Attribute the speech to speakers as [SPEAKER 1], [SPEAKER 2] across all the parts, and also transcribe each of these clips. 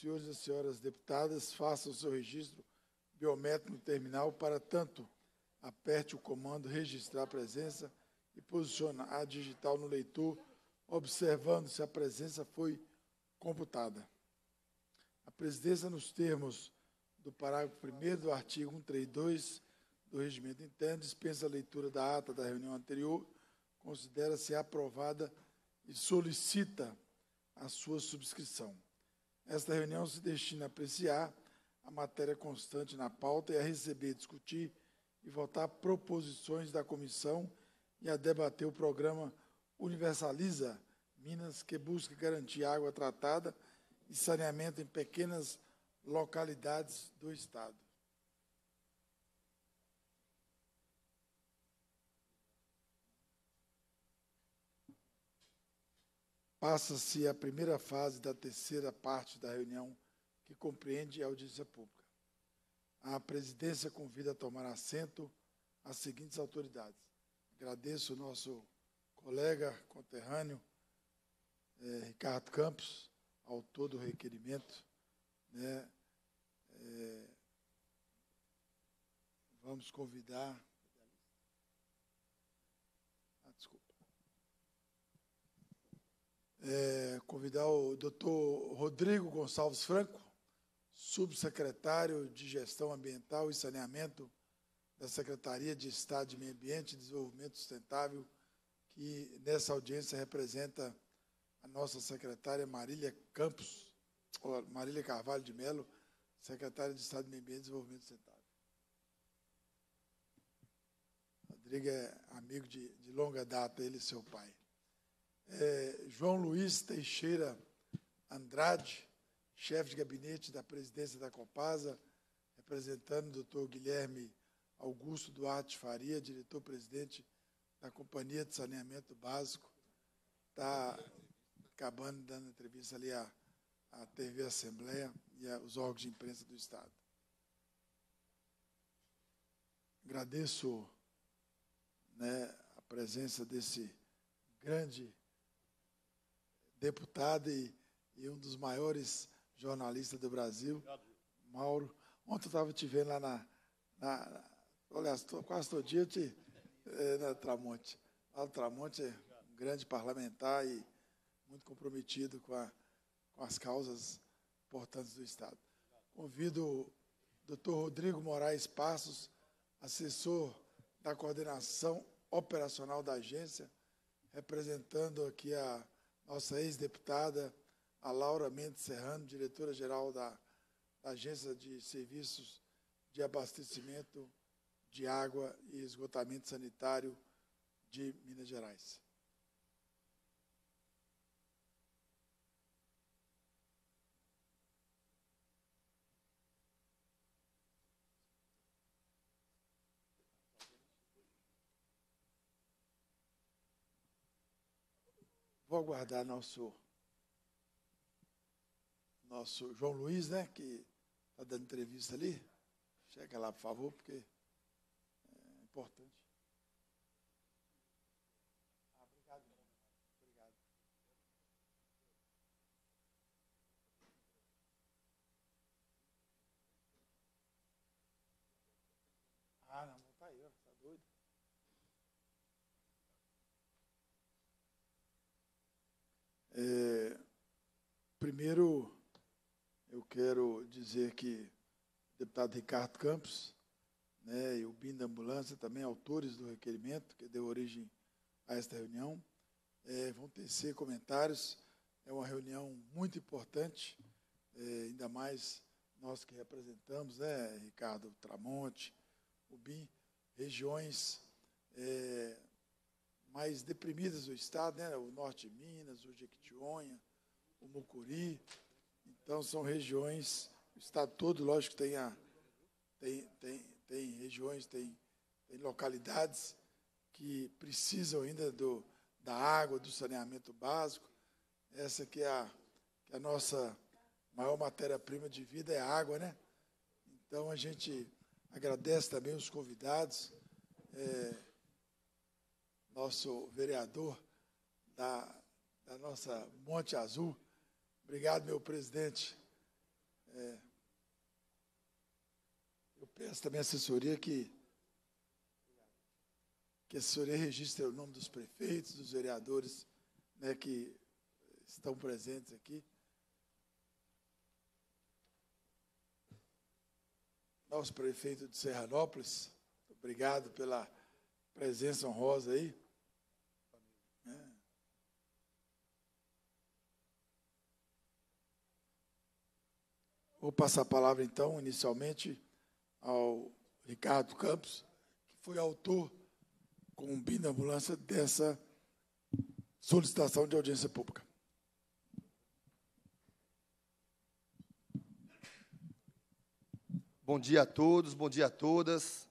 [SPEAKER 1] Senhores e senhoras deputadas, façam o seu registro biométrico no terminal para tanto aperte o comando registrar a presença e posicione a digital no leitor, observando se a presença foi computada. A presidência, nos termos do parágrafo 1 do artigo 132 do Regimento Interno, dispensa a leitura da ata da reunião anterior, considera-se aprovada e solicita a sua subscrição. Esta reunião se destina a apreciar a matéria constante na pauta e a receber, discutir e votar proposições da comissão e a debater o programa Universaliza Minas, que busca garantir água tratada e saneamento em pequenas localidades do Estado. passa-se a primeira fase da terceira parte da reunião, que compreende a audiência pública. A presidência convida a tomar assento as seguintes autoridades. Agradeço o nosso colega conterrâneo, é, Ricardo Campos, autor do requerimento. Né, é, vamos convidar é, convidar o doutor Rodrigo Gonçalves Franco, subsecretário de Gestão Ambiental e Saneamento da Secretaria de Estado de Meio Ambiente e Desenvolvimento Sustentável, que nessa audiência representa a nossa secretária Marília Campos, Marília Carvalho de Melo, secretária de Estado de Meio Ambiente e Desenvolvimento Sustentável. Rodrigo é amigo de, de longa data, ele e seu pai é, João Luiz Teixeira Andrade, chefe de gabinete da presidência da Copasa, representando o doutor Guilherme Augusto Duarte Faria, diretor-presidente da Companhia de Saneamento Básico, está acabando dando entrevista ali à, à TV Assembleia e aos órgãos de imprensa do Estado. Agradeço né, a presença desse grande deputado e, e um dos maiores jornalistas do Brasil, Mauro. Ontem eu estava te vendo lá na. na quase todo dia eu te. Eh, na Tramonte. Mauro Tramonte é um grande parlamentar e muito comprometido com, a, com as causas importantes do Estado. Convido o Dr. Rodrigo Moraes Passos, assessor da coordenação operacional da agência, representando aqui a nossa ex-deputada, a Laura Mendes Serrano, diretora-geral da, da Agência de Serviços de Abastecimento de Água e Esgotamento Sanitário de Minas Gerais. vou aguardar nosso, nosso João Luiz, né, que está dando entrevista ali. Chega lá, por favor, porque é importante. primeiro, eu quero dizer que o deputado Ricardo Campos né, e o BIM da Ambulância, também autores do requerimento que deu origem a esta reunião, é, vão tecer comentários. É uma reunião muito importante, é, ainda mais nós que representamos, né, Ricardo Tramonte, o BIM, regiões é, mais deprimidas do Estado, né, o Norte de Minas, o Jequitinhonha, o Mucuri. Então, são regiões, o estado todo, lógico, tem, a, tem, tem, tem regiões, tem, tem localidades que precisam ainda do, da água, do saneamento básico. Essa que é a, que é a nossa maior matéria-prima de vida, é a água, né? Então, a gente agradece também os convidados. É, nosso vereador da, da nossa Monte Azul, Obrigado, meu presidente. É, eu peço também à assessoria que, que a assessoria registre o nome dos prefeitos, dos vereadores né, que estão presentes aqui. Nosso prefeito de Serranópolis, obrigado pela presença honrosa aí. Vou passar a palavra, então, inicialmente, ao Ricardo Campos, que foi autor, com o BIM da ambulância, dessa solicitação de audiência pública.
[SPEAKER 2] Bom dia a todos, bom dia a todas.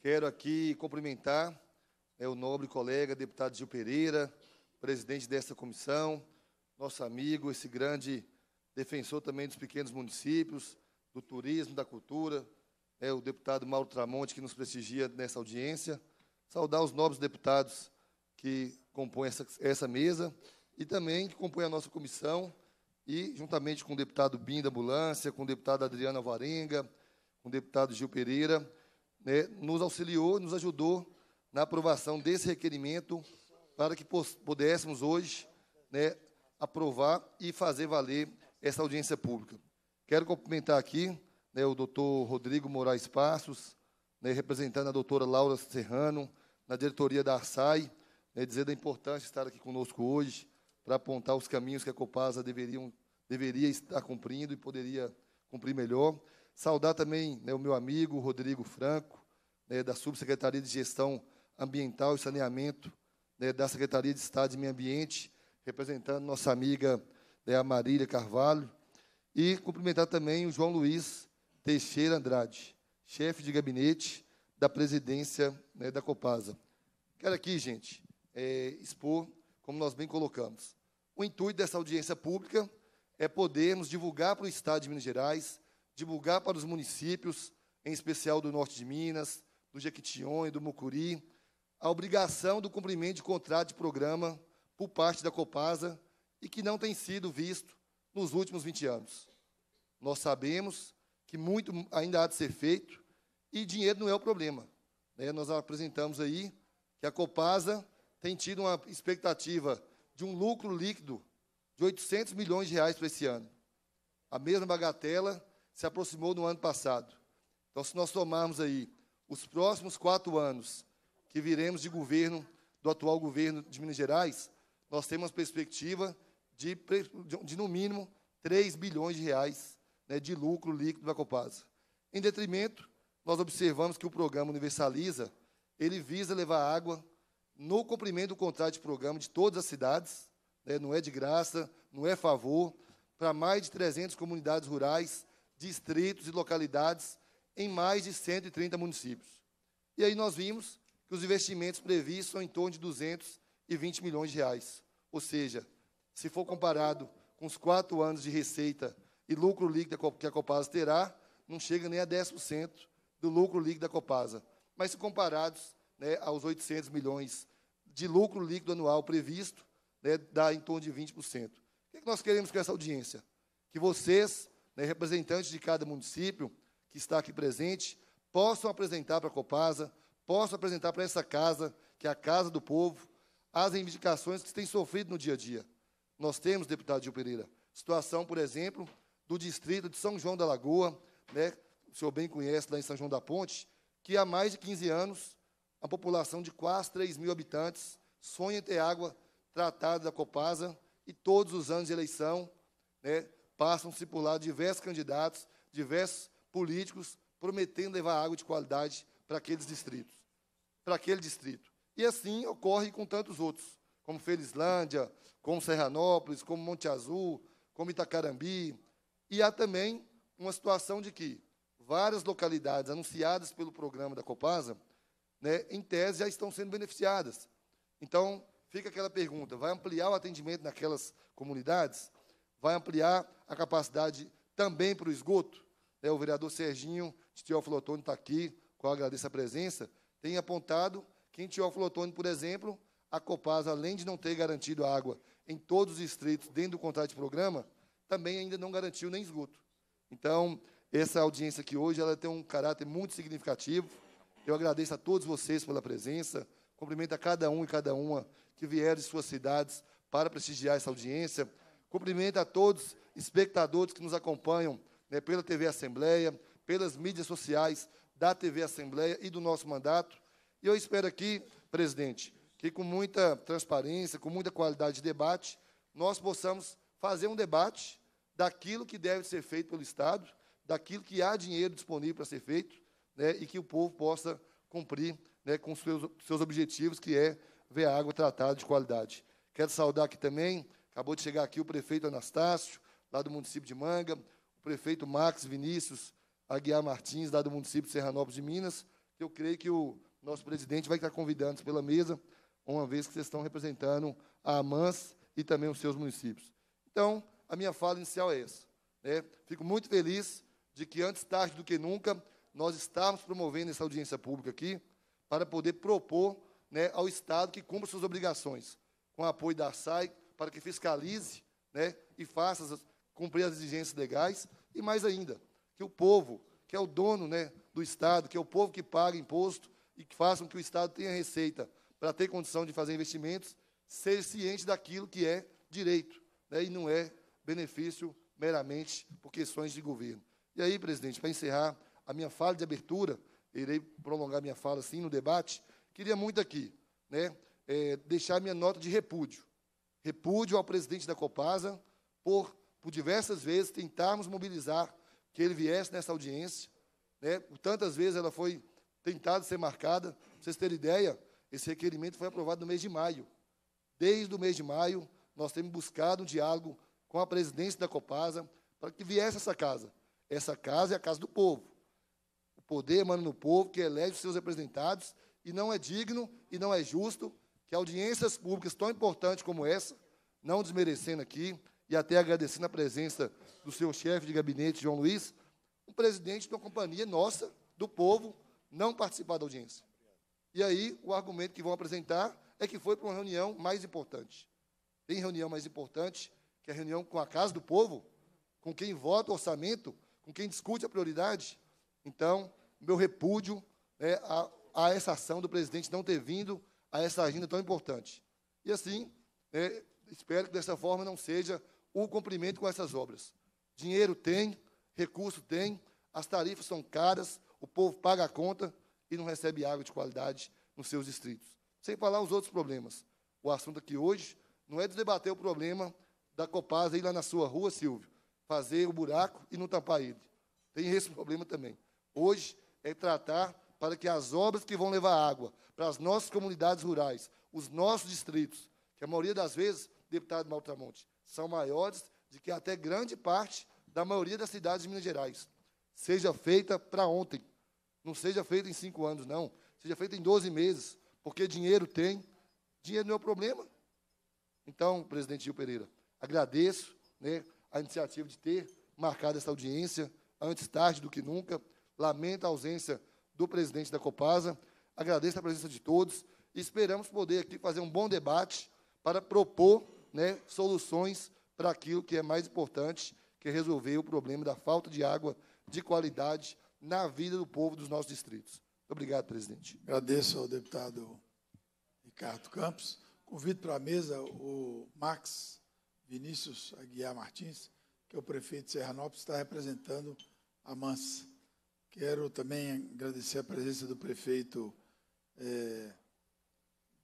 [SPEAKER 2] Quero aqui cumprimentar né, o nobre colega, deputado Gil Pereira, presidente dessa comissão, nosso amigo, esse grande defensor também dos pequenos municípios, do turismo, da cultura, é, o deputado Mauro Tramonte, que nos prestigia nessa audiência. Saudar os nobres deputados que compõem essa, essa mesa e também que compõem a nossa comissão, e juntamente com o deputado Bim da Ambulância, com o deputado Adriano Alvarenga, com o deputado Gil Pereira, né, nos auxiliou, nos ajudou na aprovação desse requerimento para que pudéssemos hoje né, aprovar e fazer valer essa audiência pública. Quero cumprimentar aqui né, o doutor Rodrigo Moraes Passos, né, representando a doutora Laura Serrano, na diretoria da ARSAI, né, dizer da importância de estar aqui conosco hoje para apontar os caminhos que a Copasa deveriam, deveria estar cumprindo e poderia cumprir melhor. Saudar também né, o meu amigo Rodrigo Franco, né, da Subsecretaria de Gestão Ambiental e Saneamento, né, da Secretaria de Estado e Meio Ambiente, representando nossa amiga né, a Marília Carvalho, e cumprimentar também o João Luiz Teixeira Andrade, chefe de gabinete da presidência né, da Copasa. Quero aqui, gente, é, expor, como nós bem colocamos, o intuito dessa audiência pública é podermos divulgar para o Estado de Minas Gerais, divulgar para os municípios, em especial do Norte de Minas, do Jequitinhonha, do Mucuri, a obrigação do cumprimento de contrato de programa por parte da Copasa e que não tem sido visto nos últimos 20 anos. Nós sabemos que muito ainda há de ser feito e dinheiro não é o problema. Né? Nós apresentamos aí que a Copasa tem tido uma expectativa de um lucro líquido de 800 milhões de reais para esse ano. A mesma bagatela se aproximou no ano passado. Então, se nós tomarmos aí os próximos quatro anos que viremos de governo, do atual governo de Minas Gerais, nós temos uma perspectiva de, de no mínimo 3 bilhões de reais né, de lucro líquido da Copasa. Em detrimento, nós observamos que o programa Universaliza, ele visa levar água no cumprimento do contrato de programa de todas as cidades, né, não é de graça, não é favor, para mais de 300 comunidades rurais, distritos e localidades em mais de 130 municípios. E aí nós vimos que os investimentos previstos são em torno de 220 milhões de reais, ou seja, se for comparado com os quatro anos de receita e lucro líquido que a Copasa terá, não chega nem a 10% do lucro líquido da Copasa. Mas se comparados né, aos 800 milhões de lucro líquido anual previsto, né, dá em torno de 20%. O que, é que nós queremos com essa audiência? Que vocês, né, representantes de cada município que está aqui presente, possam apresentar para a Copasa, possam apresentar para essa casa, que é a casa do povo, as reivindicações que têm sofrido no dia a dia nós temos, deputado Gil Pereira, situação, por exemplo, do distrito de São João da Lagoa, né, o senhor bem conhece, lá em São João da Ponte, que há mais de 15 anos, a população de quase 3 mil habitantes sonha em ter água tratada da Copasa, e todos os anos de eleição né, passam-se por lá diversos candidatos, diversos políticos, prometendo levar água de qualidade para aqueles distritos, para aquele distrito. E assim ocorre com tantos outros como Felizlândia, como Serranópolis, como Monte Azul, como Itacarambi. E há também uma situação de que várias localidades anunciadas pelo programa da Copasa, né, em tese, já estão sendo beneficiadas. Então, fica aquela pergunta: vai ampliar o atendimento naquelas comunidades? Vai ampliar a capacidade também para o esgoto? É, o vereador Serginho de Teófilo Otônio está aqui, qual agradeço a presença, tem apontado que em Teófilo Otônio, por exemplo, a Copasa, além de não ter garantido água em todos os distritos dentro do contrato de programa, também ainda não garantiu nem esgoto. Então, essa audiência aqui hoje ela tem um caráter muito significativo. Eu agradeço a todos vocês pela presença, cumprimento a cada um e cada uma que vieram de suas cidades para prestigiar essa audiência, cumprimento a todos espectadores que nos acompanham né, pela TV Assembleia, pelas mídias sociais da TV Assembleia e do nosso mandato. E eu espero aqui, presidente, que com muita transparência, com muita qualidade de debate, nós possamos fazer um debate daquilo que deve ser feito pelo Estado, daquilo que há dinheiro disponível para ser feito, né, e que o povo possa cumprir né, com seus, seus objetivos, que é ver a água tratada de qualidade. Quero saudar aqui também, acabou de chegar aqui o prefeito Anastácio, lá do município de Manga, o prefeito Max Vinícius Aguiar Martins, lá do município de Serranópolis de Minas, que eu creio que o nosso presidente vai estar convidando pela mesa uma vez que vocês estão representando a AMANS e também os seus municípios. Então, a minha fala inicial é essa. Né? Fico muito feliz de que, antes tarde do que nunca, nós estamos promovendo essa audiência pública aqui para poder propor né, ao Estado que cumpra suas obrigações, com o apoio da SAI, para que fiscalize né, e faça as, cumprir as exigências legais, e mais ainda, que o povo, que é o dono né, do Estado, que é o povo que paga imposto, e que façam que o Estado tenha receita para ter condição de fazer investimentos, ser ciente daquilo que é direito né, e não é benefício meramente por questões de governo. E aí, presidente, para encerrar a minha fala de abertura, irei prolongar minha fala assim no debate, queria muito aqui né, é, deixar minha nota de repúdio. Repúdio ao presidente da Copasa por, por diversas vezes, tentarmos mobilizar que ele viesse nessa audiência. Né, tantas vezes ela foi tentada ser marcada. Para vocês terem ideia, esse requerimento foi aprovado no mês de maio. Desde o mês de maio, nós temos buscado um diálogo com a presidência da Copasa para que viesse essa casa. Essa casa é a casa do povo. O poder emana no povo, que elege os seus representados, e não é digno e não é justo que audiências públicas tão importantes como essa, não desmerecendo aqui, e até agradecendo a presença do seu chefe de gabinete, João Luiz, um presidente de uma companhia nossa, do povo, não participar da audiência. E aí, o argumento que vão apresentar é que foi para uma reunião mais importante. Tem reunião mais importante, que é a reunião com a Casa do Povo, com quem vota o orçamento, com quem discute a prioridade. Então, meu repúdio é a, a, essa ação do presidente não ter vindo a essa agenda tão importante. E assim, é, espero que dessa forma não seja o cumprimento com essas obras. Dinheiro tem, recurso tem, as tarifas são caras, o povo paga a conta, e não recebe água de qualidade nos seus distritos. Sem falar os outros problemas. O assunto aqui hoje não é de debater o problema da Copasa ir lá na sua rua, Silvio, fazer o buraco e não tapar ele. Tem esse problema também. Hoje é tratar para que as obras que vão levar água para as nossas comunidades rurais, os nossos distritos, que a maioria das vezes, deputado Maltramonte, são maiores do que até grande parte da maioria das cidades de Minas Gerais, seja feita para ontem. Não seja feito em cinco anos, não. Seja feito em 12 meses, porque dinheiro tem. Dinheiro não é o problema. Então, presidente Gil Pereira, agradeço né, a iniciativa de ter marcado essa audiência, antes tarde do que nunca. Lamento a ausência do presidente da Copasa. Agradeço a presença de todos. E esperamos poder aqui fazer um bom debate para propor né, soluções para aquilo que é mais importante, que é resolver o problema da falta de água de qualidade na vida do povo dos nossos distritos. obrigado, presidente. Agradeço ao deputado Ricardo Campos. Convido para a mesa
[SPEAKER 1] o Max Vinícius Aguiar Martins, que é o prefeito de Serranópolis, está representando a Mansa. Quero também agradecer a presença do prefeito é,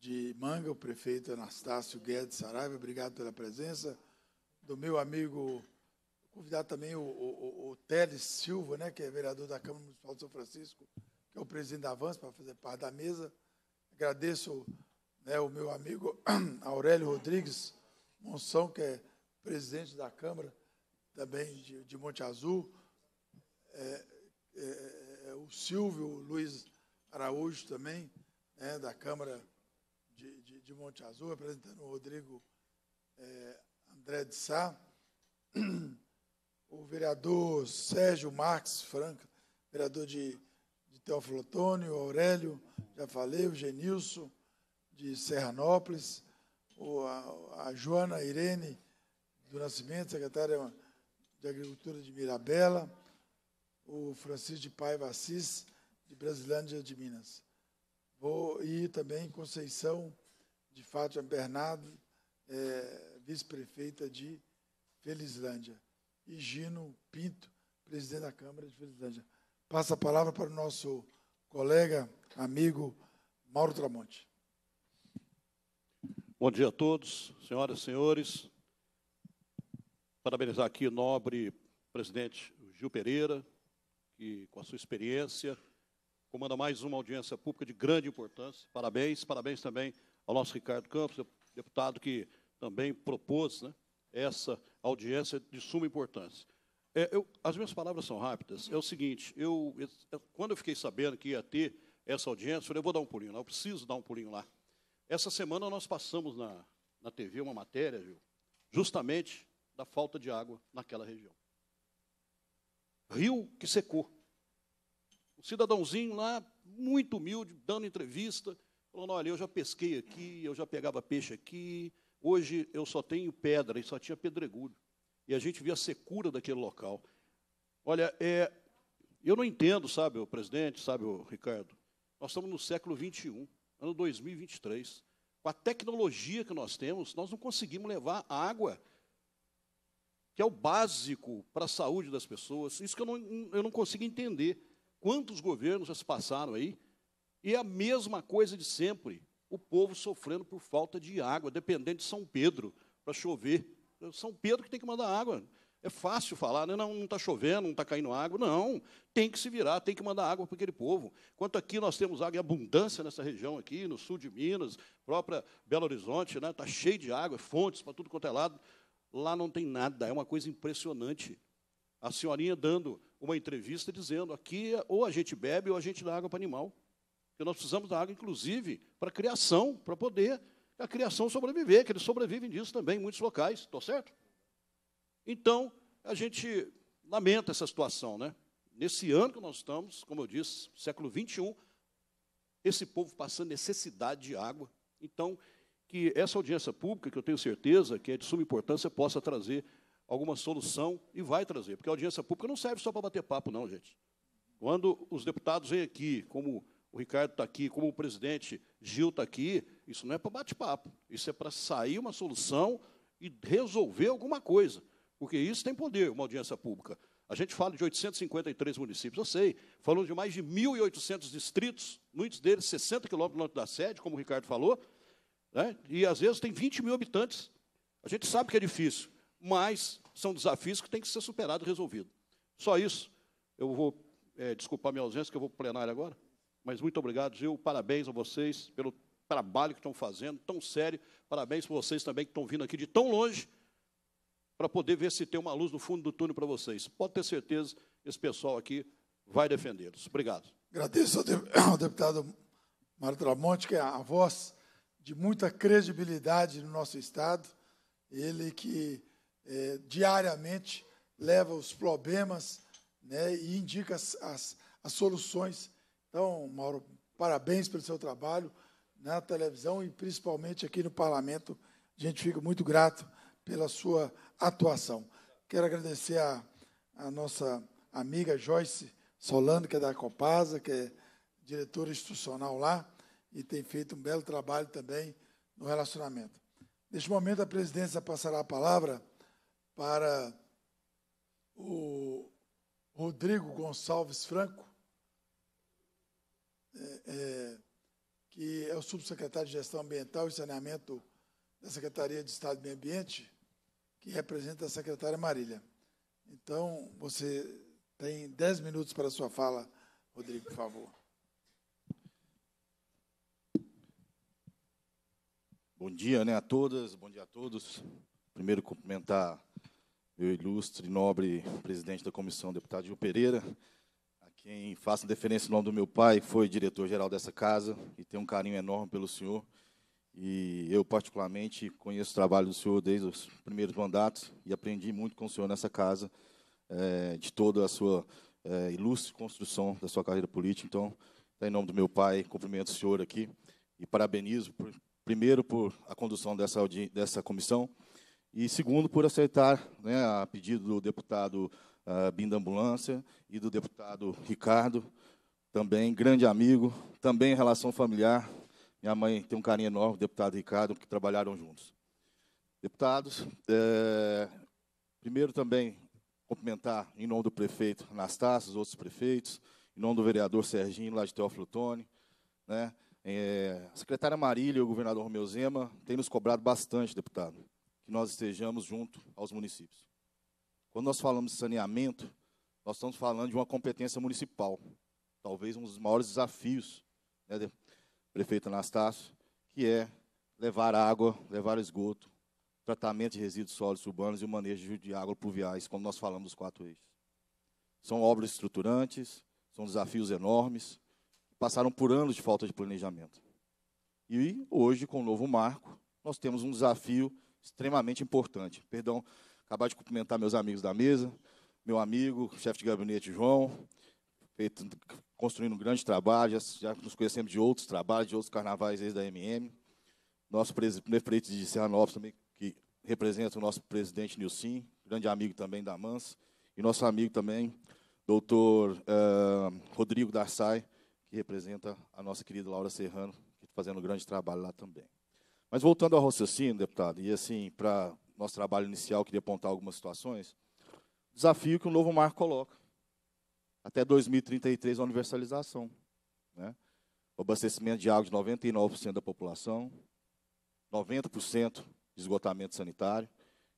[SPEAKER 1] de Manga, o prefeito Anastácio Guedes Saraiva. Obrigado pela presença. Do meu amigo convidar também o, o, o Teles Silva, né, que é vereador da Câmara Municipal de São Francisco, que é o presidente da Avance, para fazer parte da mesa. Agradeço né, o meu amigo Aurélio Rodrigues Monção, que é presidente da Câmara, também de, de Monte Azul. É, é, é, o Silvio Luiz Araújo também, né, da Câmara de, de, de, Monte Azul, representando o Rodrigo é, André de Sá. o vereador Sérgio Marques Franca, vereador de, de Teófilo Otônio, Aurélio, já falei, o Genilson, de Serranópolis, o, a, a Joana Irene do Nascimento, secretária de Agricultura de Mirabela, o Francisco de Paiva Assis, de Brasilândia de Minas. Vou, e também Conceição de Fátima Bernardo, é, vice-prefeita de Felizlândia e Gino Pinto, presidente da Câmara de Felizândia. Passa a palavra para o nosso colega, amigo Mauro Tramonte.
[SPEAKER 3] Bom dia a todos, senhoras e senhores. Parabenizar aqui o nobre presidente Gil Pereira, que com a sua experiência comanda mais uma audiência pública de grande importância. Parabéns, parabéns também ao nosso Ricardo Campos, deputado que também propôs né, essa audiência de suma importância. É, eu, as minhas palavras são rápidas. É o seguinte, eu, eu, quando eu fiquei sabendo que ia ter essa audiência, eu falei, eu vou dar um pulinho lá, eu preciso dar um pulinho lá. Essa semana nós passamos na, na TV uma matéria, viu, justamente da falta de água naquela região. Rio que secou. Um cidadãozinho lá, muito humilde, dando entrevista, falando, olha, eu já pesquei aqui, eu já pegava peixe aqui, Hoje eu só tenho pedra e só tinha pedregulho. E a gente via a secura daquele local. Olha, é, eu não entendo, sabe, o presidente, sabe, o Ricardo? Nós estamos no século 21, ano 2023. Com a tecnologia que nós temos, nós não conseguimos levar água, que é o básico para a saúde das pessoas. Isso que eu não, eu não consigo entender. Quantos governos já se passaram aí? E é a mesma coisa de sempre o povo sofrendo por falta de água, dependente de São Pedro para chover. São Pedro que tem que mandar água. É fácil falar, né? não está chovendo, não está caindo água. Não, tem que se virar, tem que mandar água para aquele povo. Quanto aqui nós temos água em abundância nessa região aqui, no sul de Minas, própria Belo Horizonte, está né? Tá cheio de água, fontes para tudo quanto é lado. Lá não tem nada, é uma coisa impressionante. A senhorinha dando uma entrevista dizendo, aqui é, ou a gente bebe ou a gente dá água para animal que nós precisamos da água, inclusive, para criação, para poder a criação sobreviver, que eles sobrevivem disso também em muitos locais, estou tá certo? Então, a gente lamenta essa situação, né? Nesse ano que nós estamos, como eu disse, século 21, esse povo passando necessidade de água. Então, que essa audiência pública, que eu tenho certeza que é de suma importância, possa trazer alguma solução e vai trazer, porque a audiência pública não serve só para bater papo, não, gente. Quando os deputados vêm aqui como o Ricardo está aqui, como o presidente Gil está aqui, isso não é para bate-papo, isso é para sair uma solução e resolver alguma coisa, porque isso tem poder, uma audiência pública. A gente fala de 853 municípios, eu sei, falamos de mais de 1.800 distritos, muitos deles 60 quilômetros Norte da sede, como o Ricardo falou, né? e às vezes tem 20 mil habitantes. A gente sabe que é difícil, mas são desafios que têm que ser superados e resolvidos. Só isso. Eu vou é, desculpar minha ausência, que eu vou para o plenário agora. Mas muito obrigado, Gil. Parabéns a vocês pelo trabalho que estão fazendo, tão sério. Parabéns para vocês também que estão vindo aqui de tão longe para poder ver se tem uma luz no fundo do túnel para vocês. Pode ter certeza, esse pessoal aqui vai defendê-los. Obrigado.
[SPEAKER 1] Agradeço ao deputado Mário Tramonte, que é a voz de muita credibilidade no nosso Estado. Ele que é, diariamente leva os problemas né, e indica as, as, as soluções então, Mauro, parabéns pelo seu trabalho né, na televisão e principalmente aqui no parlamento. A gente fica muito grato pela sua atuação. Quero agradecer a, a nossa amiga Joyce Solano, que é da Copasa, que é diretora institucional lá e tem feito um belo trabalho também no relacionamento. Neste momento, a presidência passará a palavra para o Rodrigo Gonçalves Franco, é, é, que é o subsecretário de Gestão Ambiental e Saneamento da Secretaria de Estado do Meio Ambiente, que representa a secretária Marília. Então, você tem dez minutos para a sua fala, Rodrigo, por favor.
[SPEAKER 4] Bom dia né, a todas, bom dia a todos. Primeiro, cumprimentar meu ilustre e nobre presidente da comissão, deputado Gil Pereira, quem faça deferência no nome do meu pai foi diretor-geral dessa casa e tem um carinho enorme pelo senhor. E eu, particularmente, conheço o trabalho do senhor desde os primeiros mandatos e aprendi muito com o senhor nessa casa, é, de toda a sua é, ilustre construção da sua carreira política. Então, tá em nome do meu pai, cumprimento o senhor aqui e parabenizo, por, primeiro, por a condução dessa, dessa comissão e, segundo, por aceitar, né, a pedido do deputado uh, Bim da Ambulância, e do deputado Ricardo, também grande amigo, também em relação familiar. Minha mãe tem um carinho enorme, o deputado Ricardo, que trabalharam juntos. Deputados, é, primeiro também cumprimentar, em nome do prefeito Anastácio, os outros prefeitos, em nome do vereador Serginho, lá de Teófilo Tone, né? É, a secretária Marília e o governador Romeu Zema têm nos cobrado bastante, deputado, que nós estejamos junto aos municípios. Quando nós falamos de saneamento, nós estamos falando de uma competência municipal. Talvez um dos maiores desafios, né, prefeito Anastácio, que é levar água, levar esgoto, tratamento de resíduos sólidos urbanos e o manejo de água pluviais, quando nós falamos dos quatro eixos. São obras estruturantes, são desafios enormes, passaram por anos de falta de planejamento. E hoje, com o novo marco, nós temos um desafio extremamente importante. Perdão, Acabar de cumprimentar meus amigos da mesa, meu amigo, chefe de gabinete João, feito, construindo um grande trabalho, já, já, nos conhecemos de outros trabalhos, de outros carnavais desde a MM. Nosso prefeito de Serranópolis também, que representa o nosso presidente Nilson, grande amigo também da Mans, e nosso amigo também, doutor uh, Rodrigo Darsai, que representa a nossa querida Laura Serrano, que está fazendo um grande trabalho lá também. Mas voltando ao raciocínio, deputado, e assim, para nosso trabalho inicial, queria apontar algumas situações. Desafio que o novo marco coloca. Até 2033, a universalização. Né? O abastecimento de água de 99% da população, 90% de esgotamento sanitário.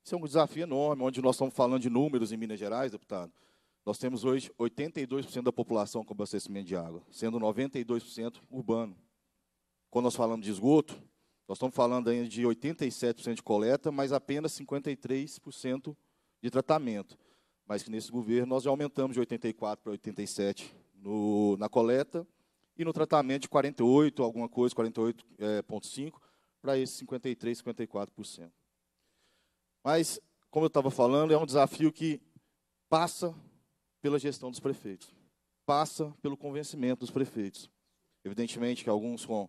[SPEAKER 4] Isso é um desafio enorme, onde nós estamos falando de números em Minas Gerais, deputado. Nós temos hoje 82% da população com abastecimento de água, sendo 92% urbano. Quando nós falamos de esgoto, nós estamos falando ainda de 87% de coleta, mas apenas 53% de tratamento. Mas que nesse governo nós já aumentamos de 84% para 87% no, na coleta e no tratamento de 48%, alguma coisa, 48,5%, eh, para esse 53%, 54%. Mas, como eu estava falando, é um desafio que passa pela gestão dos prefeitos, passa pelo convencimento dos prefeitos. Evidentemente que alguns com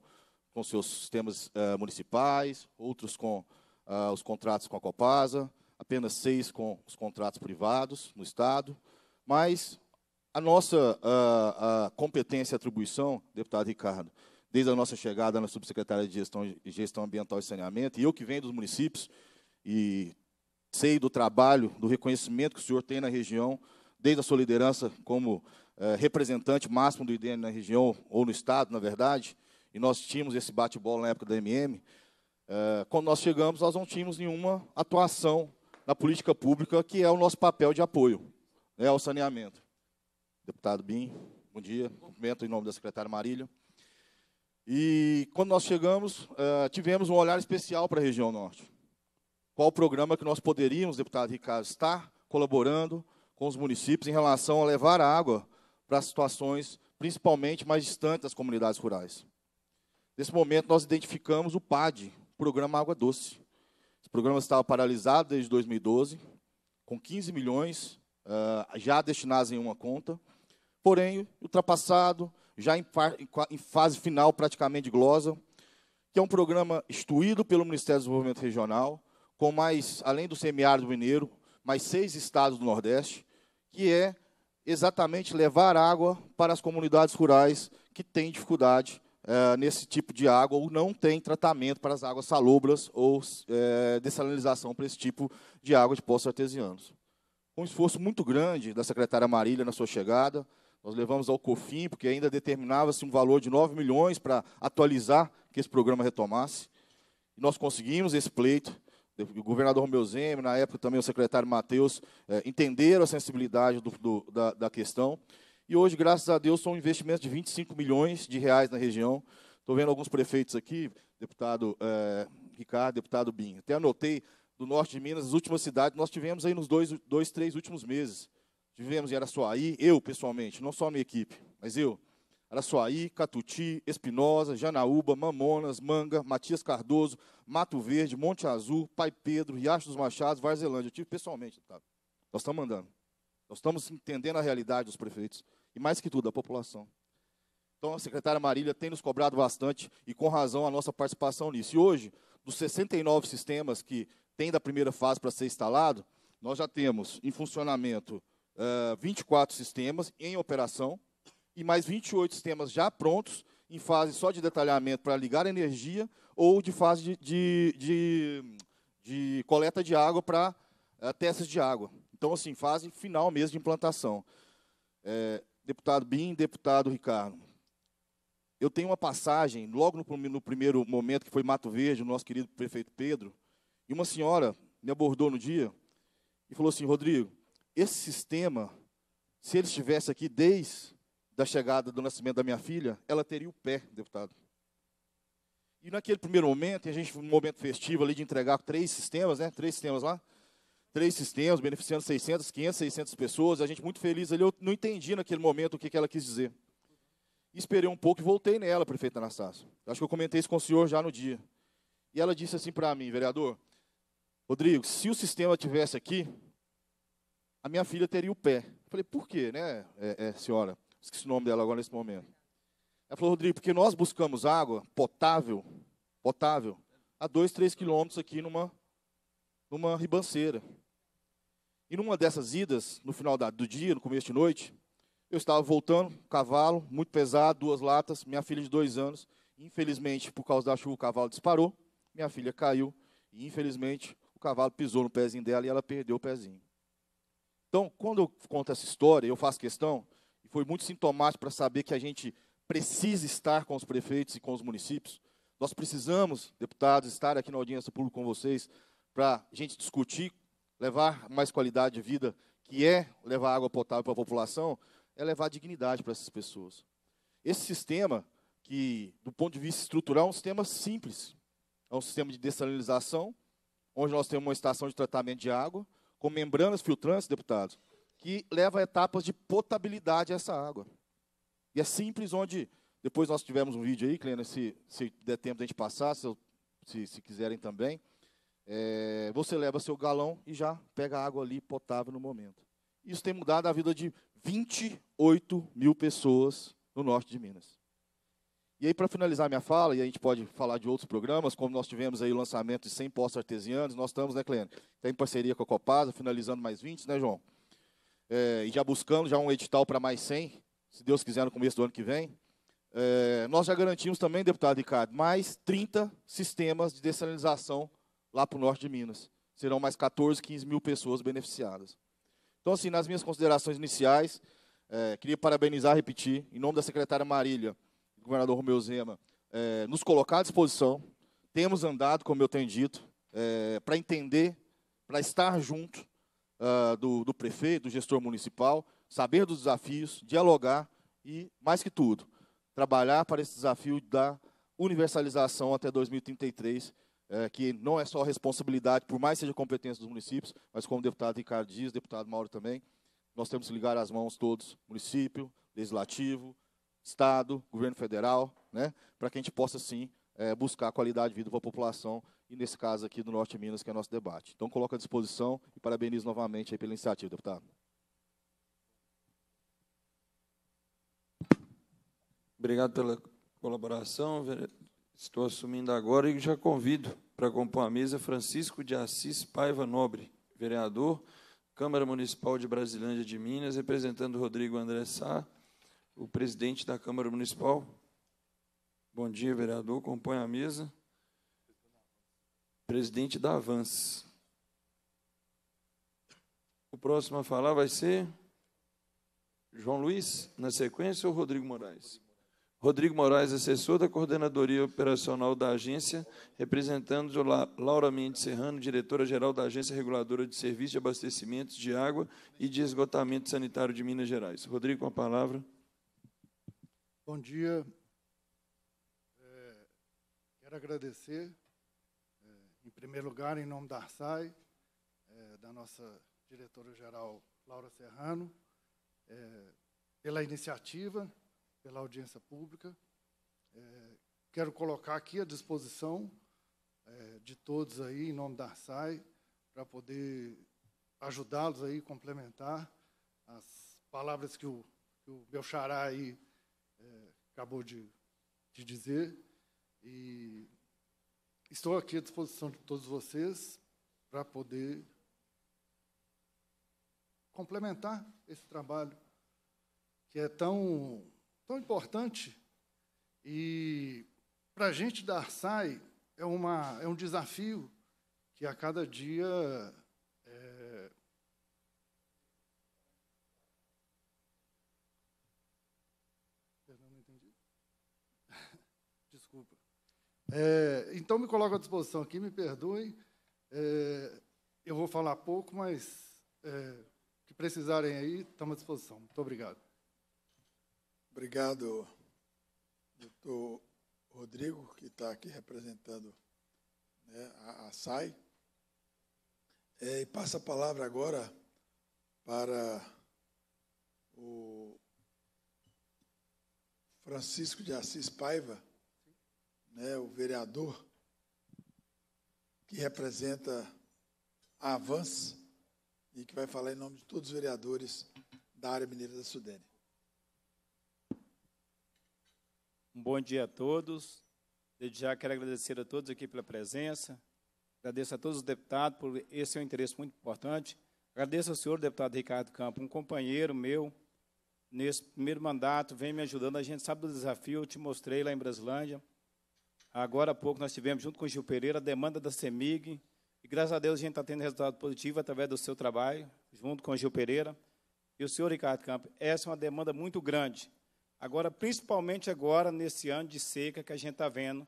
[SPEAKER 4] com seus sistemas uh, municipais, outros com uh, os contratos com a Copasa, apenas seis com os contratos privados no Estado. Mas a nossa uh, ah, a competência e atribuição, deputado Ricardo, desde a nossa chegada na Subsecretaria de Gestão, Gestão Ambiental e Saneamento, e eu que venho dos municípios e sei do trabalho, do reconhecimento que o senhor tem na região, desde a sua liderança como eh, representante máximo do IDN na região, ou no Estado, na verdade, e nós tínhamos esse bate-bola na época da MM, é, quando nós chegamos, nós não tínhamos nenhuma atuação na política pública, que é o nosso papel de apoio né, ao saneamento. Deputado Bim, bom dia. Cumprimento em nome da secretária Marília. E quando nós chegamos, é, tivemos um olhar especial para a região norte. Qual o programa que nós poderíamos, deputado Ricardo, estar colaborando com os municípios em relação a levar água para as situações, principalmente mais distantes das comunidades rurais. Nesse momento, nós identificamos o PAD, Programa Água Doce. Esse programa estava paralisado desde 2012, com 15 milhões uh, já destinados em uma conta, porém, ultrapassado, já em, em fase final praticamente de glosa, que é um programa instituído pelo Ministério do Desenvolvimento Regional, com mais, além do do mineiro, mais seis estados do Nordeste, que é exatamente levar água para as comunidades rurais que têm dificuldade é, nesse tipo de água ou não tem tratamento para as águas salobras ou é, dessalinização para esse tipo de água de poços artesianos. Um esforço muito grande da secretária Marília na sua chegada, nós levamos ao COFIN, porque ainda determinava-se um valor de 9 milhões para atualizar que esse programa retomasse. E nós conseguimos esse pleito. O governador Romeu Zeme, na época também o secretário Matheus, é, entenderam a sensibilidade do, do, da, da questão. E hoje, graças a Deus, são um investimento de 25 milhões de reais na região. Estou vendo alguns prefeitos aqui, deputado é, Ricardo, deputado Binho. Até anotei do norte de Minas, as últimas cidades, nós tivemos aí nos dois, dois três últimos meses. Tivemos em Araçuaí, eu pessoalmente, não só a minha equipe, mas eu. Araçuaí, Catuti, Espinosa, Janaúba, Mamonas, Manga, Matias Cardoso, Mato Verde, Monte Azul, Pai Pedro, Riacho dos Machados, Varzelândia. Eu tive pessoalmente, deputado. Nós estamos mandando. Nós estamos entendendo a realidade dos prefeitos e mais que tudo, a população. Então, a secretária Marília tem nos cobrado bastante e com razão a nossa participação nisso. E hoje, dos 69 sistemas que tem da primeira fase para ser instalado, nós já temos em funcionamento uh, eh, 24 sistemas em operação e mais 28 sistemas já prontos em fase só de detalhamento para ligar energia ou de fase de, de, de, de coleta de água para uh, testes de água. Então, assim, fase final mesmo de implantação. É, deputado Bim, deputado Ricardo. Eu tenho uma passagem, logo no, no primeiro momento, que foi Mato Verde, o nosso querido prefeito Pedro, e uma senhora me abordou no dia e falou assim, Rodrigo, esse sistema, se ele estivesse aqui desde da chegada do nascimento da minha filha, ela teria o pé, deputado. E naquele primeiro momento, a gente, um momento festivo ali de entregar três sistemas, né? Três sistemas lá três sistemas, beneficiando 600, 500, 600 pessoas, a gente muito feliz ali, eu não entendi naquele momento o que, que ela quis dizer. Esperei um pouco e voltei nela, prefeita Anastácio. Acho que eu comentei isso com o senhor já no dia. E ela disse assim para mim, vereador, Rodrigo, se o sistema tivesse aqui, a minha filha teria o pé. Eu falei, por quê, né, é, é, senhora? Esqueci o nome dela agora nesse momento. Ela falou, Rodrigo, porque nós buscamos água potável, potável, a dois, três quilômetros aqui numa, numa ribanceira. E numa dessas idas, no final da, do dia, no começo de noite, eu estava voltando, cavalo, muito pesado, duas latas, minha filha de dois anos. Infelizmente, por causa da chuva, o cavalo disparou, minha filha caiu, e infelizmente o cavalo pisou no pezinho dela e ela perdeu o pezinho. Então, quando eu conto essa história, eu faço questão, e foi muito sintomático para saber que a gente precisa estar com os prefeitos e com os municípios. Nós precisamos, deputados, estar aqui na audiência pública com vocês para a gente discutir levar mais qualidade de vida, que é levar água potável para a população, é levar dignidade para essas pessoas. Esse sistema, que do ponto de vista estrutural é um sistema simples, é um sistema de dessalinização, onde nós temos uma estação de tratamento de água, com membranas filtrantes, deputados, que leva a etapas de potabilidade a essa água. E é simples, onde depois nós tivemos um vídeo aí, Clena, se, se der tempo da gente passar, se, se, se quiserem também, é, você leva seu galão e já pega água ali potável no momento. Isso tem mudado a vida de 28 mil pessoas no norte de Minas. E aí, para finalizar minha fala, e a gente pode falar de outros programas, como nós tivemos aí o lançamento de 100 postos artesianos, nós estamos, né, Cleane? Tem tá parceria com a Copasa, finalizando mais 20, né, João? É, e já buscando já um edital para mais 100, se Deus quiser, no começo do ano que vem. É, nós já garantimos também, deputado Ricardo, mais 30 sistemas de dessalinização lá para o norte de Minas. Serão mais 14, 15 mil pessoas beneficiadas. Então, assim, nas minhas considerações iniciais, é, queria parabenizar, repetir, em nome da secretária Marília, do governador Romeu Zema, é, nos colocar à disposição. Temos andado, como eu tenho dito, é, para entender, para estar junto uh, do, do prefeito, do gestor municipal, saber dos desafios, dialogar e, mais que tudo, trabalhar para esse desafio da universalização até 2033 é, que não é só responsabilidade, por mais seja competência dos municípios, mas como o deputado Ricardo diz, deputado Mauro também, nós temos que ligar as mãos todos, município, legislativo, Estado, governo federal, né, para que a gente possa, sim, é, buscar a qualidade de vida para a população, e nesse caso aqui do Norte de Minas, que é nosso debate. Então, coloco à disposição e parabenizo novamente aí pela iniciativa, deputado.
[SPEAKER 5] Obrigado pela colaboração, vereador. Estou assumindo agora e já convido para compor a mesa Francisco de Assis Paiva Nobre, vereador, Câmara Municipal de Brasilândia de Minas, representando Rodrigo André Sá, o presidente da Câmara Municipal. Bom dia, vereador. Compõe a mesa. Presidente da Avance. O próximo a falar vai ser João Luiz, na sequência, ou Rodrigo Moraes? Rodrigo Moraes, assessor da coordenadoria operacional da agência, representando Laura Mendes Serrano, diretora-geral da Agência Reguladora de Serviços de abastecimento de Água e de Esgotamento Sanitário de Minas Gerais. Rodrigo, com a palavra.
[SPEAKER 6] Bom dia. É, quero agradecer, é, em primeiro lugar, em nome da ARSAI, é, da nossa diretora-geral Laura Serrano, é, pela iniciativa pela audiência pública. É, quero colocar aqui à disposição é, de todos aí, em nome da ARSAI, para poder ajudá-los aí, complementar as palavras que o, que o meu xará aí é, acabou de, de dizer. E estou aqui à disposição de todos vocês para poder complementar esse trabalho que é tão tão importante e para a gente da Arsai é, uma, é um desafio que a cada dia é, Desculpa. É, então, me coloco à disposição aqui, me perdoem. É, eu vou falar pouco, mas é, que precisarem aí, estamos à disposição. Muito obrigado. Obrigado, doutor
[SPEAKER 1] Rodrigo, que está aqui representando né, a, a, SAI. É, e passa a palavra agora para o Francisco de Assis Paiva, né, o vereador que representa a Avance e que vai falar em nome de todos os vereadores da área mineira da Sudene.
[SPEAKER 7] Um bom dia a todos. Desde já quero agradecer a todos aqui pela presença. Agradeço a todos os deputados por esse é um interesse muito importante. Agradeço ao senhor deputado Ricardo Campos, um companheiro meu nesse primeiro mandato, vem me ajudando. A gente sabe do desafio, eu te mostrei lá em Brasilândia. Agora há pouco nós tivemos, junto com o Gil Pereira, a demanda da CEMIG. E graças a Deus a gente está tendo resultado positivo através do seu trabalho, junto com o Gil Pereira. E o senhor Ricardo Campos, essa é uma demanda muito grande. Agora, principalmente agora, nesse ano de seca que a gente está vendo,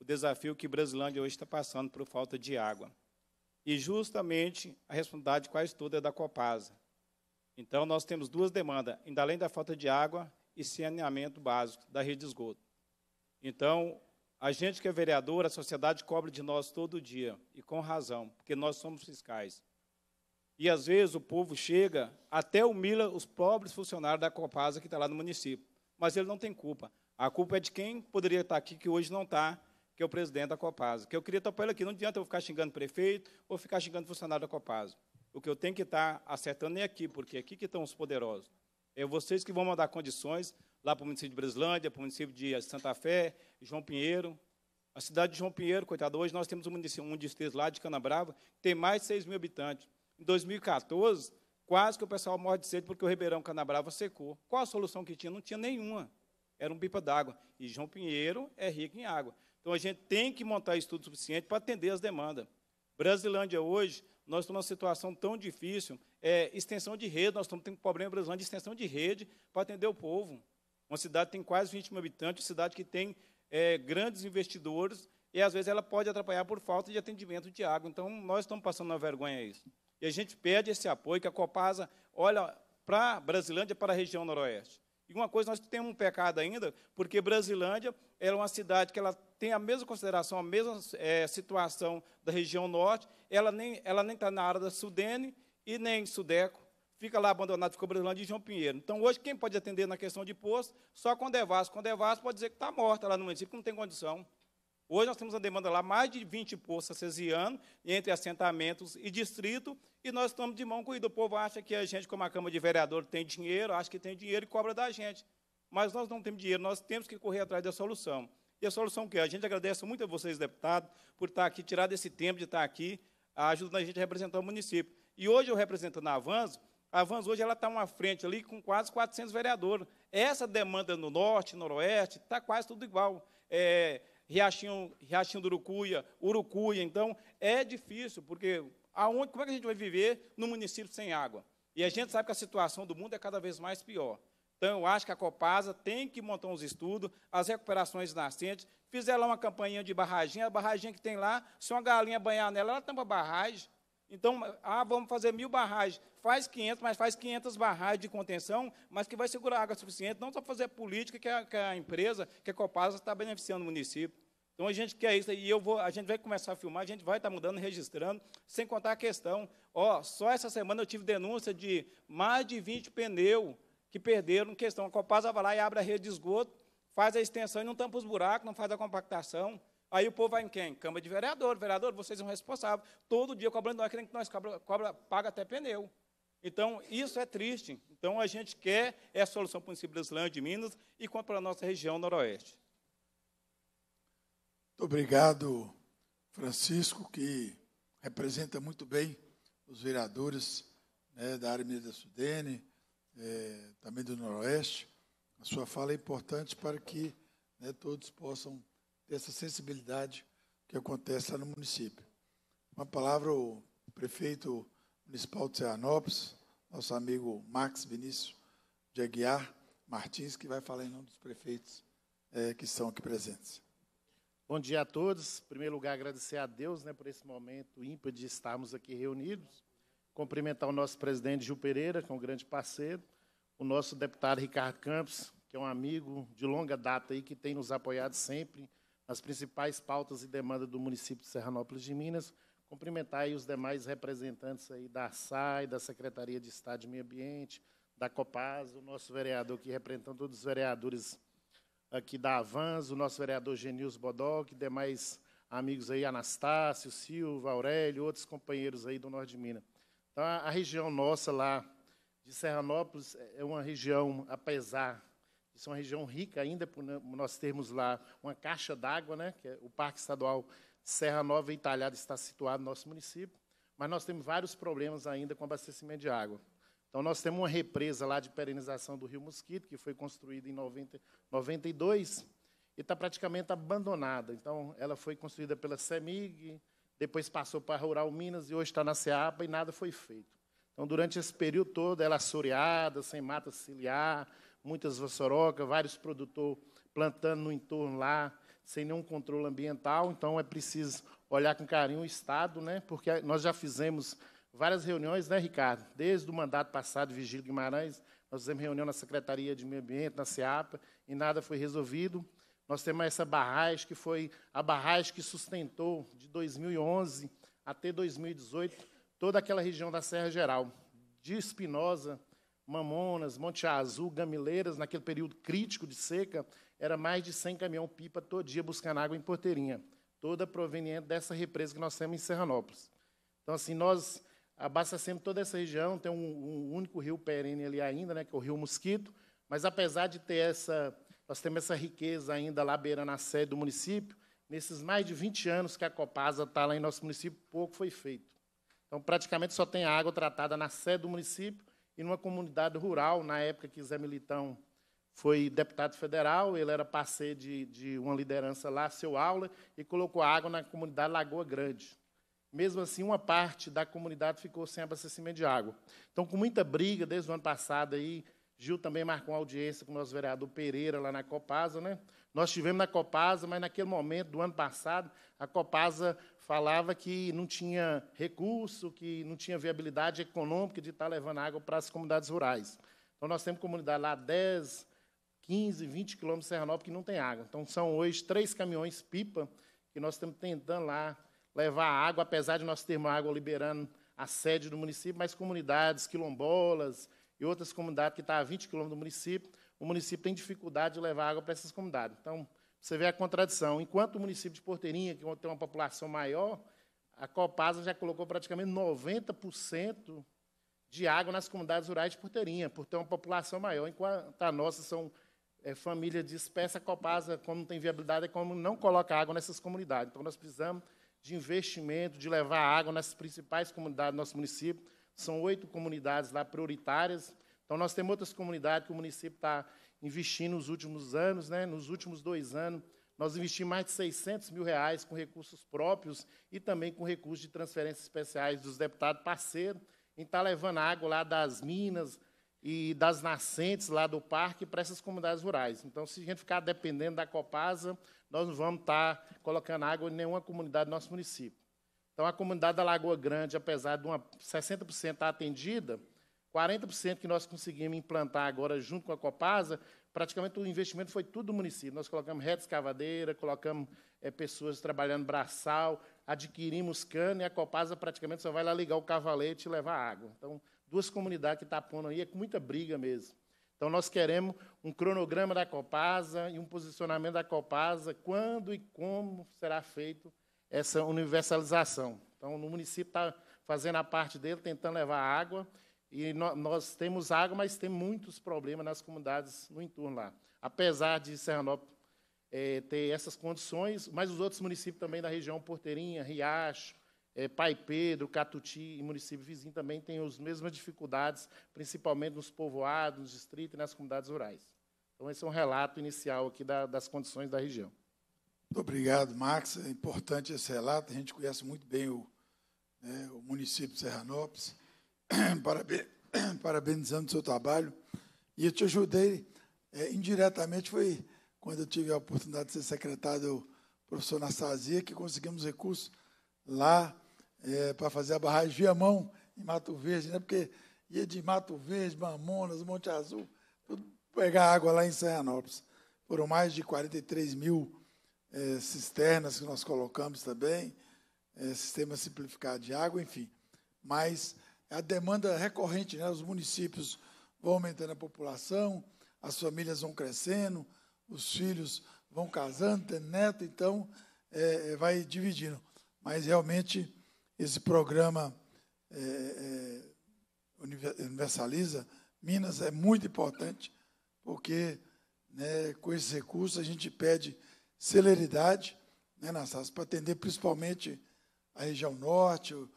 [SPEAKER 7] o desafio que Brasilândia hoje está passando por falta de água. E justamente a responsabilidade quase toda é da Copasa. Então, nós temos duas demandas, ainda além da falta de água e saneamento básico da rede de esgoto. Então, a gente que é vereador, a sociedade cobra de nós todo dia, e com razão, porque nós somos fiscais. E às vezes o povo chega, até humilha os pobres funcionários da Copasa que está lá no município mas ele não tem culpa. A culpa é de quem poderia estar aqui, que hoje não está, que é o presidente da Copasa. Que eu queria estar para ele aqui. Não adianta eu ficar xingando prefeito ou ficar xingando o funcionário da Copasa. O que eu tenho que estar acertando é aqui, porque aqui que estão os poderosos. É vocês que vão mandar condições lá para o município de Breslândia, para o município de Santa Fé, João Pinheiro. A cidade de João Pinheiro, coitado, hoje nós temos um, um distrito lá de Canabrava, que tem mais de 6 mil habitantes. Em 2014, Quase que o pessoal morre de sede porque o Ribeirão Canabrava secou. Qual a solução que tinha? Não tinha nenhuma. Era um pipa d'água. E João Pinheiro é rico em água. Então a gente tem que montar estudo suficiente para atender as demandas. Brasilândia hoje, nós estamos numa situação tão difícil, é, extensão de rede, nós estamos tendo um problema em Brasilândia de extensão de rede para atender o povo. Uma cidade que tem quase 20 mil habitantes, uma cidade que tem é, grandes investidores, e às vezes ela pode atrapalhar por falta de atendimento de água. Então, nós estamos passando uma vergonha a isso. E a gente pede esse apoio, que a Copasa olha para Brasilândia, para a região noroeste. E uma coisa, nós temos um pecado ainda, porque Brasilândia é uma cidade que ela tem a mesma consideração, a mesma é, situação da região norte, ela nem está ela nem tá na área da Sudene e nem Sudeco, fica lá abandonado, ficou Brasilândia e João Pinheiro. Então, hoje, quem pode atender na questão de posto, só com quando Com vasco pode dizer que está morta lá no município, não tem condição. Hoje nós temos uma demanda lá mais de 20 postos acesianos, entre assentamentos e distrito, e nós estamos de mão corrida. O povo acha que a gente, como a Câmara de Vereador, tem dinheiro, acha que tem dinheiro e cobra da gente. Mas nós não temos dinheiro, nós temos que correr atrás da solução. E a solução que é? A gente agradece muito a vocês, deputados, por estar aqui, tirar desse tempo de estar aqui, ajudando a gente a representar o município. E hoje eu representando na Avanço, a Avanço hoje ela está uma frente ali com quase 400 vereadores. Essa demanda no norte, noroeste, está quase tudo igual. É, Riachinho, Riachinho do Urucuia, Urucuia. Então, é difícil, porque aonde, como é que a gente vai viver num município sem água? E a gente sabe que a situação do mundo é cada vez mais pior. Então, eu acho que a Copasa tem que montar uns estudos, as recuperações nascentes, fizer lá uma campanha de barragem, a barragem que tem lá, se uma galinha banhar nela, ela tampa barragem. Então, ah, vamos fazer mil barragens. Faz 500, mas faz 500 barragens de contenção, mas que vai segurar água suficiente, não só fazer política que a, é, que é a empresa, que a Copasa está beneficiando o município. Então a gente quer isso e eu vou, a gente vai começar a filmar, a gente vai estar tá mudando, registrando, sem contar a questão. Ó, só essa semana eu tive denúncia de mais de 20 pneus que perderam questão. A Copasa vai lá e abre a rede de esgoto, faz a extensão e não tampa os buracos, não faz a compactação. Aí o povo vai em quem? Câmara de vereador. Vereador, vocês são responsáveis. Todo dia cobrando nós, querendo que nós cobra, cobra, paga até pneu. Então, isso é triste. Então, a gente quer é a solução para o município de Islândia de Minas e para a nossa região noroeste.
[SPEAKER 1] Muito obrigado, Francisco, que representa muito bem os vereadores né, da área da Sudene, é, também do Noroeste. A sua fala é importante para que né, todos possam ter essa sensibilidade que acontece lá no município. Uma palavra, o prefeito municipal de Serranópolis, nosso amigo Max Vinícius de Aguiar
[SPEAKER 8] Martins, que vai falar em nome dos prefeitos
[SPEAKER 1] é, que estão aqui presentes.
[SPEAKER 8] Bom dia a todos. Em primeiro lugar, agradecer a Deus né, por esse momento ímpar de estarmos aqui reunidos. Cumprimentar o nosso presidente Gil Pereira, que é um grande parceiro, o nosso deputado Ricardo Campos, que é um amigo de longa data e que tem nos apoiado sempre nas principais pautas e demandas do município de Serranópolis de Minas. Cumprimentar os demais representantes aí da SAI, da Secretaria de Estado de Meio Ambiente, da Copas, o nosso vereador que representa todos os vereadores aqui da Avans, o nosso vereador Genils Bodoc, demais amigos aí, Anastácio, Silva, Aurélio, outros companheiros aí do Norte de Minas. Então, a, a região nossa lá de Serranópolis é, é uma região, apesar de ser uma região rica ainda, por nós termos lá uma caixa d'água, né, que é o Parque Estadual Serra Nova e Italhada está situado no nosso município, mas nós temos vários problemas ainda com abastecimento de água. Então, nós temos uma represa lá de perenização do Rio Mosquito, que foi construída em 90, 92 e está praticamente abandonada. Então, ela foi construída pela CEMIG, depois passou para a Rural Minas e hoje está na CEAPA e nada foi feito. Então, durante esse período todo, ela é assoreada, sem mata ciliar, muitas vassorocas, vários produtores plantando no entorno lá, sem nenhum controle ambiental. Então, é preciso olhar com carinho o Estado, né? porque nós já fizemos várias reuniões, né, Ricardo? Desde o mandato passado, Vigílio Guimarães, nós fizemos reunião na Secretaria de Meio Ambiente, na SEAPA, e nada foi resolvido. Nós temos essa barragem, que foi a barragem que sustentou de 2011 até 2018 toda aquela região da Serra Geral, de Espinosa, Mamonas, Monte Azul, Gamileiras, naquele período crítico de seca, era mais de 100 caminhão-pipa todo dia buscando água em Porteirinha, toda proveniente dessa represa que nós temos em Serranópolis. Então, assim, nós abasta sempre toda essa região, tem um, um, único rio perene ali ainda, né, que é o Rio Mosquito, mas apesar de ter essa, nós temos essa riqueza ainda lá beirando a sede do município, nesses mais de 20 anos que a Copasa está lá em nosso município, pouco foi feito. Então, praticamente só tem água tratada na sede do município e numa comunidade rural, na época que Zé Militão foi deputado federal, ele era parceiro de, de uma liderança lá, seu aula, e colocou água na comunidade Lagoa Grande. Mesmo assim, uma parte da comunidade ficou sem abastecimento de água. Então, com muita briga desde o ano passado aí, Gil também marcou uma audiência com o nosso vereador Pereira lá na Copasa, né? Nós tivemos na Copasa, mas naquele momento do ano passado, a Copasa falava que não tinha recurso, que não tinha viabilidade econômica de estar levando água para as comunidades rurais. Então, nós temos comunidade lá 10, 15, 20 quilômetros de Serra Nova que não tem água. Então, são hoje três caminhões pipa que nós estamos tentando lá levar água, apesar de nós termos água liberando a sede do município, mas comunidades quilombolas e outras comunidades que estão tá a 20 quilômetros do município, o município tem dificuldade de levar água para essas comunidades. Então, você vê a contradição. Enquanto o município de Porteirinha, que tem uma população maior, a Copasa já colocou praticamente 90% de água nas comunidades rurais de Porteirinha, por ter uma população maior, enquanto a nossa são é, de espécie a Copasa, como não tem viabilidade, é como não coloca água nessas comunidades. Então, nós precisamos de investimento, de levar água nas principais comunidades do nosso município. São oito comunidades lá prioritárias. Então, nós temos outras comunidades que o município está investindo nos últimos anos, né? nos últimos dois anos, nós investimos mais de 600 mil reais com recursos próprios e também com recursos de transferências especiais dos deputados parceiros, em estar tá levando água lá das minas e das nascentes lá do parque para essas comunidades rurais. Então, se a gente ficar dependendo da Copasa, nós não vamos estar tá colocando água em nenhuma comunidade do nosso município. Então, a comunidade da Lagoa Grande, apesar de uma 60% tá atendida, 40% que nós conseguimos implantar agora junto com a Copasa, praticamente o investimento foi tudo do município. Nós colocamos rede escavadeira, colocamos é, pessoas trabalhando braçal, adquirimos cana e a Copasa praticamente só vai lá ligar o cavalete e levar água. Então, duas comunidades que estão tá pondo aí, é com muita briga mesmo. Então, nós queremos um cronograma da Copasa e um posicionamento da Copasa, quando e como será feito essa universalização. Então, o município está fazendo a parte dele, tentando levar água, e no, nós temos água, mas tem muitos problemas nas comunidades no entorno lá. Apesar de Serranópolis é, ter essas condições, mas os outros municípios também da região, Porteirinha, Riacho, é, Pai Pedro, Catuti e município vizinho também têm as mesmas dificuldades, principalmente nos povoados, nos distritos e nas comunidades rurais. Então, esse é um relato inicial aqui da, das condições da região. Muito obrigado, Max. É importante esse relato. A gente conhece muito bem o, né, o município
[SPEAKER 1] de Serranópolis. Parabéns, parabenizando o seu trabalho. E eu te ajudei é, indiretamente, foi quando eu tive a oportunidade de ser secretário do professor Anastasia, que conseguimos recursos lá é, para fazer a barragem Viamão, em Mato Verde, né? porque ia de Mato Verde, Mamonas, Monte Azul, tudo pegar água lá em Serranópolis. Foram mais de 43 mil é, cisternas que nós colocamos também, é, sistema simplificado de água, enfim. Mas a demanda é recorrente, né? os municípios vão aumentando a população, as famílias vão crescendo, os filhos vão casando, tem neto, então é, é, vai dividindo. Mas realmente esse programa é, é, Universaliza Minas é muito importante, porque né, com esses recursos a gente pede celeridade né, nas áreas para atender principalmente a região norte, o,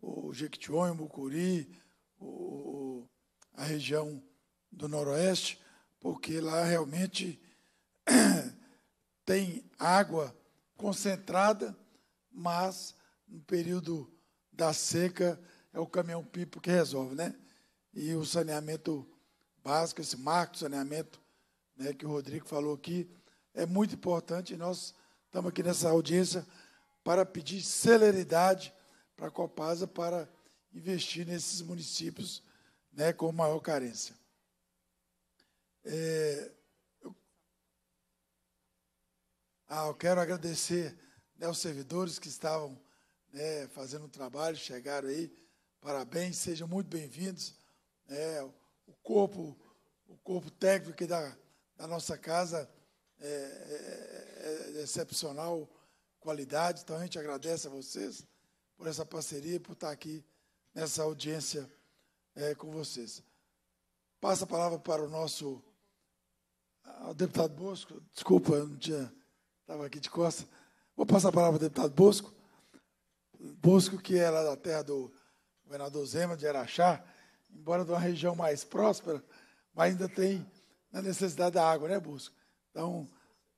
[SPEAKER 1] o Jequitinhonha, o Mucuri, o, a região do noroeste, porque lá realmente tem água concentrada, mas no período da seca é o caminhão-pipo que resolve, né? E o saneamento básico, esse marco de saneamento né, que o Rodrigo falou aqui, é muito importante. E nós estamos aqui nessa audiência para pedir celeridade para a Copasa para investir nesses municípios né, com maior carência. É, eu, ah, eu quero agradecer né, aos servidores que estavam né, fazendo um trabalho, chegaram aí. Parabéns, sejam muito bem-vindos. Né, o corpo, o corpo técnico da, da nossa casa é, é, é excepcional qualidade. Então a gente agradece a vocês por essa parceria, por estar aqui nessa audiência é, com vocês. Passa a palavra para o nosso ao ah, deputado Bosco. Desculpa, eu não tinha estava aqui de costa. Vou passar a palavra ao deputado Bosco Bosco, que era é da terra do governador Zema de Araxá, embora de uma região mais próspera, mas ainda tem a necessidade da água, né, Bosco? Então,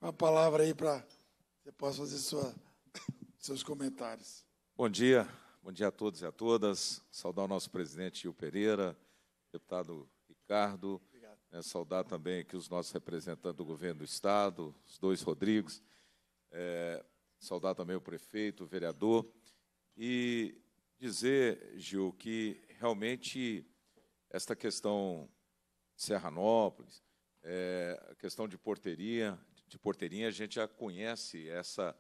[SPEAKER 1] uma palavra aí para você possa fazer sua, seus comentários.
[SPEAKER 5] Bom dia, bom dia a todos e a todas. Saudar o nosso presidente Gil Pereira, deputado Ricardo. É, saudar também aqui os nossos representantes do governo do Estado, os dois Rodrigues. É, eh, saudar também o prefeito, o vereador. E dizer, Gil, que realmente esta questão de Serranópolis, é, a questão de porteria, de porteirinha, a gente já conhece essa,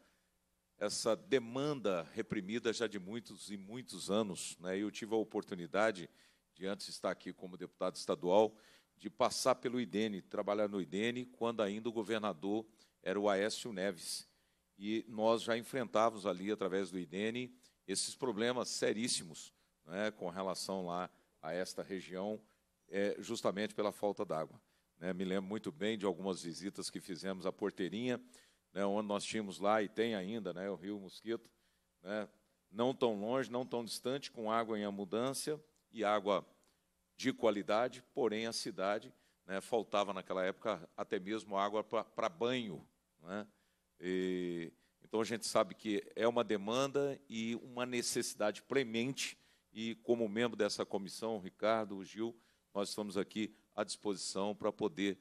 [SPEAKER 5] essa demanda reprimida já de muitos e muitos anos. Né? Eu tive a oportunidade de antes estar aqui como deputado estadual, de passar pelo IDENE, trabalhar no IDENE, quando ainda o governador era o Aécio Neves. E nós já enfrentávamos ali, através do IDENE, esses problemas seríssimos né, com relação lá a esta região, é, justamente pela falta d'água. Né, me lembro muito bem de algumas visitas que fizemos à Porteirinha, né, onde nós tínhamos lá e tem ainda né, o Rio Mosquito, né, não tão longe, não tão distante, com água em abundância e água de qualidade, porém a cidade né, faltava naquela época até mesmo água para banho. Né, e, então a gente sabe que é uma demanda e uma necessidade premente, e como membro dessa comissão, o Ricardo, o Gil, nós estamos aqui à disposição para poder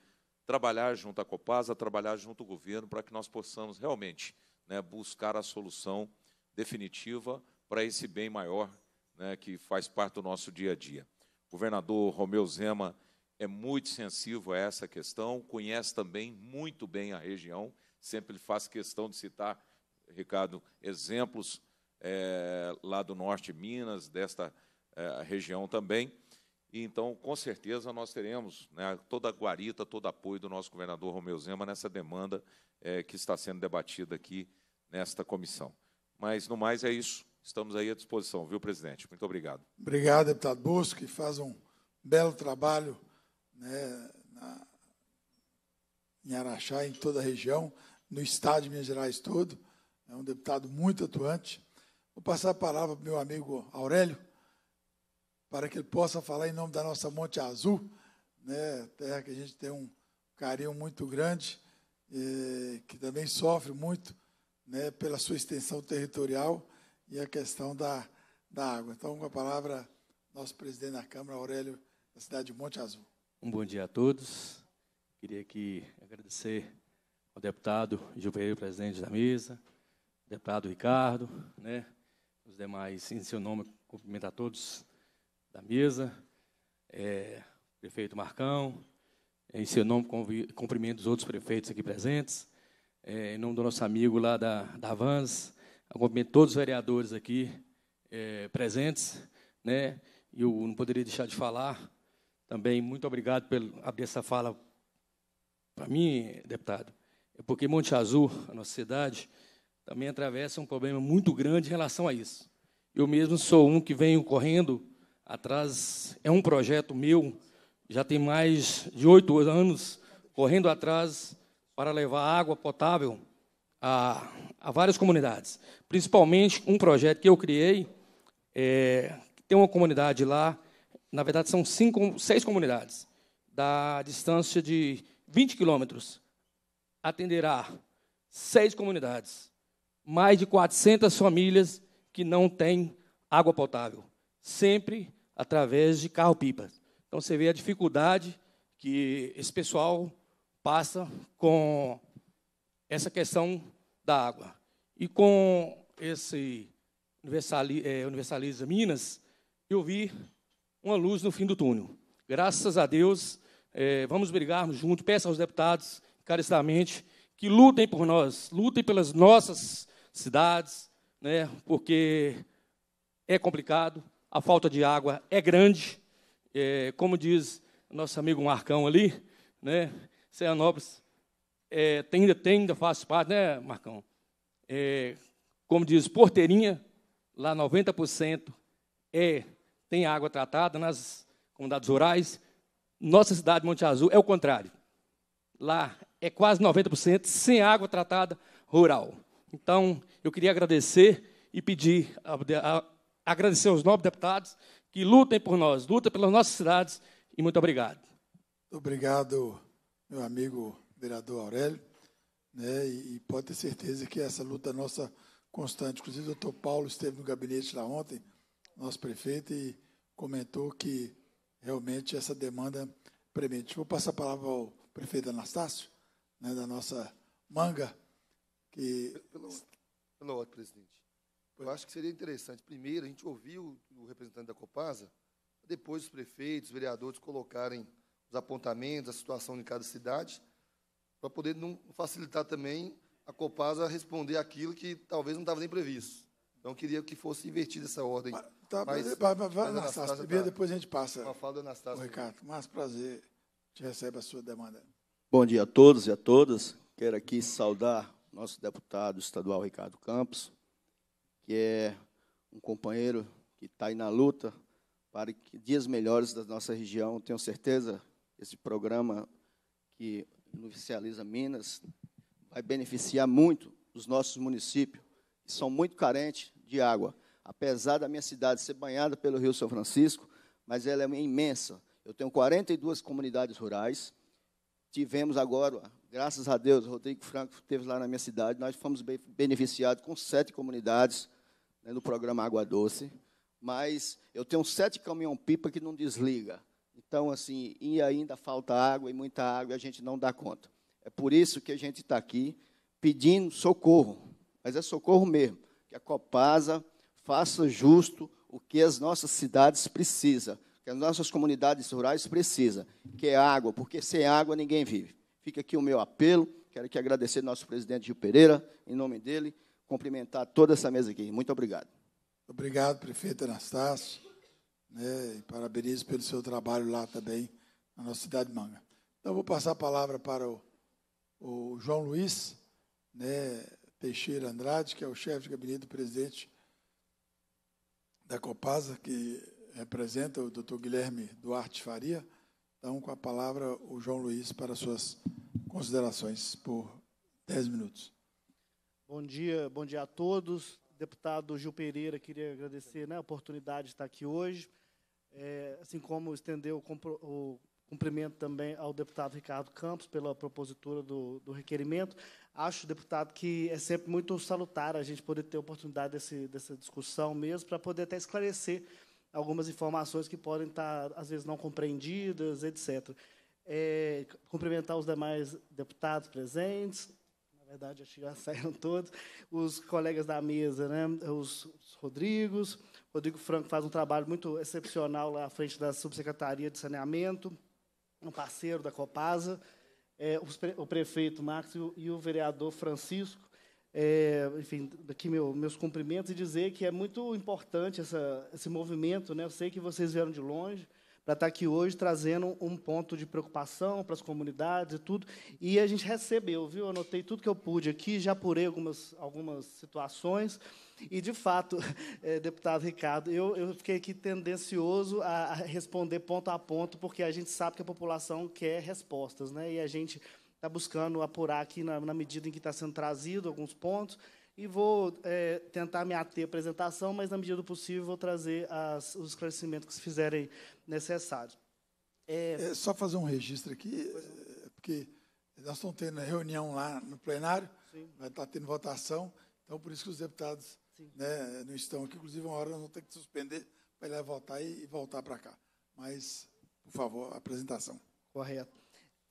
[SPEAKER 5] trabalhar junto à Copasa, trabalhar junto ao governo, para que nós possamos realmente né, buscar a solução definitiva para esse bem maior né, que faz parte do nosso dia a dia. O governador Romeu Zema é muito sensível a essa questão, conhece também muito bem a região, sempre ele faz questão de citar Ricardo, exemplos é, lá do norte de Minas, desta é, região também. E então, com certeza, nós teremos né, toda a guarita, todo apoio do nosso governador Romeu Zema nessa demanda é, que está sendo debatida aqui nesta comissão. Mas, no mais, é isso. Estamos aí à disposição, viu, presidente? Muito obrigado.
[SPEAKER 1] Obrigado, deputado Bosco, que faz um belo trabalho né, na, em Araxá, em toda a região, no estado de Minas Gerais todo é um deputado muito atuante. Vou passar a palavra para o meu amigo Aurélio, para que ele possa falar em nome da nossa Monte Azul, né, terra que a gente tem um carinho muito grande, e, que também sofre muito né, pela sua extensão territorial e a questão da, da água. Então, com a palavra, nosso presidente da Câmara, Aurélio, da cidade de Monte Azul.
[SPEAKER 9] Um bom dia a todos. Queria aqui agradecer ao deputado Gilberto, presidente da mesa, deputado Ricardo, né, os demais, em seu nome, cumprimento a todos da mesa, é, prefeito Marcão, é, em seu nome, cumprimento os outros prefeitos aqui presentes, é, em nome do nosso amigo lá da, da Vans, cumprimento todos os vereadores aqui é, presentes, né, e eu não poderia deixar de falar também, muito obrigado por abrir essa fala para mim, deputado, é porque Monte Azul, a nossa cidade, também atravessa um problema muito grande em relação a isso. Eu mesmo sou um que venho correndo atrás, é um projeto meu, já tem mais de oito anos, correndo atrás para levar água potável a, a, várias comunidades. Principalmente um projeto que eu criei, é, tem uma comunidade lá, na verdade são cinco, seis comunidades, da distância de 20 quilômetros, atenderá seis comunidades mais de 400 famílias que não têm água potável, sempre através de carro-pipa. Então você vê a dificuldade que esse pessoal passa com essa questão da água. E com esse Universali, é, Universaliza Minas, eu vi uma luz no fim do túnel. Graças a Deus, é, vamos brigarmos juntos. Peço aos deputados, encarecidamente, que lutem por nós, lutem pelas nossas cidades, né, porque é complicado, a falta de água é grande. É, como diz nosso amigo Marcão ali, né, Ceanópolis é, tem, ainda, tem, ainda faz parte, né, Marcão? É, como diz Porteirinha, lá 90% é, tem água tratada nas comunidades rurais. Nossa cidade, Monte Azul, é o contrário. Lá é quase 90% sem água tratada rural. Então, eu queria agradecer e pedir, a, a, agradecer aos nobres deputados que lutem por nós, lutem pelas nossas cidades, e muito obrigado.
[SPEAKER 1] Obrigado, meu amigo vereador Aurélio, né, e, e pode ter certeza que essa luta é nossa constante. Inclusive, o doutor Paulo esteve no gabinete lá ontem, nosso prefeito, e comentou que realmente essa demanda é premente. Vou passar a palavra ao
[SPEAKER 2] prefeito Anastácio, né, da nossa manga que... Pelo, pelo outro, presidente. Eu acho que seria interessante, primeiro, a gente ouvir o, o representante da Copasa, depois os prefeitos, os vereadores colocarem os apontamentos, a situação de cada cidade, para poder não facilitar também a Copasa responder aquilo que talvez não estava nem previsto. Então, queria que fosse invertida essa ordem. Mas, tá, mas, mas, mas,
[SPEAKER 1] mas Anastácio, primeiro, tá, depois a gente passa. Uma fala do Anastácio. Ricardo, mas prazer te recebe a sua demanda.
[SPEAKER 10] Bom dia a todos e a todas. Quero aqui saudar nosso deputado estadual Ricardo Campos, que é um companheiro que está aí na luta para que dias melhores da nossa região. Tenho certeza esse programa que oficializa Minas vai beneficiar muito os nossos municípios, que são muito carentes de água. Apesar da minha cidade ser banhada pelo Rio São Francisco, mas ela é imensa. Eu tenho 42 comunidades rurais. Tivemos agora Graças a Deus, o Rodrigo Franco esteve lá na minha cidade. Nós fomos beneficiados com sete comunidades né, no programa Água Doce. Mas eu tenho sete caminhão-pipa que não desliga. Então, assim, e ainda falta água e muita água e a gente não dá conta. É por isso que a gente está aqui pedindo socorro. Mas é socorro mesmo. Que a Copasa faça justo o que as nossas cidades precisam, que as nossas comunidades rurais precisam, que é água, porque sem água ninguém vive. Fica aqui o meu apelo. Quero aqui agradecer ao nosso presidente Gil Pereira, em nome dele, cumprimentar toda essa mesa aqui. Muito obrigado. Obrigado, prefeito Anastácio.
[SPEAKER 1] Né, e parabenizo pelo seu trabalho lá também, na nossa cidade de Manga. Então, vou passar a palavra para o, o João Luiz né, Teixeira Andrade, que é o chefe de gabinete do presidente da Copasa, que representa o doutor Guilherme Duarte Faria. Então, com a palavra, o João Luiz para suas considerações por 10 minutos.
[SPEAKER 11] Bom dia, bom dia a todos. Deputado Gil Pereira, queria agradecer né, a oportunidade de estar aqui hoje, é, assim como estender o, o, cumprimento também ao deputado Ricardo Campos pela propositura do, do, requerimento. Acho, deputado, que é sempre muito salutar a gente poder ter oportunidade desse, dessa discussão mesmo, para poder até esclarecer algumas informações que podem estar, às vezes, não compreendidas, etc. É, cumprimentar os demais deputados presentes, na verdade, acho que já saíram todos, os colegas da mesa, né, os, os Rodrigos. Rodrigo Franco faz um trabalho muito excepcional lá à frente da Subsecretaria de Saneamento, um parceiro da Copasa, é, o prefeito Max e o vereador Francisco, é, enfim, daqui meu, meus cumprimentos e dizer que é muito importante essa, esse movimento. Né? Eu sei que vocês vieram de longe para estar tá aqui hoje trazendo um ponto de preocupação para as comunidades e tudo. E a gente recebeu, viu? anotei tudo que eu pude aqui, já apurei algumas, algumas situações. E, de fato, é, deputado Ricardo, eu, eu fiquei aqui tendencioso a, a responder ponto a ponto, porque a gente sabe que a população quer respostas, né? E a gente está buscando apurar aqui na, na medida em que está sendo trazido alguns pontos. E vou é, tentar me ater à apresentação, mas, na medida do possível, vou trazer as, os esclarecimentos que se fizerem necessários. É... é... só
[SPEAKER 1] fazer um registro aqui, é, porque nós estamos tendo reunião lá no plenário, Sim. vai estar tá tendo votação, então por isso que os deputados né, não estão aqui. Inclusive, uma hora nós vamos ter que suspender para ele votar e, e voltar para cá. Mas, por favor, a apresentação.
[SPEAKER 11] Correto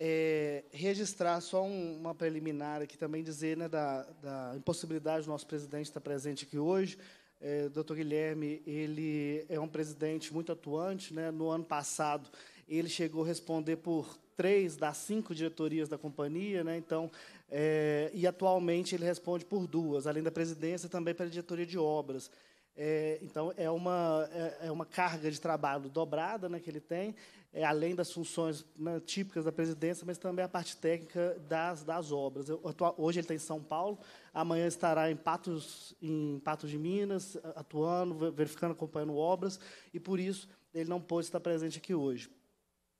[SPEAKER 11] é, registrar só um, uma preliminar aqui também, dizer né, da, da, impossibilidade do nosso presidente estar presente aqui hoje. É, Dr. Guilherme, ele é um presidente muito atuante. Né? No ano passado, ele chegou a responder por três das cinco diretorias da companhia, né? Então, é, e atualmente ele responde por duas, além da presidência, também pela diretoria de obras. É, então, é uma, é, é, uma carga de trabalho dobrada né, que ele tem, é, além das funções né, típicas da presidência, mas também a parte técnica das, das obras. Eu, hoje ele está em São Paulo, amanhã estará em Patos, em Patos de Minas, atuando, verificando, acompanhando obras, e por isso ele não pôde estar presente aqui hoje.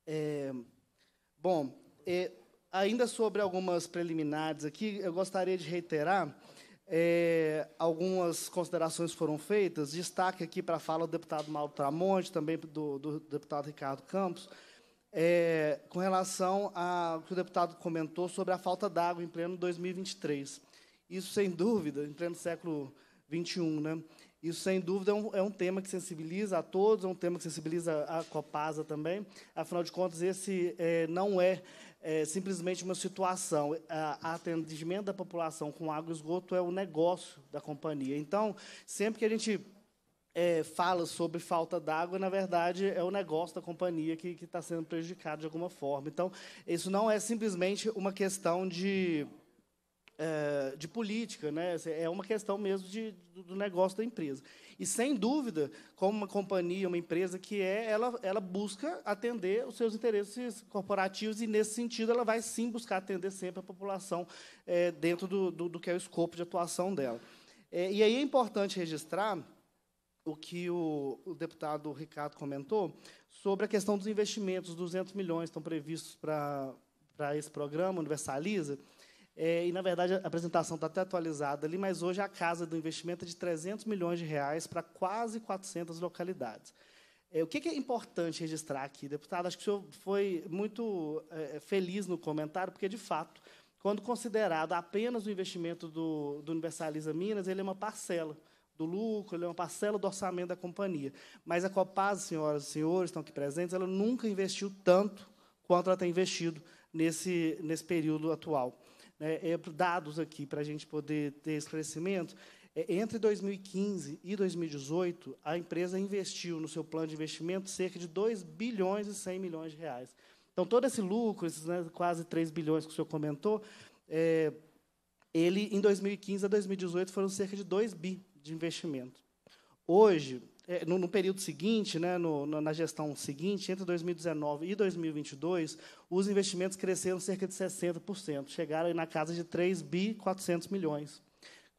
[SPEAKER 11] É, bom, é, ainda sobre algumas preliminares aqui, eu gostaria de reiterar é, algumas considerações foram feitas, destaque aqui para a fala do deputado Mauro Tramonte, também do, do deputado Ricardo Campos, é, com relação ao que o deputado comentou sobre a falta d'água em pleno 2023. Isso, sem dúvida, em pleno século XXI, né? Isso, sem dúvida, é um, é um, tema que sensibiliza a todos, é um tema que sensibiliza a Copasa também. Afinal de contas, esse é, não é, é, simplesmente uma situação. A atendimento da população com água e esgoto é o negócio da companhia. Então, sempre que a gente é, fala sobre falta d'água, na verdade, é o negócio da companhia que está sendo prejudicado de alguma forma. Então, isso não é simplesmente uma questão de, é, de política, né? é uma questão mesmo de, do negócio da empresa. E sem dúvida, como uma companhia, uma empresa que é, ela, ela busca atender os seus interesses corporativos e, nesse sentido, ela vai sim buscar atender sempre a população é, dentro do, do, do, que é o escopo de atuação dela. É, e aí é importante registrar o que o, o, deputado Ricardo comentou sobre a questão dos investimentos, 200 milhões estão previstos para para esse programa Universaliza, é, e, na verdade, a apresentação está até atualizada ali, mas hoje a casa do investimento é de 300 milhões de reais para quase 400 localidades. É, o que, que, é importante registrar aqui, deputado? Acho que o senhor foi muito é, é, feliz no comentário, porque, de fato, quando considerado apenas o investimento do, do Universaliza Minas, ele é uma parcela do lucro, ele é uma parcela do orçamento da companhia. Mas a Copasa, senhoras e senhores, estão aqui presentes, ela nunca investiu tanto quanto ela tem investido nesse, nesse período atual. Né, é, dados aqui para a gente poder ter esse crescimento. É, entre 2015 e 2018, a empresa investiu no seu plano de investimento cerca de 2 bilhões e 100 milhões de reais. Então, todo esse lucro, esses né, quase 3 bilhões que o senhor comentou, é, ele, em 2015 a 2018, foram cerca de 2 bi de investimento. Hoje, é, no, no, período seguinte, né, no, na gestão seguinte, entre 2019 e 2022, os investimentos cresceram cerca de 60%, chegaram na casa de 3 bi 400 milhões.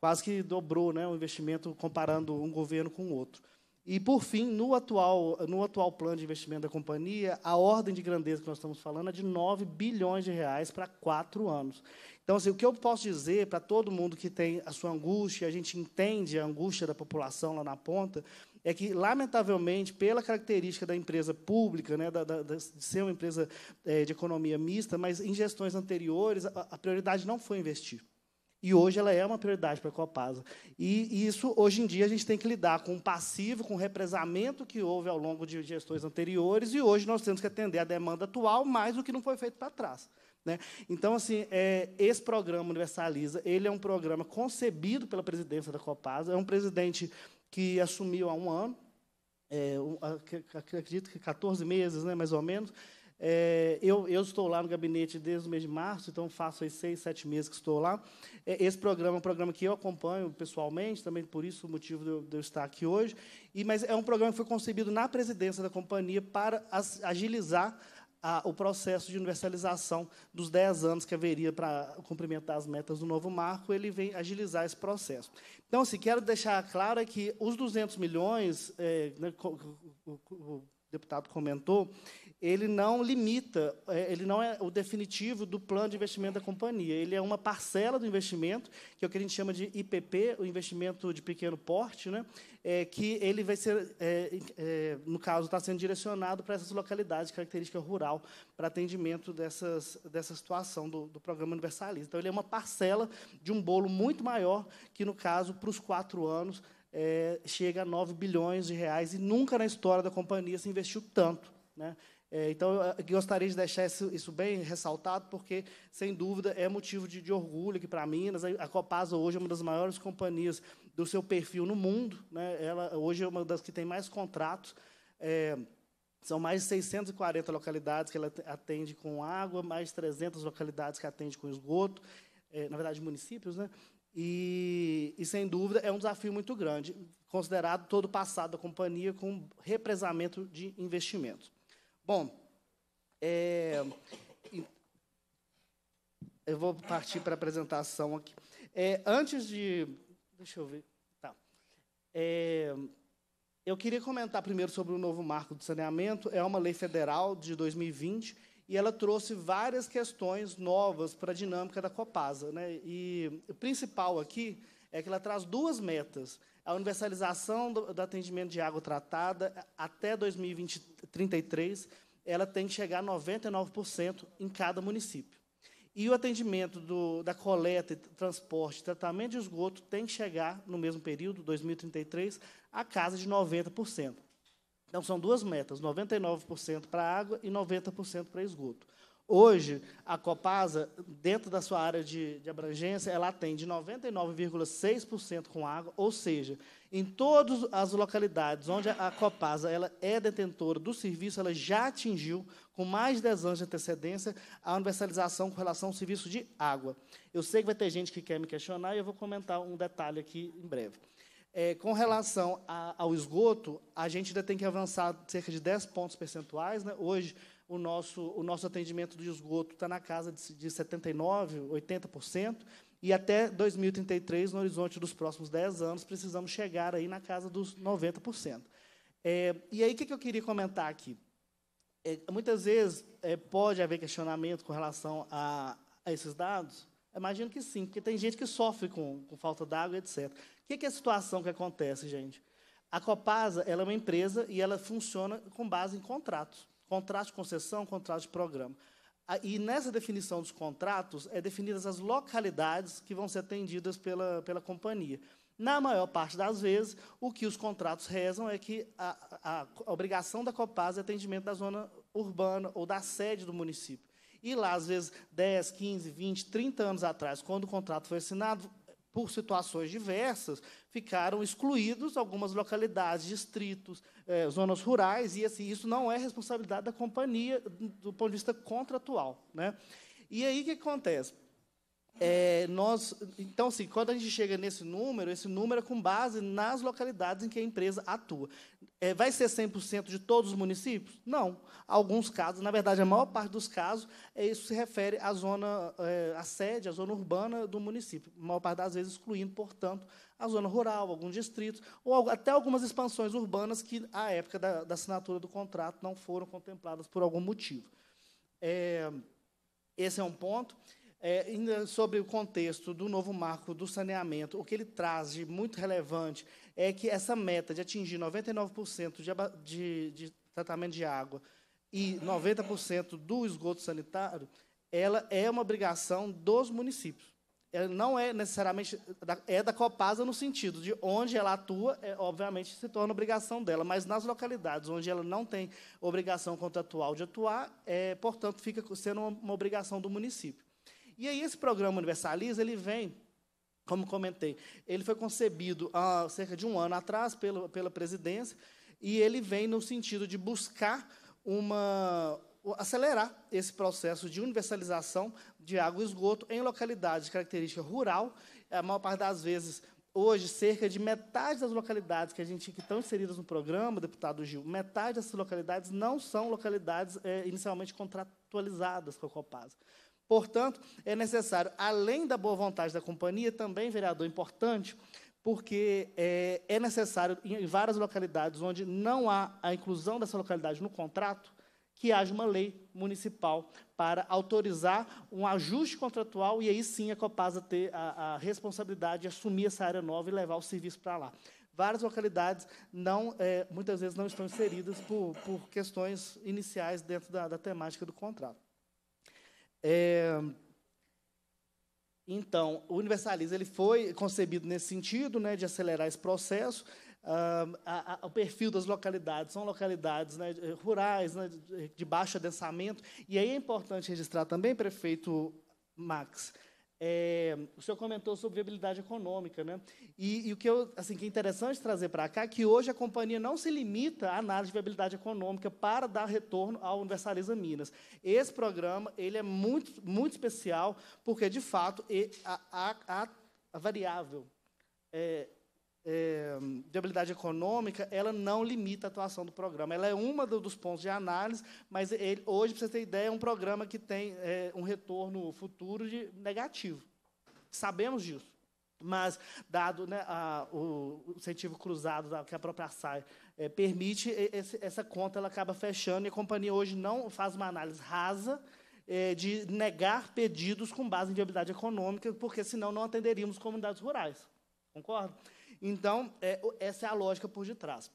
[SPEAKER 11] Quase que dobrou né, o investimento comparando um governo com o outro. E, por fim, no atual, no atual plano de investimento da companhia, a ordem de grandeza que nós estamos falando é de 9 bilhões de reais para quatro anos. Então, assim, o que eu posso dizer para todo mundo que tem a sua angústia, a gente entende a angústia da população lá na ponta, é que, lamentavelmente, pela característica da empresa pública, né, da, da, de ser uma empresa é, de economia mista, mas em gestões anteriores, a, a, prioridade não foi investir. E hoje ela é uma prioridade para a Copasa. E, isso, hoje em dia, a gente tem que lidar com o passivo, com o represamento que houve ao longo de gestões anteriores, e hoje nós temos que atender a demanda atual mais o que não foi feito para trás. Né? Então, assim, é, esse programa Universaliza, ele é um programa concebido pela presidência da Copasa, é um presidente que assumiu há um ano, é, acredito que 14 meses, né, mais ou menos. É, eu, eu, estou lá no gabinete desde o mês de março, então faço aí seis, sete meses que estou lá. É, esse programa é um programa que eu acompanho pessoalmente, também por isso o motivo de eu, de eu estar aqui hoje. E, mas é um programa que foi concebido na presidência da companhia para as, agilizar a, o processo de universalização dos 10 anos que haveria para cumprimentar as metas do novo marco, ele vem agilizar esse processo. Então, se assim, quero deixar claro é que os 200 milhões, é, né, o, o, o, deputado comentou, ele não limita, é, ele não é o definitivo do plano de investimento da companhia. Ele é uma parcela do investimento, que é o que a gente chama de IPP, o investimento de pequeno porte, né? É, que ele vai ser, é, é, no caso, está sendo direcionado para essas localidades de característica rural, para atendimento dessas, dessa situação do, do programa universalista. Então, ele é uma parcela de um bolo muito maior, que, no caso, para os quatro anos, é, chega a 9 bilhões de reais, e nunca na história da companhia se investiu tanto. Né? É, então, eu gostaria de deixar isso, isso, bem ressaltado, porque, sem dúvida, é motivo de, de orgulho aqui para Minas. A Copasa hoje é uma das maiores companhias do seu perfil no mundo. Né? Ela hoje é uma das que tem mais contratos. É, são mais de 640 localidades que ela atende com água, mais 300 localidades que atende com esgoto, é, na verdade, municípios, né? E, e, sem dúvida, é um desafio muito grande, considerado todo o passado da companhia com represamento de investimentos. Bom, é, eu vou partir para a apresentação aqui. É, antes de. Deixa eu ver. Tá. É, eu queria comentar primeiro sobre o novo marco do saneamento. É uma lei federal de 2020 e ela trouxe várias questões novas para a dinâmica da Copasa. Né? E o principal aqui é que ela traz duas metas a universalização do, do atendimento de água tratada até 2033, ela tem que chegar a 99% em cada município. E o atendimento do, da coleta, transporte, tratamento de esgoto tem que chegar, no mesmo período, 2033, a casa de 90%. Então, são duas metas, 99% para água e 90% para esgoto. Hoje, a Copasa, dentro da sua área de, de abrangência, ela atende 99,6% com água, ou seja, em todas as localidades onde a Copasa ela é detentora do serviço, ela já atingiu, com mais de 10 anos de antecedência, a universalização com relação ao serviço de água. Eu sei que vai ter gente que quer me questionar e eu vou comentar um detalhe aqui em breve. É, com relação a, ao esgoto, a gente ainda tem que avançar cerca de 10 pontos percentuais. Né? Hoje, o nosso, o nosso atendimento de esgoto está na casa de, de 79%, 80%, e até 2033, no horizonte dos próximos 10 anos, precisamos chegar aí na casa dos 90%. É, e aí, o que, que, eu queria comentar aqui? É, muitas vezes é, pode haver questionamento com relação a, a, esses dados? Imagino que sim, porque tem gente que sofre com, com falta d'água, etc. O que, que é a situação que acontece, gente? A Copasa ela é uma empresa e ela funciona com base em contratos. Contrato de concessão, contrato de programa. Ah, e nessa definição dos contratos, é definidas as localidades que vão ser atendidas pela, pela companhia. Na maior parte das vezes, o que os contratos rezam é que a, a obrigação da Copasa é atendimento da zona urbana ou da sede do município. E lá, às vezes, 10, 15, 20, 30 anos atrás, quando o contrato foi assinado, por situações diversas, ficaram excluídos algumas localidades, distritos, eh, zonas rurais, e assim, isso não é responsabilidade da companhia do ponto de vista contratual. Né? E aí o que acontece? É, nós, então, assim, quando a gente chega nesse número, esse número é com base nas localidades em que a empresa atua. É, vai ser 100% de todos os municípios? Não. Alguns casos, na verdade, a maior parte dos casos, é, isso se refere à zona, é, à sede, à zona urbana do município. A maior parte das vezes excluindo, portanto, a zona rural, alguns distritos, ou até algumas expansões urbanas que, à época da, da assinatura do contrato, não foram contempladas por algum motivo. É, esse é um ponto é, ainda sobre o contexto do novo marco do saneamento, o que ele traz de muito relevante é que essa meta de atingir 99% de, de, de, tratamento de água e 90% do esgoto sanitário, ela é uma obrigação dos municípios. Ela não é necessariamente da, é da Copasa no sentido de onde ela atua, é, obviamente se torna obrigação dela, mas nas localidades onde ela não tem obrigação contratual de atuar, é, portanto fica sendo uma, uma obrigação do município. E aí esse programa Universaliza, ele vem, como comentei, ele foi concebido há cerca de um ano atrás pela, pela presidência, e ele vem no sentido de buscar uma acelerar esse processo de universalização de água e esgoto em localidades de característica rural, a maior parte das vezes Hoje, cerca de metade das localidades que a gente que estão inseridas no programa, deputado Gil, metade dessas localidades não são localidades é, inicialmente contratualizadas com a Copasa. Portanto, é necessário, além da boa vontade da companhia, também, vereador, importante, porque é, é necessário, em várias localidades onde não há a inclusão dessa localidade no contrato, que haja uma lei municipal para autorizar um ajuste contratual e aí sim a Copasa ter a, a responsabilidade de assumir essa área nova e levar o serviço para lá. Várias localidades não, é, muitas vezes não estão inseridas por, por questões iniciais dentro da, da temática do contrato. É, então, o universalismo ele foi concebido nesse sentido, né, de acelerar esse processo. Ah, a, a, o perfil das localidades são localidades né, rurais, né, de baixo adensamento. E aí é importante registrar também, prefeito Max, é, o senhor comentou sobre viabilidade econômica, né? E, e o que, eu, assim, que é interessante trazer para cá é que hoje a companhia não se limita à análise de viabilidade econômica para dar retorno ao Universaliza Minas. Esse programa ele é muito, muito especial porque, de fato, a, a, a variável é, é, de habilidade econômica, ela não limita a atuação do programa. Ela é uma do, dos pontos de análise, mas ele, hoje, para você ter ideia, é um programa que tem é, um retorno futuro de, negativo. Sabemos disso. Mas, dado né, a, o incentivo cruzado da, que a própria SAI é, permite, esse, essa conta ela acaba fechando e a companhia hoje não faz uma análise rasa é, de negar pedidos com base em viabilidade econômica, porque senão não atenderíamos comunidades rurais. Concordo? Então, é, essa é a lógica por detrás.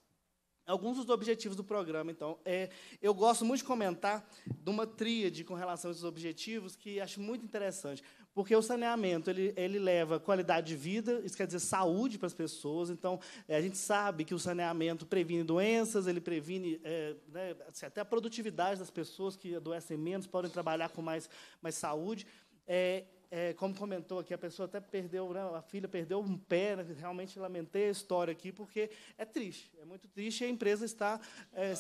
[SPEAKER 11] Alguns dos objetivos do programa, então. É, eu gosto muito de comentar de uma tríade com relação a esses objetivos que acho muito interessante. Porque o saneamento ele, ele leva qualidade de vida, isso quer dizer saúde para as pessoas. Então, é, a gente sabe que o saneamento previne doenças, ele previne é, né, assim, até a produtividade das pessoas que adoecem menos, podem trabalhar com mais, mais saúde. É, é, como comentou aqui, a pessoa até perdeu, né, a filha perdeu um pé, né, realmente lamentei a história aqui, porque é triste, é muito triste e a empresa está é,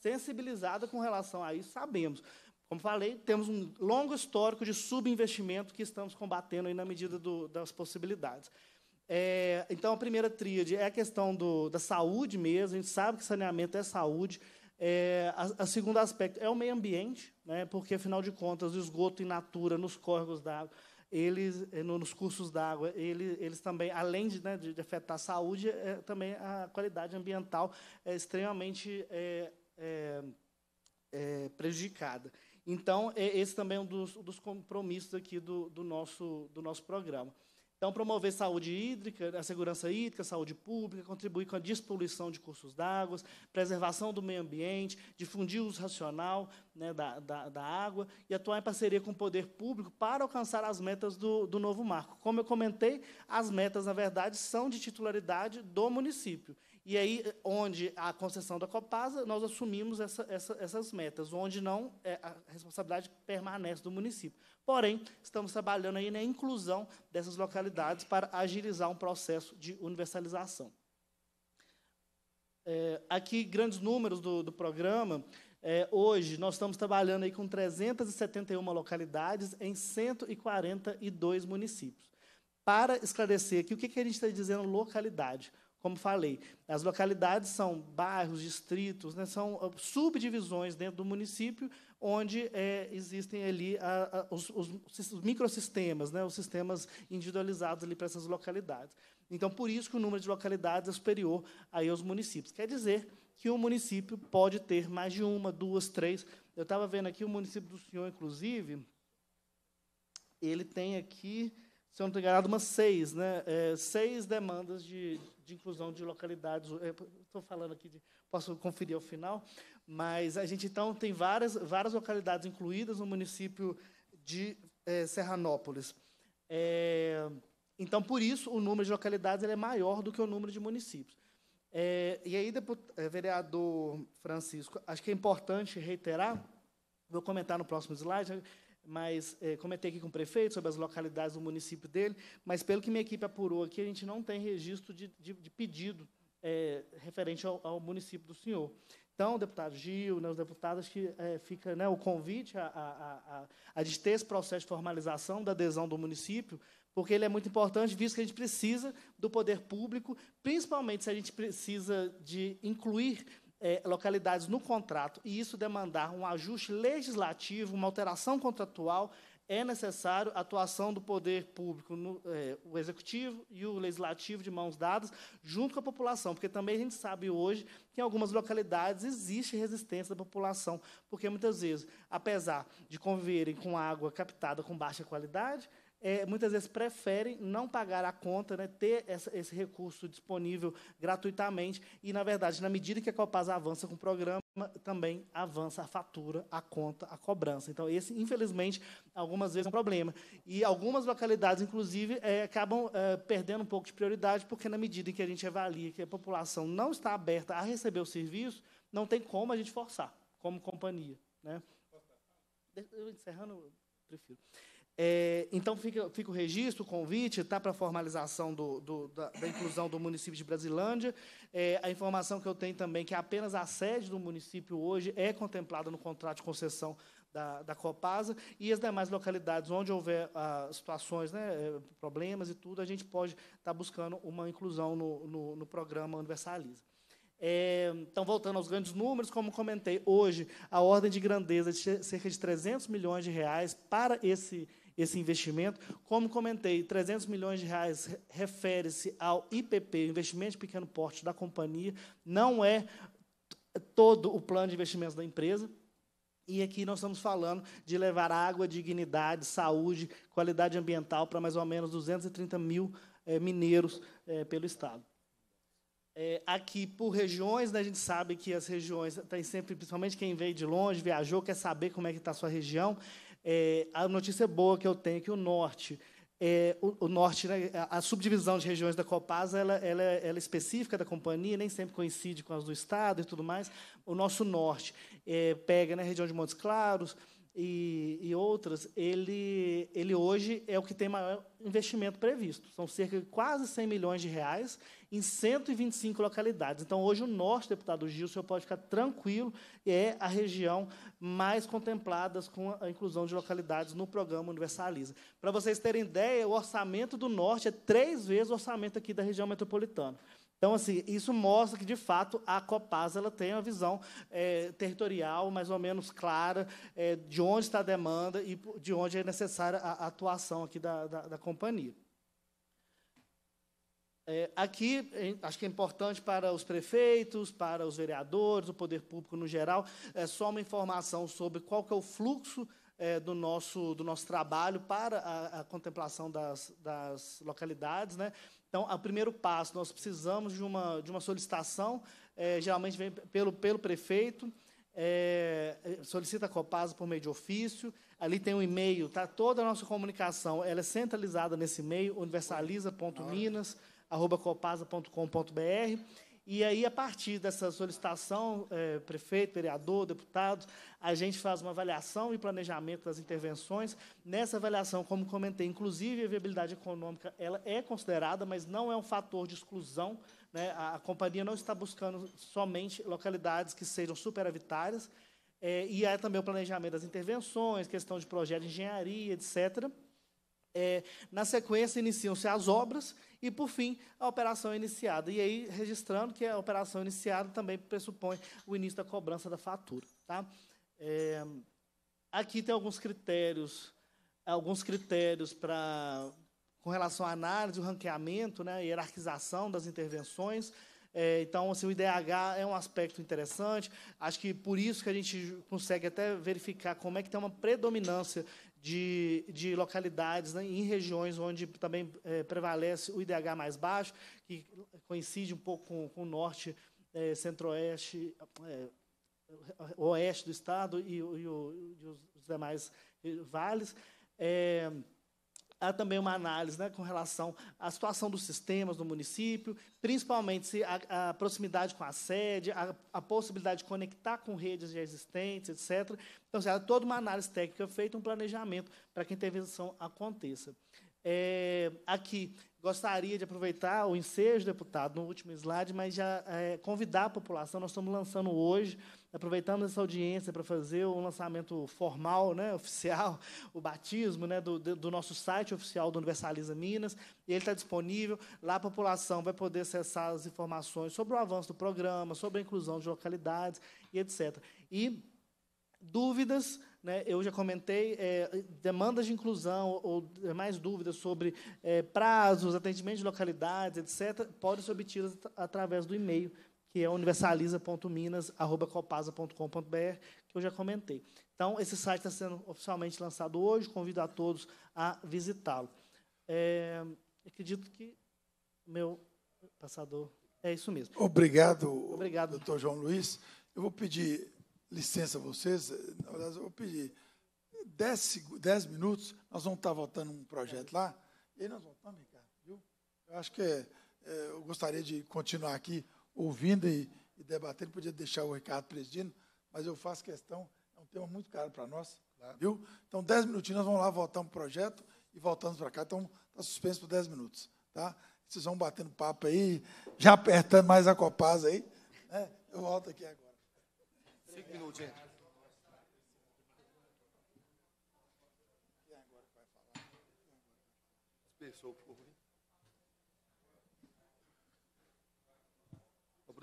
[SPEAKER 11] sensibilizada com relação a isso, sabemos. Como falei, temos um longo histórico de subinvestimento que estamos combatendo aí na medida do, das possibilidades. É, então, a primeira tríade é a questão do, da saúde mesmo, a gente sabe que saneamento é saúde, é, a, a segundo aspecto é o meio ambiente, né, porque, afinal de contas, o esgoto in natura nos córregos d'água eles eh, nos cursos d'água, eles, eles também, além de, né, de, afetar a saúde, é, também a qualidade ambiental é extremamente é, é, prejudicada. Então, é, esse também é um dos, dos compromissos aqui do, do, nosso, do nosso programa. Então, promover saúde hídrica, a segurança hídrica, a saúde pública, contribuir com a despoluição de cursos d'água, preservação do meio ambiente, difundir o uso racional né, da, da, da, água e atuar em parceria com o poder público para alcançar as metas do, do novo marco. Como eu comentei, as metas, na verdade, são de titularidade do município. E aí, onde a concessão da Copasa, nós assumimos essa, essa, essas metas, onde não é, a responsabilidade permanece do município. Porém, estamos trabalhando aí na inclusão dessas localidades para agilizar um processo de universalização. É, aqui, grandes números do, do programa. É, hoje, nós estamos trabalhando aí com 371 localidades em 142 municípios. Para esclarecer aqui, o que, que a gente está dizendo localidade? Localidade como falei, as localidades são bairros, distritos, né, são ah, subdivisões dentro do município, onde é, existem ali a, ah, a, ah, os, os, os, microsistemas, né, os sistemas individualizados ali para essas localidades. Então, por isso que o número de localidades é superior aí aos municípios. Quer dizer que um município pode ter mais de uma, duas, três. Eu estava vendo aqui o município do senhor, inclusive, ele tem aqui se eu não estou enganado, umas seis, né? É, seis demandas de, de inclusão de localidades. Estou falando aqui, de, posso conferir ao final, mas a gente então tem várias, várias localidades incluídas no município de é, Serranópolis. É, então, por isso, o número de localidades é maior do que o número de municípios. É, e aí, deputado, é, vereador Francisco, acho que é importante reiterar, vou comentar no próximo slide, mas é, comentei aqui com o prefeito sobre as localidades do município dele, mas pelo que minha equipe apurou aqui, a gente não tem registro de, de, de pedido é, referente ao, ao, município do senhor. Então, deputado Gil, né, os deputados, que é, fica né, o convite a, a, a, a de ter esse processo de formalização da adesão do município, porque ele é muito importante, visto que a gente precisa do poder público, principalmente se a gente precisa de incluir é, localidades no contrato e isso demandar um ajuste legislativo, uma alteração contratual, é necessário a atuação do poder público, no, é, o executivo e o legislativo de mãos dadas, junto com a população, porque também a gente sabe hoje que em algumas localidades existe resistência da população, porque muitas vezes, apesar de conviverem com água captada com baixa qualidade, é, muitas vezes preferem não pagar a conta, né, ter essa, esse recurso disponível gratuitamente. E, na verdade, na medida que a Copasa avança com o programa, também avança a fatura, a conta, a cobrança. Então, esse, infelizmente, algumas vezes é um problema. E algumas localidades, inclusive, é, acabam é, perdendo um pouco de prioridade, porque na medida em que a gente avalia que a população não está aberta a receber o serviço, não tem como a gente forçar, como companhia. Né? Eu encerrando, eu prefiro. É, então, fica, fica, o registro, o convite, está para a formalização do, do, da, da, inclusão do município de Brasilândia. É, a informação que eu tenho também é que apenas a sede do município hoje é contemplada no contrato de concessão da, da Copasa e as demais localidades onde houver ah, situações, né, é, problemas e tudo, a gente pode estar tá buscando uma inclusão no, no, no programa Universaliza. É, então, voltando aos grandes números, como comentei, hoje a ordem de grandeza é de cerca de 300 milhões de reais para esse esse investimento. Como comentei, 300 milhões de reais refere-se ao IPP, investimento de pequeno porte da companhia, não é todo o plano de investimentos da empresa. E aqui nós estamos falando de levar água, dignidade, saúde, qualidade ambiental para mais ou menos 230 mil é, mineiros é, pelo Estado. É, aqui por regiões, né, a gente sabe que as regiões, tem sempre, principalmente quem veio de longe, viajou, quer saber como é que está a sua região. É, a notícia boa que eu tenho é que o norte, é, o, o, norte, né, a, subdivisão de regiões da Copasa, ela, ela, ela, é específica da companhia, nem sempre coincide com as do estado e tudo mais. O nosso norte é, pega né, a região de Montes Claros, e, e, outras, ele, ele hoje é o que tem maior investimento previsto. São cerca de quase 100 milhões de reais em 125 localidades. Então, hoje, o nosso deputado Gil, o senhor pode ficar tranquilo, é a região mais contemplada com a inclusão de localidades no programa Universaliza. Para vocês terem ideia, o orçamento do Norte é três vezes o orçamento aqui da região metropolitana. Então, assim, isso mostra que, de fato, a Copasa ela tem uma visão é, territorial mais ou menos clara é, de onde está a demanda e de onde é necessária a, a atuação aqui da, da, da companhia. É, aqui, acho que é importante para os prefeitos, para os vereadores, o poder público no geral, é só uma informação sobre qual que é o fluxo é, do, nosso, do nosso trabalho para a, a contemplação das, das localidades. Né? Então, o primeiro passo, nós precisamos de uma, de uma solicitação, é, geralmente vem pelo, pelo prefeito, é, é, solicita a Copasa por meio de ofício, ali tem um e-mail, tá? toda a nossa comunicação ela é centralizada nesse e-mail, universaliza.minas.copasa.com.br, e aí, a partir dessa solicitação, é, prefeito, vereador, deputado, a gente faz uma avaliação e planejamento das intervenções. Nessa avaliação, como comentei, inclusive a viabilidade econômica ela é considerada, mas não é um fator de exclusão. Né? A, a companhia não está buscando somente localidades que sejam superavitárias. É, e há é também o planejamento das intervenções, questão de projeto de engenharia, etc. É, na sequência, iniciam-se as obras e, por fim, a operação é iniciada. E aí, registrando que a operação é iniciada também pressupõe o início da cobrança da fatura. Tá? É, aqui tem alguns critérios, alguns critérios para com relação à análise, o ranqueamento, né, a hierarquização das intervenções. É, então, assim, o IDH é um aspecto interessante. Acho que por isso que a gente consegue até verificar como é que tem uma predominância de, de localidades né, em regiões onde também é, prevalece o IDH mais baixo, que coincide um pouco com, com o norte, é, centro-oeste, é, oeste do estado e, e, e os demais vales há também uma análise né, com relação à situação dos sistemas do município, principalmente se a, a proximidade com a sede, a, a, possibilidade de conectar com redes já existentes, etc. Então, seja, assim, toda uma análise técnica feita, um planejamento para que a intervenção aconteça. É, aqui, gostaria de aproveitar o ensejo, deputado, no último slide, mas já é, convidar a população, nós estamos lançando hoje aproveitamos essa audiência para fazer o lançamento formal, né, oficial, o batismo né, do, do nosso site oficial do Universaliza Minas. ele está disponível. Lá a população vai poder acessar as informações sobre o avanço do programa, sobre a inclusão de localidades e etc. E dúvidas. Né, eu já comentei é, demandas de inclusão ou, ou mais dúvidas sobre é, prazos, atendimento de localidades, etc., podem ser obtidas através do e-mail que é universaliza.minas.copasa.com.br, que eu já comentei. Então, esse site está sendo oficialmente lançado hoje, convido a todos a visitá-lo. É, acredito que meu passador é isso mesmo.
[SPEAKER 1] Obrigado, Obrigado. doutor João Luiz. Eu vou pedir licença a vocês, na verdade, eu vou pedir 10, 10 minutos, nós vamos estar votando um projeto lá, e aí nós voltamos, Ricardo, viu? Eu acho que é, é eu gostaria de continuar aqui ouvindo e, e debatendo, podia deixar o Ricardo presidindo, mas eu faço questão, é um tema muito caro para nós, claro. viu? Então, 10 minutinhos, nós vamos lá, votar para o projeto e voltamos para cá. Então, está suspenso por 10 minutos, tá? Vocês vão batendo papo aí, já apertando mais a Copasa aí. Né? Eu volto aqui agora. Cinco minutos, gente.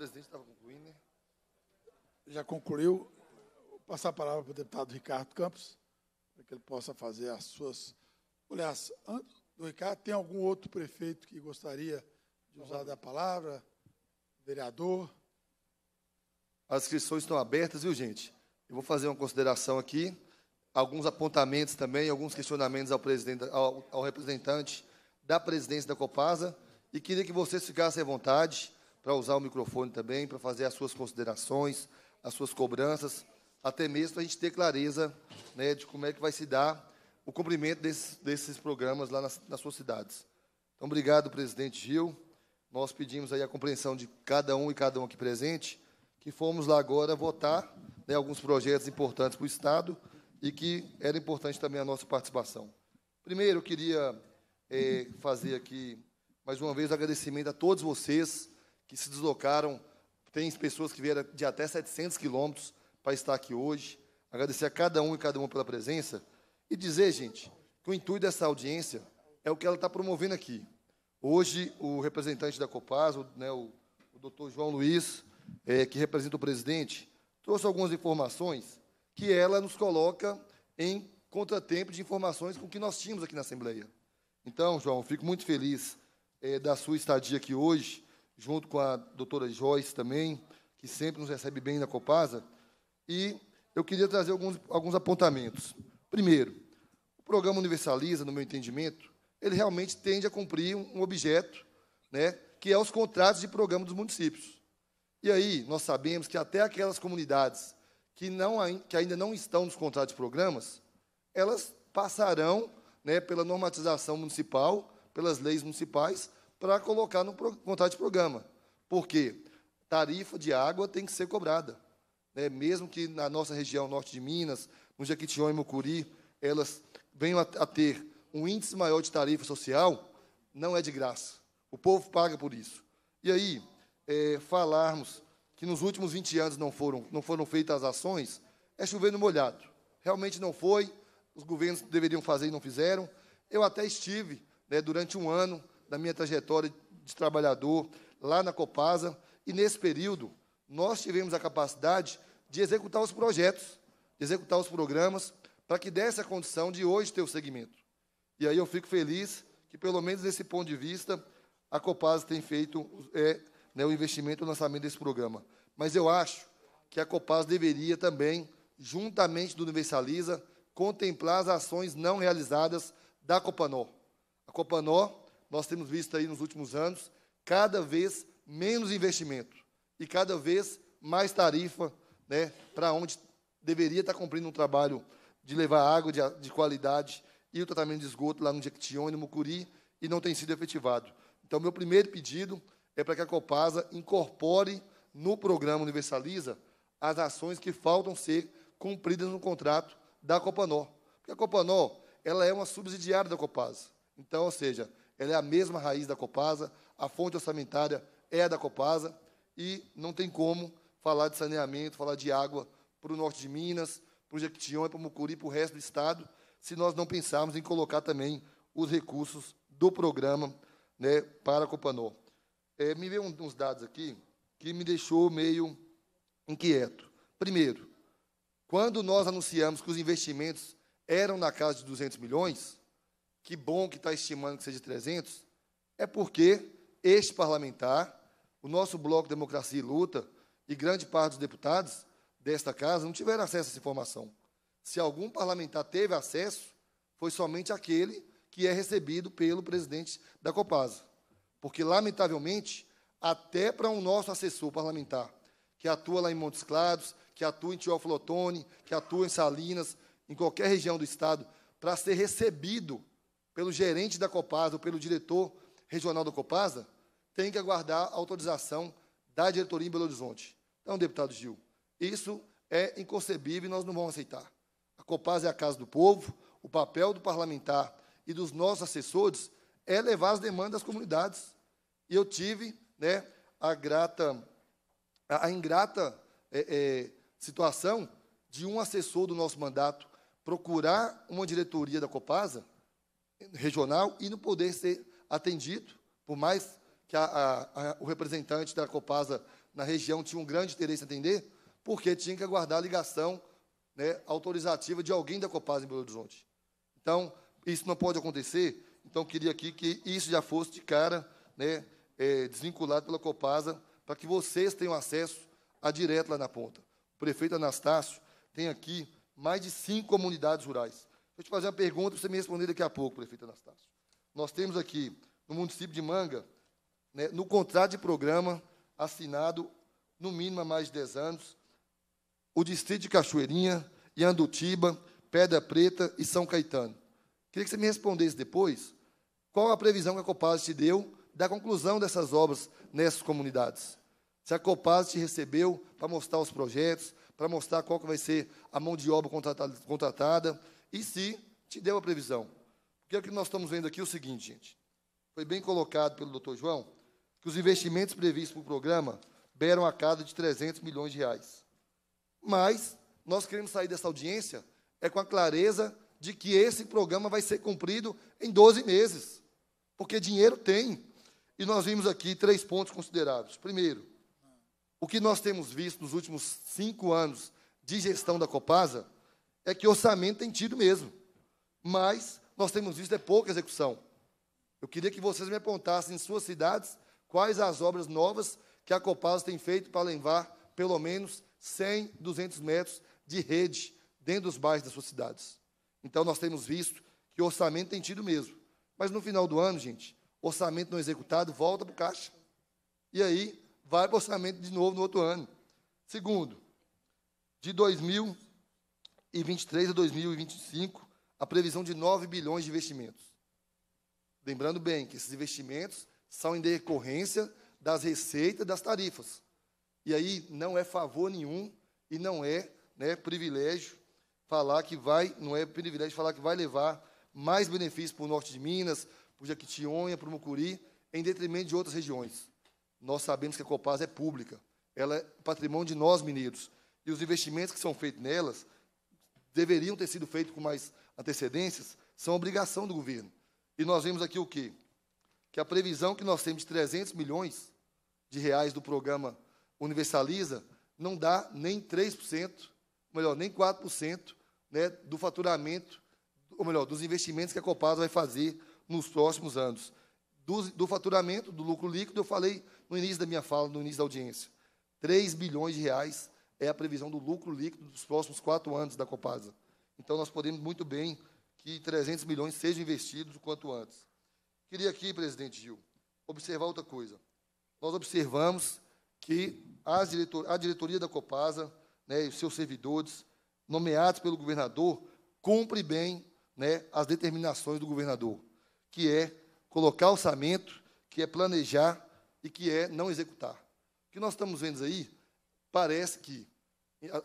[SPEAKER 2] presidente estava concluindo, né? Já concluiu. Vou
[SPEAKER 1] passar a palavra para o deputado Ricardo Campos, para que ele possa fazer as suas. Aliás, antes do Ricardo, tem algum outro prefeito que gostaria de usar da palavra?
[SPEAKER 2] Vereador? As inscrições estão abertas, viu, gente? Eu vou fazer uma consideração aqui, alguns apontamentos também, alguns questionamentos ao, presidente, ao, ao representante da presidência da Copasa, e queria que vocês ficassem à vontade para usar o microfone também, para fazer as suas considerações, as suas cobranças, até mesmo para a gente ter clareza né, de como é que vai se dar o cumprimento desses, desses programas lá nas, nas suas cidades. Então, obrigado, presidente Gil. Nós pedimos aí a compreensão de cada um e cada um aqui presente, que fomos lá agora votar né, alguns projetos importantes para o Estado e que era importante também a nossa participação. Primeiro, eu queria é, fazer aqui, mais uma vez, o agradecimento a todos vocês que se deslocaram, tem pessoas que vieram de até 700 quilômetros para estar aqui hoje. Agradecer a cada um e cada uma pela presença e dizer, gente, que o intuito dessa audiência é o que ela está promovendo aqui. Hoje, o representante da Copaz, o, né, o, o doutor João Luiz, é, que representa o presidente, trouxe algumas informações que ela nos coloca em contratempo de informações com o que nós tínhamos aqui na Assembleia. Então, João, fico muito feliz é, da sua estadia aqui hoje junto com a doutora Joyce também, que sempre nos recebe bem na Copasa, e eu queria trazer alguns, alguns apontamentos. Primeiro, o programa Universaliza, no meu entendimento, ele realmente tende a cumprir um objeto, né, que é os contratos de programa dos municípios. E aí, nós sabemos que até aquelas comunidades que, não, que ainda não estão nos contratos de programas, elas passarão né, pela normatização municipal, pelas leis municipais, para colocar no contrato de programa. Por quê? Tarifa de água tem que ser cobrada. Né? Mesmo que na nossa região norte de Minas, no Jequitinhonha e Mucuri, elas venham a, a ter um índice maior de tarifa social, não é de graça. O povo paga por isso. E aí, é, falarmos que nos últimos 20 anos não foram, não foram feitas as ações, é chover no molhado. Realmente não foi, os governos deveriam fazer e não fizeram. Eu até estive, né, durante um ano, da minha trajetória de trabalhador lá na Copasa, e nesse período nós tivemos a capacidade de executar os projetos, de executar os programas, para que desse a condição de hoje ter o segmento. E aí eu fico feliz que, pelo menos desse ponto de vista, a Copasa tem feito é, né, o investimento, o lançamento desse programa. Mas eu acho que a Copasa deveria também, juntamente do Universaliza, contemplar as ações não realizadas da Copanó. A Copanó nós temos visto aí nos últimos anos cada vez menos investimento e cada vez mais tarifa né, para onde deveria estar tá cumprindo um trabalho de levar água de, de qualidade e o tratamento de esgoto lá no Jequitinhonha e no Mucuri e não tem sido efetivado. Então, meu primeiro pedido é para que a Copasa incorpore no programa Universaliza as ações que faltam ser cumpridas no contrato da Copanó. Porque a Copanó, ela é uma subsidiária da Copasa. Então, ou seja, ela é a mesma raiz da Copasa, a fonte orçamentária é da Copasa, e não tem como falar de saneamento, falar de água para o norte de Minas, para o Jequitinhonha, para o Mucuri, para o resto do Estado, se nós não pensarmos em colocar também os recursos do programa né, para a Copanor. É, me veio uns dados aqui que me deixou meio inquieto. Primeiro, quando nós anunciamos que os investimentos eram na casa de 200 milhões, que bom que está estimando que seja 300, é porque este parlamentar, o nosso bloco Democracia e Luta e grande parte dos deputados desta casa não tiveram acesso a essa informação. Se algum parlamentar teve acesso, foi somente aquele que é recebido pelo presidente da Copasa. Porque, lamentavelmente, até para um nosso assessor parlamentar, que atua lá em Montes Claros, que atua em Teófilo que atua em Salinas, em qualquer região do Estado, para ser recebido pelo gerente da Copasa ou pelo diretor regional da Copasa, tem que aguardar a autorização da diretoria em Belo Horizonte. Então, deputado Gil, isso é inconcebível e nós não vamos aceitar. A Copasa é a casa do povo, o papel do parlamentar e dos nossos assessores é levar as demandas das comunidades. E eu tive né, a grata, a ingrata é, é, situação de um assessor do nosso mandato procurar uma diretoria da Copasa regional e não poder ser atendido, por mais que a, a, a, o representante da Copasa na região tinha um grande interesse em atender, porque tinha que aguardar a ligação né, autorizativa de alguém da Copasa em Belo Horizonte. Então, isso não pode acontecer, então queria aqui que isso já fosse de cara né, é, desvinculado pela Copasa, para que vocês tenham acesso a direto lá na ponta. O prefeito Anastácio tem aqui mais de cinco comunidades rurais eu te fazer uma pergunta para você me responder daqui a pouco, prefeito Anastácio. Nós temos aqui, no município de Manga, né, no contrato de programa assinado, no mínimo há mais de 10 anos, o distrito de Cachoeirinha, Andutiba, Pedra Preta e São Caetano. Queria que você me respondesse depois qual a previsão que a Copasa te deu da conclusão dessas obras nessas comunidades. Se a Copasa te recebeu para mostrar os projetos, para mostrar qual que vai ser a mão de obra contratada, contratada e se te deu a previsão. Porque é o que nós estamos vendo aqui é o seguinte, gente. Foi bem colocado pelo Dr. João que os investimentos previstos para o programa deram a casa de 300 milhões de reais. Mas nós queremos sair dessa audiência é com a clareza de que esse programa vai ser cumprido em 12 meses. Porque dinheiro tem. E nós vimos aqui três pontos consideráveis. Primeiro, o que nós temos visto nos últimos cinco anos de gestão da Copasa é que orçamento tem tido mesmo. Mas nós temos visto é pouca execução. Eu queria que vocês me apontassem em suas cidades quais as obras novas que a Copasa tem feito para levar pelo menos 100, 200 metros de rede dentro dos bairros das suas cidades. Então nós temos visto que orçamento tem tido mesmo. Mas no final do ano, gente, orçamento não executado volta para o caixa. E aí vai para o orçamento de novo no outro ano. Segundo, de 2000 2023 a 2025, a previsão de 9 bilhões de investimentos. Lembrando bem que esses investimentos são em decorrência das receitas das tarifas. E aí não é favor nenhum e não é né, privilégio falar que vai, não é privilégio falar que vai levar mais benefícios para o norte de Minas, para o Jaquitionha, para o Mucuri, em detrimento de outras regiões. Nós sabemos que a Copasa é pública, ela é patrimônio de nós mineiros. E os investimentos que são feitos nelas deveriam ter sido feitos com mais antecedências, são obrigação do governo. E nós vemos aqui o quê? Que a previsão que nós temos de 300 milhões de reais do programa Universaliza não dá nem 3%, melhor, nem 4% né, do faturamento, ou melhor, dos investimentos que a Copasa vai fazer nos próximos anos. Do, do faturamento, do lucro líquido, eu falei no início da minha fala, no início da audiência. 3 bilhões de reais é a previsão do lucro líquido dos próximos quatro anos da Copasa. Então, nós podemos muito bem que 300 milhões sejam investidos o quanto antes. Queria aqui, presidente Gil, observar outra coisa. Nós observamos que diretor, a diretoria da Copasa né, e os seus servidores, nomeados pelo governador, cumpre bem né, as determinações do governador, que é colocar orçamento, que é planejar e que é não executar. O que nós estamos vendo aí, parece que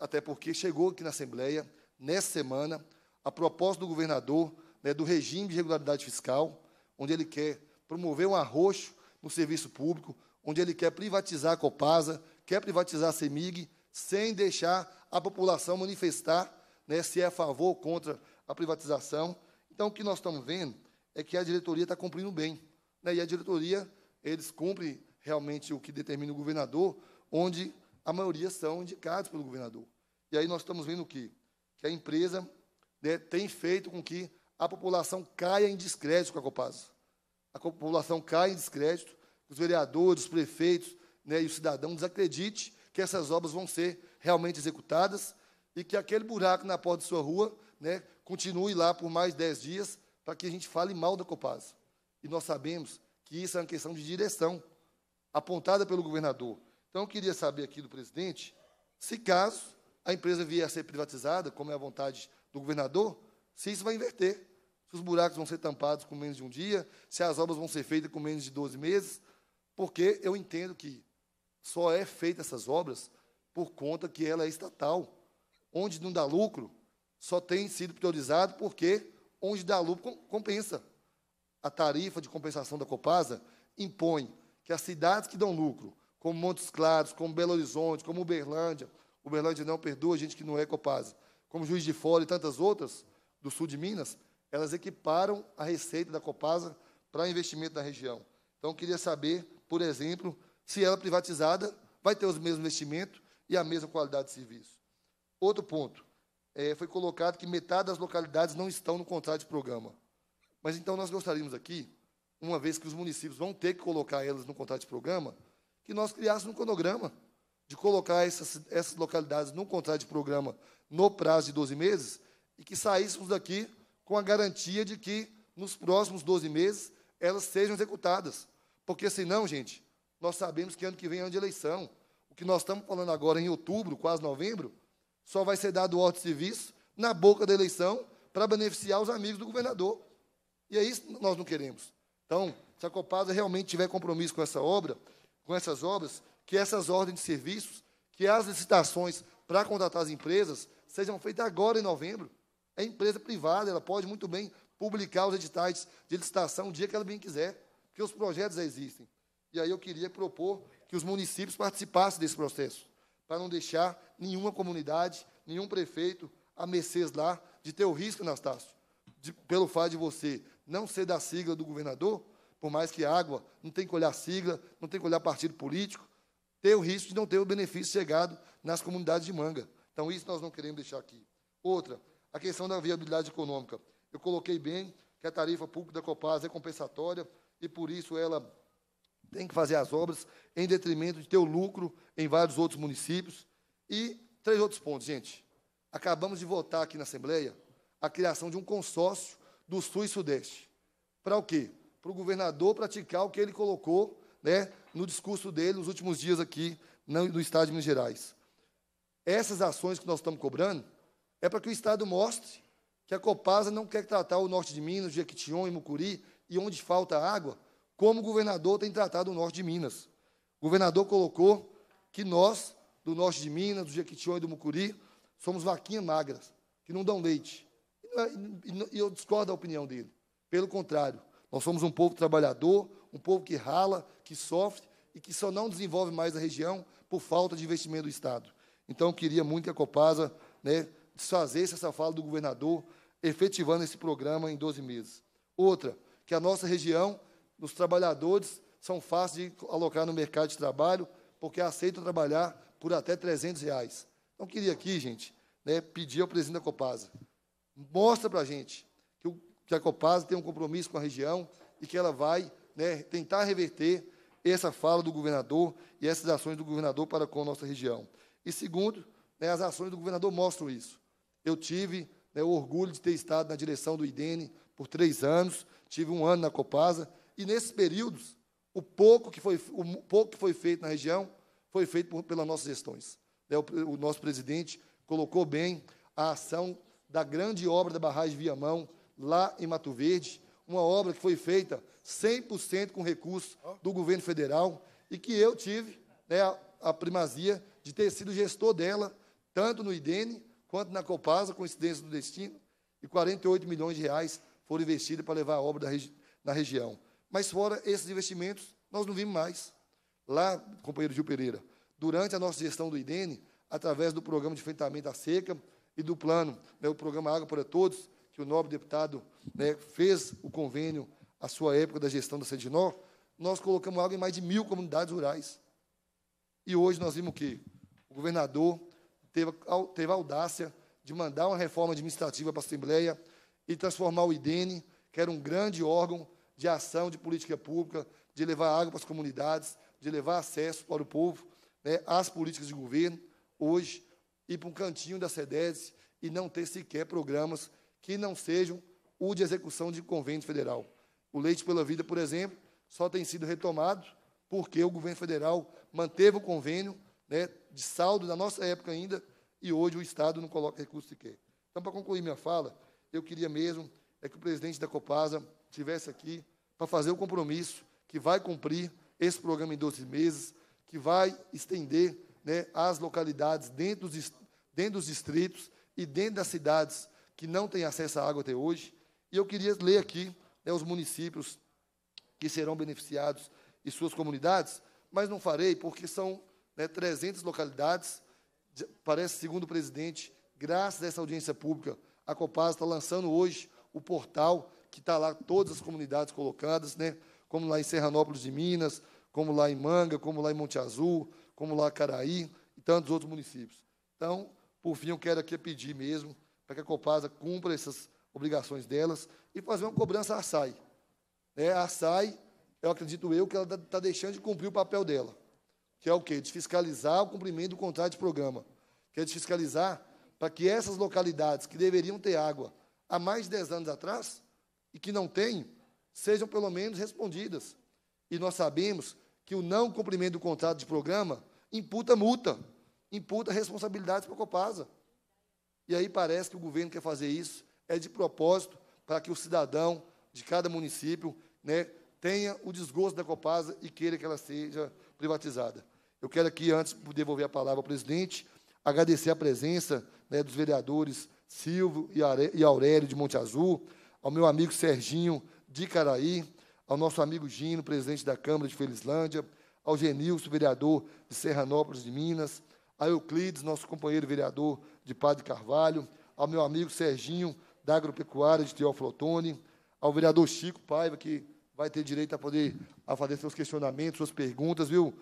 [SPEAKER 2] até porque chegou aqui na Assembleia, nessa semana, a proposta do governador né, do regime de regularidade fiscal, onde ele quer promover um arroxo no serviço público, onde ele quer privatizar a Copasa, quer privatizar a CEMIG, sem deixar a população manifestar né, se é a favor ou contra a privatização. Então, o que nós estamos vendo é que a diretoria está cumprindo bem. Né, e a diretoria, eles cumprem realmente o que determina o governador, onde a maioria são indicados pelo governador. E aí nós estamos vendo o quê? Que a empresa né, tem feito com que a população caia em descrédito com a Copasa. A população caia em descrédito, os vereadores, os prefeitos né, e o cidadão acreditem que essas obras vão ser realmente executadas e que aquele buraco na porta de sua rua né, continue lá por mais dez dias para que a gente fale mal da Copasa. E nós sabemos que isso é uma questão de direção apontada pelo governador. Então, eu queria saber aqui do presidente, se caso a empresa vier a ser privatizada, como é a vontade do governador, se isso vai inverter. Se os buracos vão ser tampados com menos de um dia, se as obras vão ser feitas com menos de 12 meses, porque eu entendo que só é feita essas obras por conta que ela é estatal. Onde não dá lucro, só tem sido priorizado porque onde dá lucro compensa. A tarifa de compensação da Copasa impõe que as cidades que dão lucro como Montes Claros, como Belo Horizonte, como Uberlândia. Uberlândia não perdoa gente que não é Copasa. Como Juiz de Fora e tantas outras do sul de Minas, elas equiparam a receita da Copasa para investimento na região. Então, eu queria saber, por exemplo, se ela privatizada vai ter os mesmos investimentos e a mesma qualidade de serviço. Outro ponto. É, foi colocado que metade das localidades não estão no contrato de programa. Mas então nós gostaríamos aqui, uma vez que os municípios vão ter que colocar elas no contrato de programa, que nós criássemos um cronograma de colocar essas, essas localidades num contrato de programa no prazo de 12 meses e que saíssemos daqui com a garantia de que nos próximos 12 meses elas sejam executadas. Porque senão, gente, nós sabemos que ano que vem é ano de eleição. O que nós estamos falando agora em outubro, quase novembro, só vai ser dado ordem de serviço na boca da eleição para beneficiar os amigos do governador. E é isso que nós não queremos. Então, se a Copasa realmente tiver compromisso com essa obra, com essas obras, que essas ordens de serviços, que as licitações para contratar as empresas sejam feitas agora em novembro. É empresa privada, ela pode muito bem publicar os editais de licitação o dia que ela bem quiser, porque os projetos já existem. E aí eu queria propor que os municípios participassem desse processo, para não deixar nenhuma comunidade, nenhum prefeito a mercês lá de ter o risco, Anastácio, de, pelo fato de você não ser da sigla do governador, por mais que água, não tem que olhar sigla, não tem que olhar partido político, tem o risco de não ter o benefício chegado nas comunidades de manga. Então, isso nós não queremos deixar aqui. Outra, a questão da viabilidade econômica. Eu coloquei bem que a tarifa pública da Copasa é compensatória e, por isso, ela tem que fazer as obras em detrimento de ter o lucro em vários outros municípios. E três outros pontos, gente. Acabamos de votar aqui na Assembleia a criação de um consórcio do Sul e Sudeste. Para o quê? para o governador praticar o que ele colocou né, no discurso dele nos últimos dias aqui no, Estado de Minas Gerais. Essas ações que nós estamos cobrando é para que o Estado mostre que a Copasa não quer tratar o norte de Minas, Jequitinhon e Mucuri, e onde falta água, como o governador tem tratado o norte de Minas. O governador colocou que nós, do norte de Minas, do Jequitinhon e do Mucuri, somos vaquinhas magras, que não dão leite. É, e eu discordo da opinião dele. Pelo contrário, nós somos um povo trabalhador, um povo que rala, que sofre e que só não desenvolve mais a região por falta de investimento do Estado. Então, eu queria muito que a Copasa né, desfazesse essa fala do governador, efetivando esse programa em 12 meses. Outra, que a nossa região, os trabalhadores, são fáceis de alocar no mercado de trabalho, porque aceitam trabalhar por até 300 reais. Então, queria aqui, gente, né, pedir ao presidente da Copasa, mostra para a gente que a Copasa tem um compromisso com a região e que ela vai né, tentar reverter essa fala do governador e essas ações do governador para com a nossa região. E segundo, né, as ações do governador mostram isso. Eu tive né, o orgulho de ter estado na direção do IDN por três anos, tive um ano na Copasa, e nesses períodos, o pouco que foi, o pouco que foi feito na região foi feito por, pelas nossas gestões. Né, o, o nosso presidente colocou bem a ação da grande obra da barragem Viamão, lá em Mato Verde, uma obra que foi feita 100% com recursos do governo federal e que eu tive né, a, a, primazia de ter sido gestor dela, tanto no IDENE quanto na Copasa, coincidência do destino, e 48 milhões de reais foram investidos para levar a obra regi na região. Mas fora esses investimentos, nós não vimos mais. Lá, companheiro Gil Pereira, durante a nossa gestão do IDENE, através do programa de enfrentamento à seca e do plano, né, o programa Água para Todos, que o nobre deputado né, fez o convênio à sua época da gestão da Sendinó, nós colocamos água em mais de mil comunidades rurais. E hoje nós vimos que o governador teve, teve a audácia de mandar uma reforma administrativa para a Assembleia e transformar o IDENE, que era um grande órgão de ação de política pública, de levar água para as comunidades, de levar acesso para o povo né, às políticas de governo, hoje ir para um cantinho da SEDES e não ter sequer programas que não sejam o de execução de convênio federal. O leite pela vida, por exemplo, só tem sido retomado porque o governo federal manteve o convênio né, de saldo na nossa época ainda e hoje o Estado não coloca recurso sequer. Então, para concluir minha fala, eu queria mesmo é que o presidente da Copasa estivesse aqui para fazer o compromisso que vai cumprir esse programa em 12 meses, que vai estender né, as localidades dentro dos, dentro dos distritos e dentro das cidades que não têm acesso à água até hoje. E eu queria ler aqui né, os municípios que serão beneficiados e suas comunidades, mas não farei, porque são né, 300 localidades. Parece, segundo o presidente, graças a essa audiência pública, a Copasa está lançando hoje o portal que está lá todas as comunidades colocadas, né, como lá em Serranópolis de Minas, como lá em Manga, como lá em Monte Azul, como lá em Caraí e tantos outros municípios. Então, por fim, eu quero aqui pedir mesmo para que a Copasa cumpra essas obrigações delas e fazer uma cobrança à SAI. É, a SAI, eu acredito eu, que ela está tá deixando de cumprir o papel dela, que é o quê? De fiscalizar o cumprimento do contrato de programa, que é de fiscalizar para que essas localidades que deveriam ter água há mais de 10 anos atrás e que não têm, sejam pelo menos respondidas. E nós sabemos que o não cumprimento do contrato de programa imputa multa, imputa responsabilidades para a Copasa. E aí parece que o governo quer fazer isso, é de propósito para que o cidadão de cada município né, tenha o desgosto da Copasa e queira que ela seja privatizada. Eu quero aqui, antes de devolver a palavra ao presidente, agradecer a presença né, dos vereadores Silvio e Aurélio de Monte Azul, ao meu amigo Serginho de Caraí, ao nosso amigo Gino, presidente da Câmara de Felizlândia, ao Genilson, vereador de Serranópolis de Minas, a Euclides, nosso companheiro vereador de Padre Carvalho, ao meu amigo Serginho, da Agropecuária de Teófilo ao vereador Chico Paiva, que vai ter direito a poder a fazer seus questionamentos, suas perguntas, viu?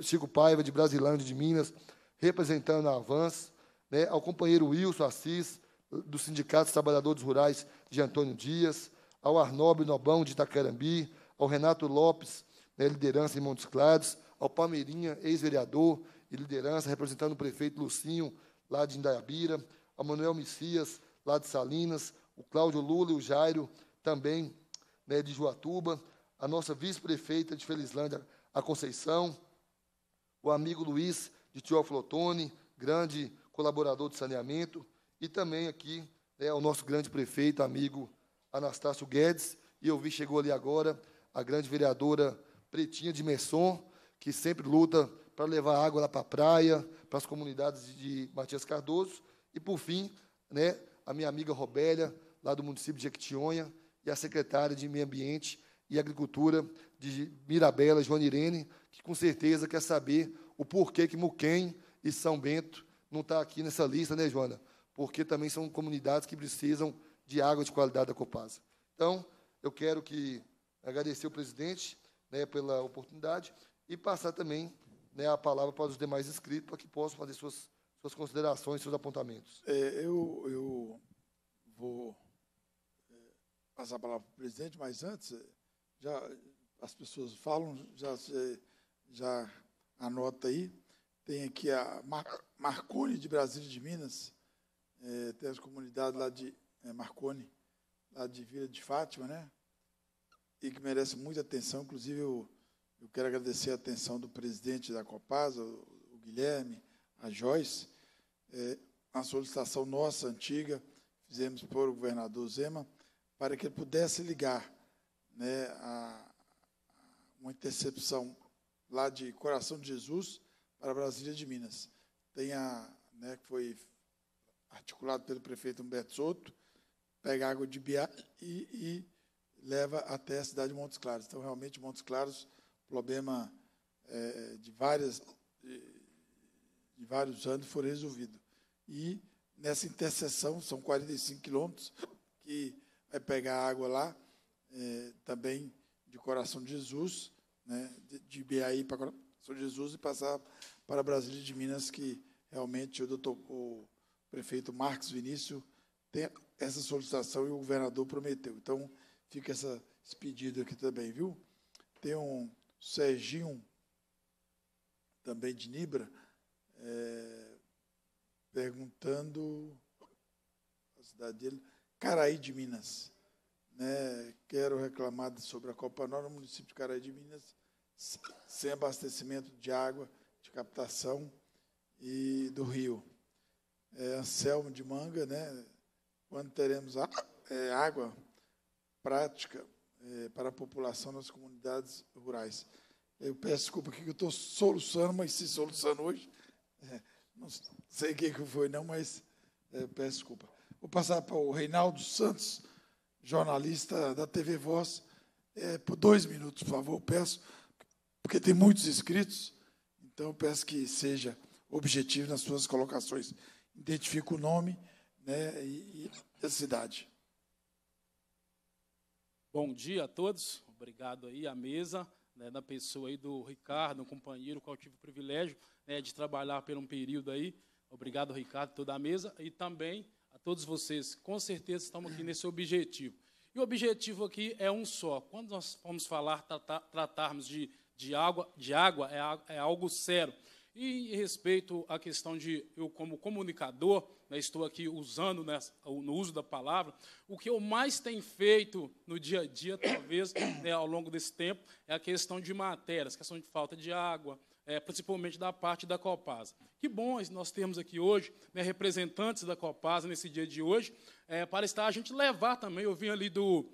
[SPEAKER 2] Chico Paiva, de Brasilândia, de Minas, representando a Avance, né? ao companheiro Wilson Assis, do Sindicato dos Trabalhadores Rurais de Antônio Dias, ao Arnobre Nobão, de Itacarambi, ao Renato Lopes, né? liderança em Montes Claros, ao Palmeirinha, ex-vereador e liderança, representando o prefeito Lucinho, lá de Indaiabira, a Manuel Messias, lá de Salinas, o Cláudio Lula e o Jairo, também né, de Juatuba, a nossa vice-prefeita de Felizlândia, a Conceição, o amigo Luiz de Tioflotone, grande colaborador de saneamento, e também aqui né, o nosso grande prefeito, amigo Anastácio Guedes, e eu vi, chegou ali agora, a grande vereadora Pretinha de Messon, que sempre luta para levar água lá para a praia, para as comunidades de Matias Cardoso. E, por fim, né, a minha amiga Robélia, lá do município de Equitionha, e a secretária de Meio Ambiente e Agricultura de Mirabela, Joana Irene, que com certeza quer saber o porquê que Muquem e São Bento não está aqui nessa lista, né, Joana? Porque também são comunidades que precisam de água de qualidade da Copasa. Então, eu quero que agradecer o presidente né, pela oportunidade e passar também né, a palavra para os demais inscritos, para que possam fazer suas, suas considerações, seus apontamentos.
[SPEAKER 1] É, eu, eu vou é, passar a palavra para o presidente, mas antes, é, já as pessoas falam, já, é, já anota aí. Tem aqui a Mar Marconi de Brasília de Minas, é, tem as comunidades lá de é, Marconi, lá de Vila de Fátima, né? E que merece muita atenção. Inclusive, o eu quero agradecer a atenção do presidente da Copasa, o Guilherme, a Joyce, é, a solicitação nossa, antiga, fizemos por o governador Zema, para que ele pudesse ligar né, a, uma intercepção lá de Coração de Jesus para Brasília de Minas. Tem a, né, que foi articulado pelo prefeito Humberto Soto, pega água de Biá e, e leva até a cidade de Montes Claros. Então, realmente, Montes Claros problema é, de, várias, de, vários anos foi resolvido. E nessa interseção, são 45 quilômetros, que vai pegar água lá, é, também de Coração de Jesus, né, de, de Biaí para Coração de Jesus e passar para Brasília de Minas, que realmente o, doutor, o prefeito Marcos Vinícius tem essa solicitação e o governador prometeu. Então, fica essa, esse pedido aqui também, viu? Tem um, Serginho, também de Nibra, é, perguntando a cidade dele, Caraí de Minas. Né, quero reclamar sobre a Copa Nova, no município de Caraí de Minas, sem abastecimento de água, de captação e do rio. É, Anselmo de Manga, né, quando teremos a, é, água prática é, para a população nas comunidades rurais. Eu peço desculpa que eu estou soluçando, mas se soluçando hoje, é, não sei o que, foi não, mas é, peço desculpa. Vou passar para o Reinaldo Santos, jornalista da TV Voz, é, por dois minutos, por favor, peço, porque tem muitos inscritos, então peço que seja objetivo nas suas colocações. Identifique o nome né, e, e a cidade. Bom dia a todos.
[SPEAKER 12] Obrigado aí à mesa, né, na pessoa aí do Ricardo, um companheiro com o tive o privilégio né, de trabalhar por um período aí. Obrigado, Ricardo, toda a mesa e também a todos vocês. Com certeza estamos aqui nesse objetivo. E o objetivo aqui é um só. Quando nós vamos falar, tratar, tratarmos de, de água, de água é, é algo sério. E respeito à questão de eu como comunicador, né, estou aqui usando nessa, no uso da palavra, o que eu mais tenho feito no dia a dia, talvez, né, ao longo desse tempo, é a questão de matérias, questão de falta de água, é, principalmente da parte da Copasa. Que bom nós termos aqui hoje né, representantes da Copasa nesse dia de hoje, é, para estar a gente levar também, eu vim ali do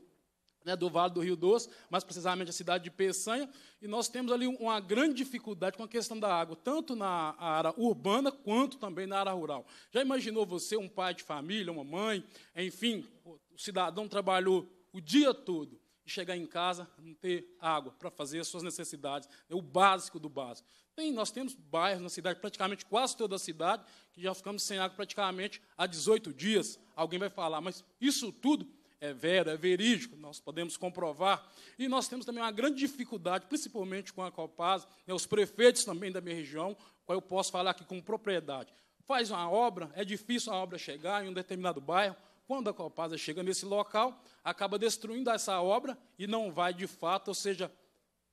[SPEAKER 12] né, do Vale do Rio Doce, mais precisamente a cidade de Peçanha, e nós temos ali uma grande dificuldade com a questão da água, tanto na área urbana quanto também na área rural. Já imaginou você, um pai de família, uma mãe, enfim, o cidadão trabalhou o dia todo e chegar em casa não ter água para fazer as suas necessidades, é o básico do básico. Tem, nós temos bairros na cidade, praticamente quase toda a cidade, que já ficamos sem água praticamente há 18 dias. Alguém vai falar, mas isso tudo é vera, é verídico, nós podemos comprovar. E nós temos também uma grande dificuldade, principalmente com a Copasa, né, os prefeitos também da minha região, qual eu posso falar aqui com propriedade. Faz uma obra, é difícil a obra chegar em um determinado bairro, quando a Copasa chega nesse local, acaba destruindo essa obra e não vai de fato, ou seja,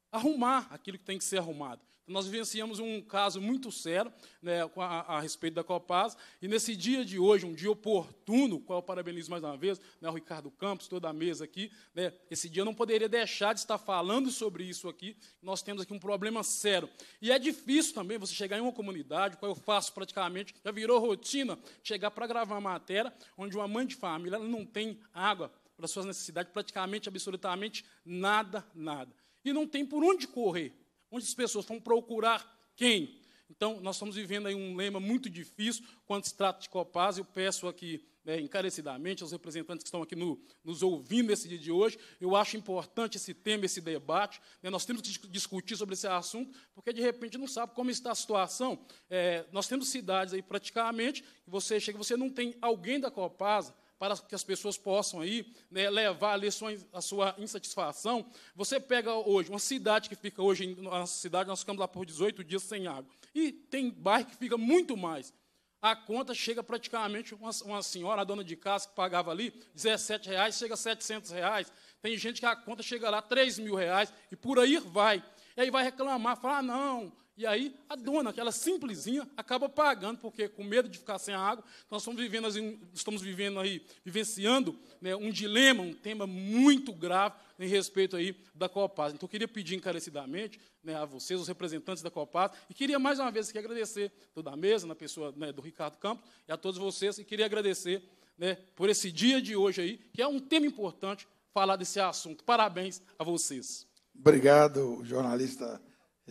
[SPEAKER 12] arrumar aquilo que tem que ser arrumado. Nós vivenciamos um caso muito sério né, a, a, respeito da Copaz, e nesse dia de hoje, um dia oportuno, qual eu parabenizo mais uma vez, né, o Ricardo Campos, toda a mesa aqui, né, esse dia eu não poderia deixar de estar falando sobre isso aqui, nós temos aqui um problema sério. E é difícil também você chegar em uma comunidade, qual eu faço praticamente, já virou rotina, chegar para gravar uma matéria, onde uma mãe de família ela não tem água para suas necessidades, praticamente, absolutamente nada, nada. E não tem por onde correr. Onde as pessoas vão procurar quem? Então, nós estamos vivendo aí um lema muito difícil quando se trata de Copaz. Eu peço aqui né, encarecidamente aos representantes que estão aqui no, nos ouvindo nesse dia de hoje. Eu acho importante esse tema, esse debate. Né, nós temos que discutir sobre esse assunto, porque de repente não sabe como está a situação. É, nós temos cidades aí praticamente, que você chega, você não tem alguém da Copasa para que as pessoas possam aí né, levar ali sua, a sua insatisfação. Você pega hoje uma cidade que fica hoje, na nossa cidade, nós ficamos lá por 18 dias sem água. E tem bairro que fica muito mais. A conta chega praticamente, uma, uma senhora, a dona de casa, que pagava ali 17 reais, chega a 700 reais. Tem gente que a conta chega lá 3 mil reais e por aí vai. E aí vai reclamar, falar, ah, não, e aí a dona, aquela simplesinha, acaba pagando, porque com medo de ficar sem a água, nós estamos vivendo, estamos vivendo aí, vivenciando né, um dilema, um tema muito grave em respeito aí da Copasa. Então, eu queria pedir encarecidamente né, a vocês, os representantes da Copasa, e queria mais uma vez aqui agradecer toda a mesa, na pessoa né, do Ricardo Campos, e a todos vocês, e queria agradecer né, por esse dia de hoje aí, que é um tema importante falar desse assunto. Parabéns a
[SPEAKER 1] vocês. Obrigado, jornalista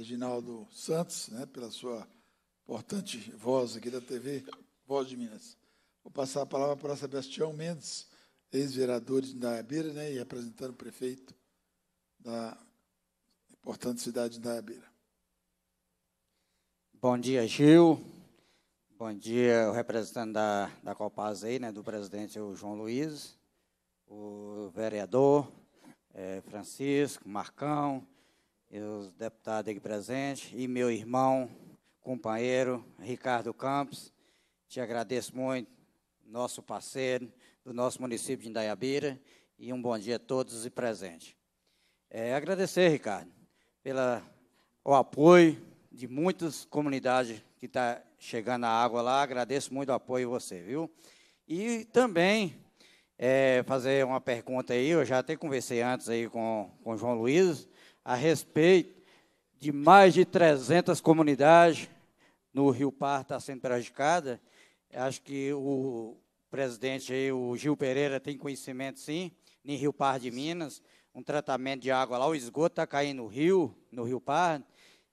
[SPEAKER 1] Reginaldo Santos, né, pela sua importante voz aqui da TV, Voz de Minas. Vou passar a palavra para Sebastião Mendes, ex-vereador de Indaiabeira né, e representando o prefeito da importante cidade de Indaiabeira.
[SPEAKER 13] Bom dia, Gil. Bom dia, o representante da, da Copaz aí, né, do presidente o João Luiz, o vereador é, Francisco, Marcão, e os deputados aqui presentes, e meu irmão, companheiro Ricardo Campos. Te agradeço muito, nosso parceiro do nosso município de Indaiabira, e um bom dia a todos e presentes É, agradecer, Ricardo, pelo apoio de muitas comunidades que estão tá chegando a água lá. Agradeço muito o apoio de você, viu? E também é, fazer uma pergunta aí, eu já até conversei antes aí com, com o João Luiz, a respeito de mais de 300 comunidades no Rio Par está sendo prejudicada. Acho que o presidente aí, o Gil Pereira, tem conhecimento, sim, em Rio Par de Minas, um tratamento de água lá, o esgoto está caindo no rio, no Rio Par,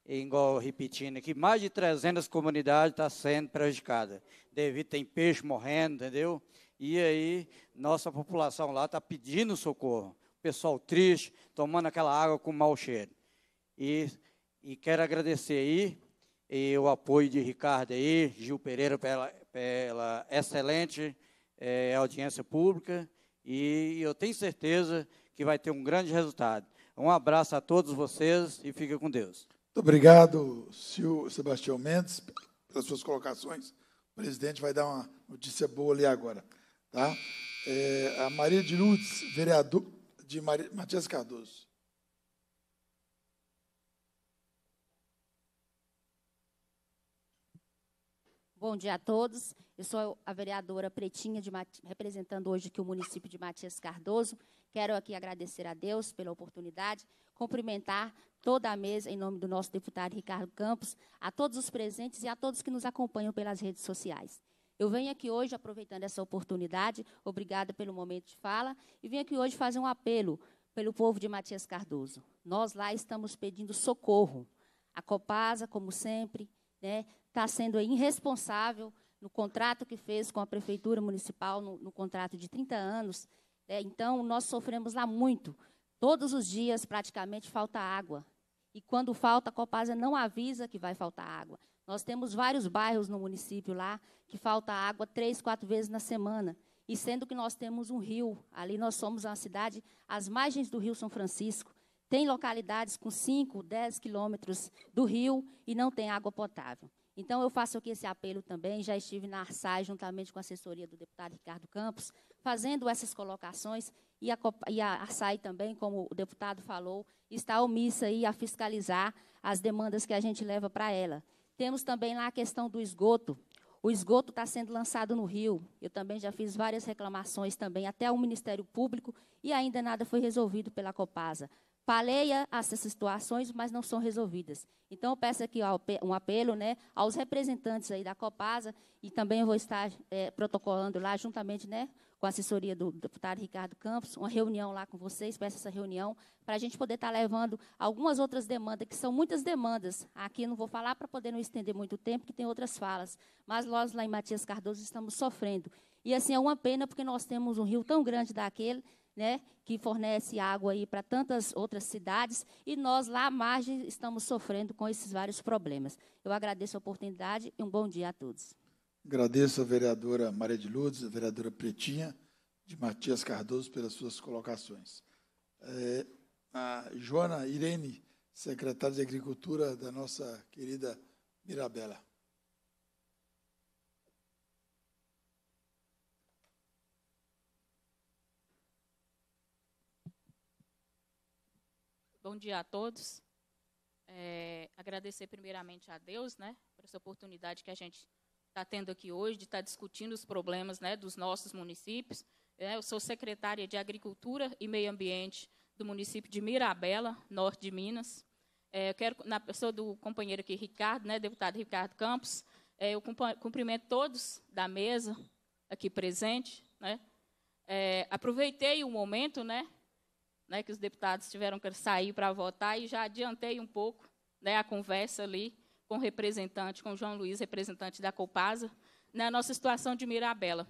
[SPEAKER 13] igual repetindo aqui, mais de 300 comunidades estão tá sendo prejudicadas, devido tem peixe morrendo, entendeu? E aí, nossa população lá está pedindo socorro pessoal triste, tomando aquela água com mau cheiro. E, e quero agradecer aí e o apoio de Ricardo aí, Gil Pereira pela, pela excelente é, audiência pública e eu tenho certeza que vai ter um grande resultado. Um abraço a todos vocês e fique com Deus.
[SPEAKER 1] Muito obrigado, Sil Sebastião Mendes, pelas suas colocações. O presidente vai dar uma notícia boa ali agora. Tá? É, a Maria de Lutz, vereador, de Matias Cardoso.
[SPEAKER 14] Bom dia a todos. Eu sou a vereadora Pretinha, Mat... representando hoje aqui o município de Matias Cardoso. Quero aqui agradecer a Deus pela oportunidade, cumprimentar toda a mesa em nome do nosso deputado Ricardo Campos, a todos os presentes e a todos que nos acompanham pelas redes sociais. Eu venho aqui hoje, aproveitando essa oportunidade, obrigada pelo momento de fala, e venho aqui hoje fazer um apelo pelo povo de Matias Cardoso. Nós lá estamos pedindo socorro. A Copasa, como sempre, está né, tá sendo irresponsável no contrato que fez com a Prefeitura Municipal, no, no contrato de 30 anos. Né, então, nós sofremos lá muito. Todos os dias, praticamente, falta água. E quando falta, a Copasa não avisa que vai faltar água. Nós temos vários bairros no município lá que falta água três, quatro vezes na semana. E sendo que nós temos um rio, ali nós somos uma cidade, as margens do rio São Francisco, tem localidades com 5, 10 quilômetros do rio e não tem água potável. Então, eu faço aqui esse apelo também. Já estive na Arsai, juntamente com a assessoria do deputado Ricardo Campos, fazendo essas colocações. E a, e a Arsai também, como o deputado falou, está omissa aí a fiscalizar as demandas que a gente leva para ela. Temos também lá a questão do esgoto. O esgoto está sendo lançado no rio. Eu também já fiz várias reclamações também até o Ministério Público e ainda nada foi resolvido pela Copasa paleia essas situações, mas não são resolvidas. Então, eu peço aqui um apelo né, aos representantes aí da Copasa, e também vou estar é, protocolando lá, juntamente né, com a assessoria do deputado Ricardo Campos, uma reunião lá com vocês, peço essa reunião, para a gente poder estar tá levando algumas outras demandas, que são muitas demandas. Aqui não vou falar para poder não estender muito tempo, que tem outras falas. Mas nós, lá em Matias Cardoso, estamos sofrendo. E, assim, é uma pena, porque nós temos um rio tão grande daquele, né, que fornece água aí para tantas outras cidades, e nós lá à margem estamos sofrendo com esses vários problemas. Eu agradeço a oportunidade e um bom dia a todos.
[SPEAKER 1] Agradeço a vereadora Maria de Lourdes, a vereadora Pretinha, de Matias Cardoso, pelas suas colocações. É, a Joana Irene, secretária de Agricultura da nossa querida Mirabela.
[SPEAKER 15] Bom dia a todos. É, agradecer primeiramente a Deus, né, por essa oportunidade que a gente está tendo aqui hoje de estar tá discutindo os problemas, né, dos nossos municípios. É, eu sou secretária de Agricultura e Meio Ambiente do município de Mirabela, norte de Minas. É, eu quero, na pessoa do companheiro aqui, Ricardo, né, deputado Ricardo Campos, é, eu cumprimento todos da mesa aqui presente, né. É, aproveitei o momento, né, né, que os deputados tiveram que sair para votar, e já adiantei um pouco né, a conversa ali com o representante, com o João Luiz, representante da Copasa, na né, nossa situação de Mirabela.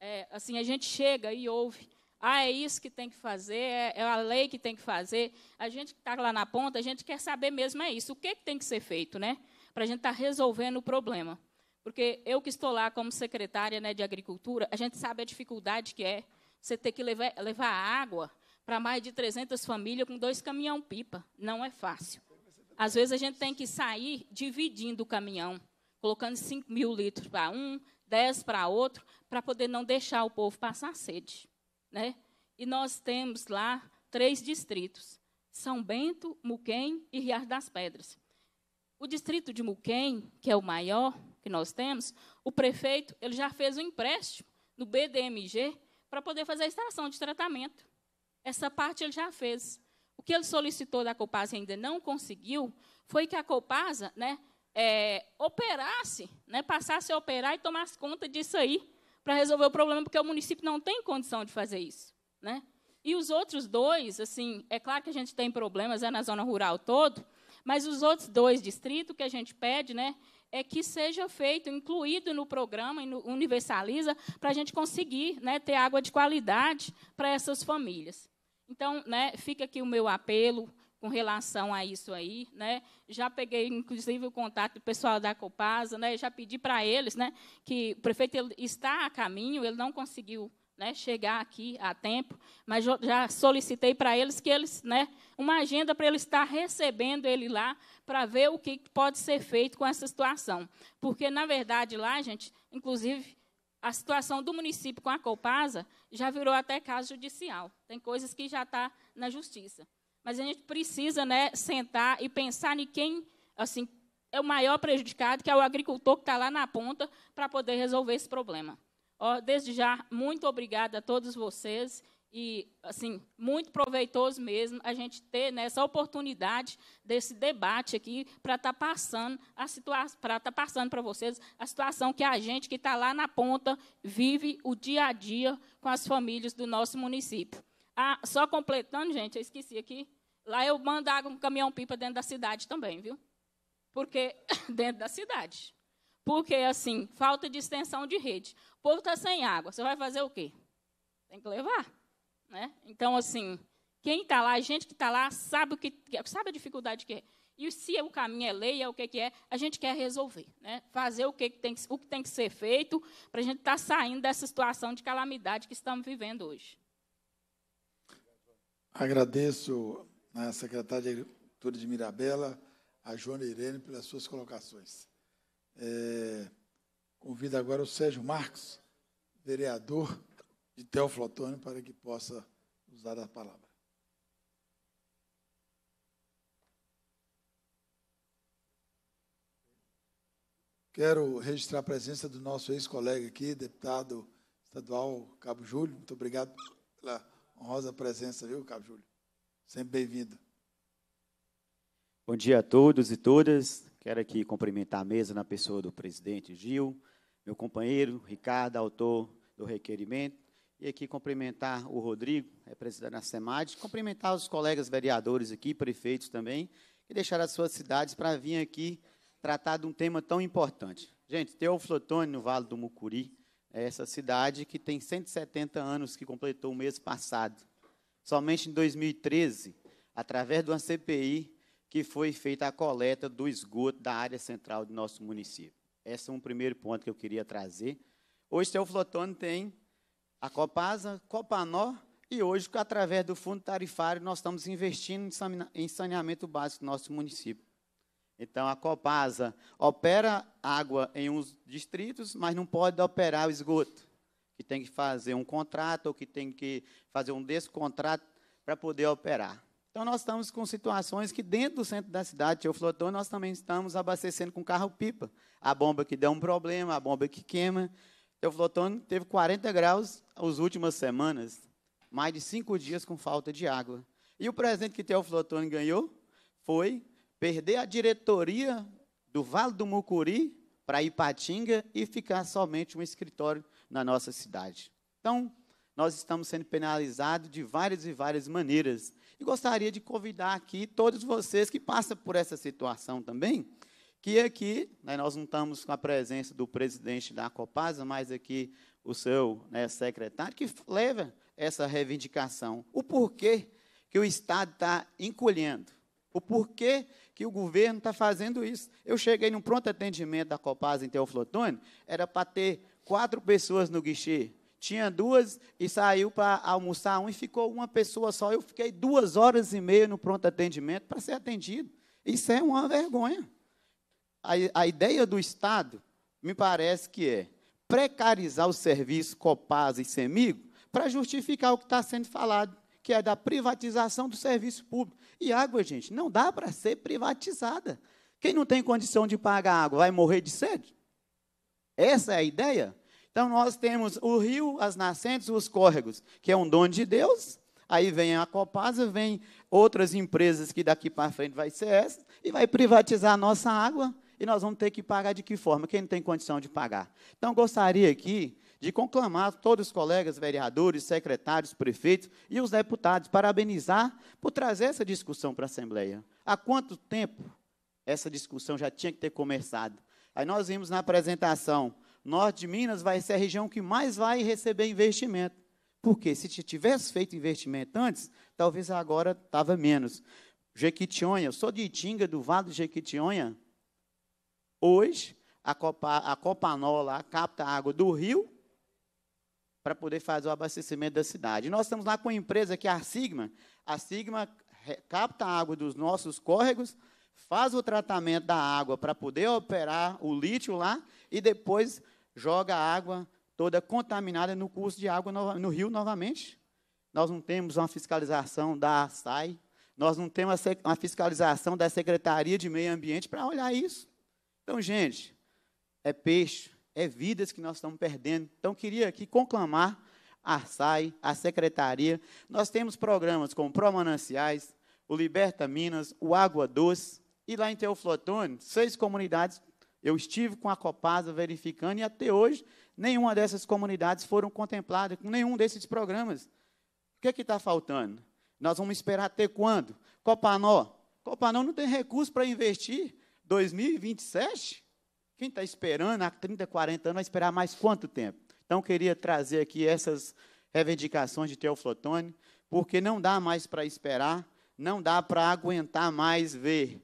[SPEAKER 15] É, assim, a gente chega e ouve, ah, é isso que tem que fazer, é, é a lei que tem que fazer. A gente que está lá na ponta, a gente quer saber mesmo é isso, o que, que tem que ser feito, né, para a gente estar tá resolvendo o problema. Porque eu que estou lá como secretária né, de Agricultura, a gente sabe a dificuldade que é você ter que levar, levar água para mais de 300 famílias com dois caminhão-pipa. Não é fácil. Às vezes a gente tem que sair dividindo o caminhão, colocando 5 mil litros para um, 10 para outro, para poder não deixar o povo passar sede. Né? E nós temos lá três distritos: São Bento, Muquém e Riar das Pedras. O distrito de Muquém, que é o maior que nós temos, o prefeito ele já fez um empréstimo no BDMG para poder fazer a estação de tratamento. Essa parte ele já fez. O que ele solicitou da Copasa e ainda não conseguiu foi que a Copasa né, é, operasse, né, passasse a operar e tomasse conta disso aí para resolver o problema, porque o município não tem condição de fazer isso. Né? E os outros dois, assim, é claro que a gente tem problemas é na zona rural todo, mas os outros dois distritos que a gente pede né, é que seja feito, incluído no programa no Universaliza, para a gente conseguir né, ter água de qualidade para essas famílias. Então, né, fica aqui o meu apelo com relação a isso aí, né? Já peguei inclusive o contato do pessoal da Copasa, né? Já pedi para eles, né, que o prefeito está a caminho, ele não conseguiu, né, chegar aqui a tempo, mas já solicitei para eles que eles, né, uma agenda para ele estar recebendo ele lá para ver o que pode ser feito com essa situação. Porque na verdade lá, gente, inclusive a situação do município com a Copasa já virou até caso judicial. Tem coisas que já está na justiça. Mas a gente precisa né, sentar e pensar em quem assim, é o maior prejudicado, que é o agricultor que está lá na ponta, para poder resolver esse problema. Ó, desde já, muito obrigada a todos vocês e assim muito proveitoso mesmo a gente ter né, oportunidade desse debate aqui para estar tá passando a situação para estar tá passando para vocês a situação que a gente que está lá na ponta vive o dia a dia com as famílias do nosso município ah, só completando gente eu esqueci aqui lá eu mandava um caminhão pipa dentro da cidade também viu porque dentro da cidade porque assim falta de extensão de rede o povo está sem água você vai fazer o quê tem que levar né? Então, assim, quem está lá, a gente que está lá, sabe o que sabe a dificuldade que é. E se é o caminho é lei, é o que, que é, a gente quer resolver. Né? Fazer o que, que, tem, o que tem que ser feito para a gente estar tá saindo dessa situação de calamidade que estamos vivendo hoje.
[SPEAKER 1] Agradeço à secretária de Agricultura de Mirabela, a Joana Irene, pelas suas colocações. É, convido agora o Sérgio Marcos, vereador de Teoflotone para que possa usar a palavra. Quero registrar a presença do nosso ex-colega aqui, deputado estadual Cabo Júlio. Muito obrigado pela honrosa presença, viu, Cabo Júlio? Sempre bem-vindo.
[SPEAKER 16] Bom dia a todos e todas. Quero aqui cumprimentar a mesa na pessoa do presidente Gil, meu companheiro Ricardo, autor do requerimento, e aqui cumprimentar o Rodrigo, é presidente da SEMAD, cumprimentar os colegas vereadores aqui, prefeitos também, que deixaram as suas cidades para vir aqui tratar de um tema tão importante. Gente, Teoflotone, no Vale do Mucuri, é essa cidade que tem 170 anos, que completou o mês passado. Somente em 2013, através de uma CPI, que foi feita a coleta do esgoto da área central do nosso município. Esse é um primeiro ponto que eu queria trazer. Hoje, Teoflotone tem a Copasa, Copanó, e hoje, através do Fundo Tarifário, nós estamos investindo em saneamento básico do nosso município. Então, a Copasa opera água em uns distritos, mas não pode operar o esgoto, que tem que fazer um contrato ou que tem que fazer um descontrato para poder operar. Então, nós estamos com situações que, dentro do centro da cidade, Tio Flotor, nós também estamos abastecendo com carro-pipa. A bomba que deu um problema, a bomba que queima. Teu Flotor teve 40 graus, as últimas semanas, mais de cinco dias com falta de água. E o presente que Teoflotone ganhou foi perder a diretoria do Vale do Mucuri para Ipatinga e ficar somente um escritório na nossa cidade. Então, nós estamos sendo penalizados de várias e várias maneiras. E gostaria de convidar aqui todos vocês que passam por essa situação também, que aqui, né, nós não estamos com a presença do presidente da Copasa, mas aqui o seu né, secretário, que leva essa reivindicação. O porquê que o Estado está encolhendo. O porquê que o governo está fazendo isso. Eu cheguei num pronto atendimento da Copasa em Teoflotone, era para ter quatro pessoas no guichê. Tinha duas e saiu para almoçar um e ficou uma pessoa só. Eu fiquei duas horas e meia no pronto atendimento para ser atendido. Isso é uma vergonha. A, a ideia do Estado, me parece que é precarizar o serviço Copasa e Semigo para justificar o que está sendo falado, que é da privatização do serviço público. E água, gente, não dá para ser privatizada. Quem não tem condição de pagar água vai morrer de sede? Essa é a ideia? Então, nós temos o rio, as nascentes, os córregos, que é um dom de Deus. Aí vem a Copasa, vem outras empresas que daqui para frente vai ser essa, e vai privatizar a nossa água e nós vamos ter que pagar de que forma? Quem não tem condição de pagar. Então, gostaria aqui de conclamar todos os colegas vereadores, secretários, prefeitos e os deputados, parabenizar por trazer essa discussão para a Assembleia. Há quanto tempo essa discussão já tinha que ter começado? Aí nós vimos na apresentação, Norte de Minas vai ser a região que mais vai receber investimento. Porque se tivesse feito investimento antes, talvez agora estava menos. Jequitinhonha, eu sou de Itinga, do Vale de Jequitinhonha, Hoje, a, Copa, a capta água do rio para poder fazer o abastecimento da cidade. Nós estamos lá com uma empresa que é a Sigma. A Sigma capta a água dos nossos córregos, faz o tratamento da água para poder operar o lítio lá e depois joga a água toda contaminada no curso de água no, no rio novamente. Nós não temos uma fiscalização da SAI, nós não temos uma fiscalização da Secretaria de Meio Ambiente para olhar isso. Então, gente, é peixe, é vidas que nós estamos perdendo. Então, queria aqui conclamar a SAI, a Secretaria. Nós temos programas como Promananciais, o Liberta Minas, o Água Doce. E lá em Teoflotone, seis comunidades, eu estive com a Copasa verificando e até hoje nenhuma dessas comunidades foram contempladas com nenhum desses programas. O que é está faltando? Nós vamos esperar até quando? Copanó. Copanó não tem recurso para investir. 2027? Quem está esperando há 30, 40 anos vai esperar mais quanto tempo? Então, queria trazer aqui essas reivindicações de Teoflotone, porque não dá mais para esperar, não dá para aguentar mais ver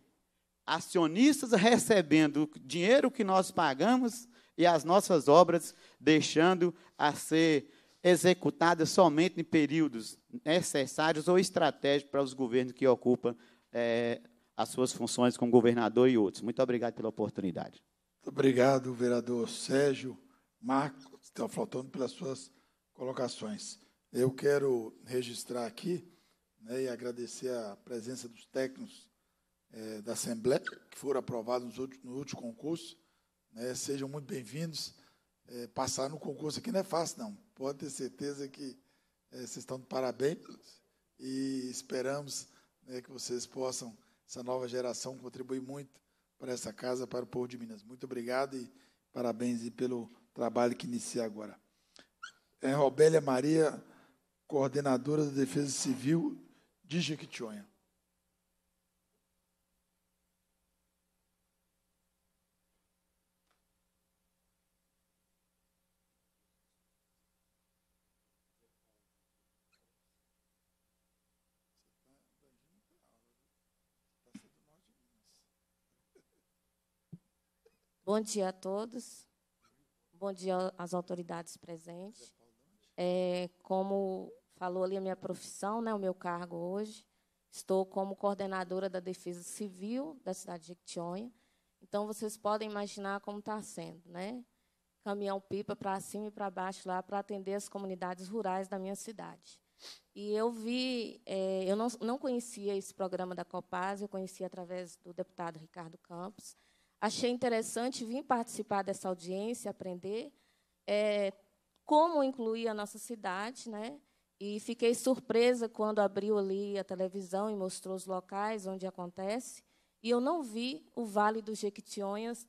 [SPEAKER 16] acionistas recebendo o dinheiro que nós pagamos e as nossas obras deixando a ser executadas somente em períodos necessários ou estratégicos para os governos que ocupam é, as suas funções como governador e outros. Muito obrigado pela oportunidade. Muito obrigado,
[SPEAKER 1] vereador Sérgio Marcos, está faltando pelas suas colocações. Eu quero registrar aqui né, e agradecer a presença dos técnicos é, da Assembleia, que foram aprovados últimos, no último concurso. Né, sejam muito bem-vindos. É, passar no concurso aqui não é fácil, não. Pode ter certeza que é, vocês estão de parabéns e esperamos né, que vocês possam essa nova geração contribui muito para essa casa, para o povo de Minas. Muito obrigado e parabéns pelo trabalho que inicia agora. É Robélia Maria, coordenadora da Defesa Civil de Jequitinhonha.
[SPEAKER 17] Bom dia a todos. Bom dia às autoridades presentes. É, como falou ali a minha profissão, né, o meu cargo hoje, estou como coordenadora da Defesa Civil da cidade de Jequitinhonha. Então, vocês podem imaginar como está sendo, né? Caminhão-pipa para cima e para baixo lá para atender as comunidades rurais da minha cidade. E eu vi, é, eu não, não conhecia esse programa da Copaz, eu conheci através do deputado Ricardo Campos, achei interessante vir participar dessa audiência, aprender é, como incluir a nossa cidade, né? E fiquei surpresa quando abriu ali a televisão e mostrou os locais onde acontece, e eu não vi o Vale dos Jequitinhonhas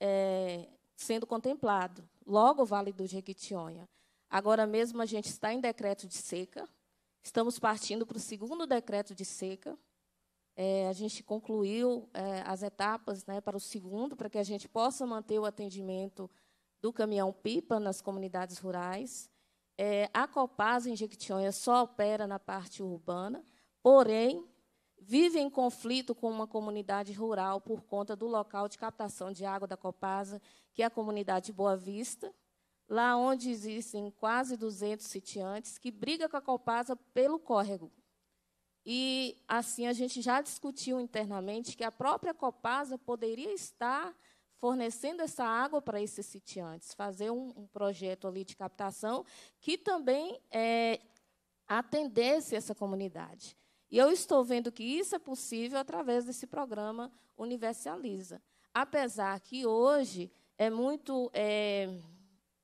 [SPEAKER 17] é, sendo contemplado. Logo, o Vale do Jequitinhonha. Agora mesmo, a gente está em decreto de seca, estamos partindo para o segundo decreto de seca, é, a gente concluiu é, as etapas né, para o segundo, para que a gente possa manter o atendimento do caminhão-pipa nas comunidades rurais. É, a Copasa em Jequitinhonha só opera na parte urbana, porém, vive em conflito com uma comunidade rural por conta do local de captação de água da Copasa, que é a comunidade Boa Vista, lá onde existem quase 200 sitiantes, que briga com a Copasa pelo córrego, e assim a gente já discutiu internamente que a própria Copasa poderia estar fornecendo essa água para esses sitiantes, fazer um, um projeto ali de captação que também é, atendesse essa comunidade. E eu estou vendo que isso é possível através desse programa Universaliza, apesar que hoje é muito é,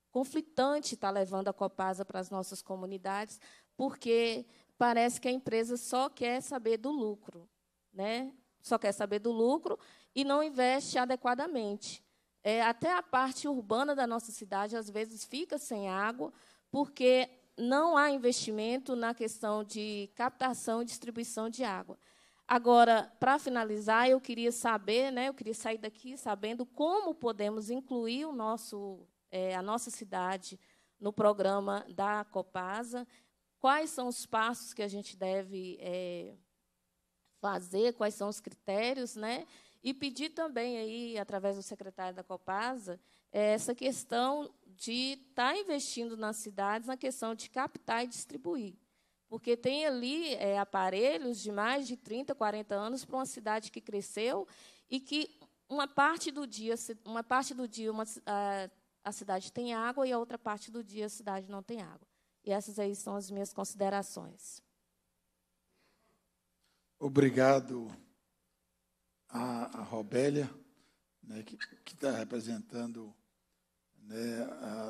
[SPEAKER 17] conflitante estar levando a Copasa para as nossas comunidades, porque parece que a empresa só quer saber do lucro, né? Só quer saber do lucro e não investe adequadamente. É, até a parte urbana da nossa cidade às vezes fica sem água porque não há investimento na questão de captação e distribuição de água. Agora, para finalizar, eu queria saber, né, eu queria sair daqui sabendo como podemos incluir o nosso, é, a nossa cidade no programa da Copasa quais são os passos que a gente deve é, fazer, quais são os critérios, né? E pedir também aí, através do secretário da Copasa, é, essa questão de estar tá investindo nas cidades na questão de captar e distribuir. Porque tem ali é, aparelhos de mais de 30, 40 anos para uma cidade que cresceu e que uma parte do dia, uma parte do dia uma, a, a cidade tem água e a outra parte do dia a cidade não tem água. E essas aí são as minhas considerações.
[SPEAKER 1] Obrigado a, a Robélia, né, que está representando né,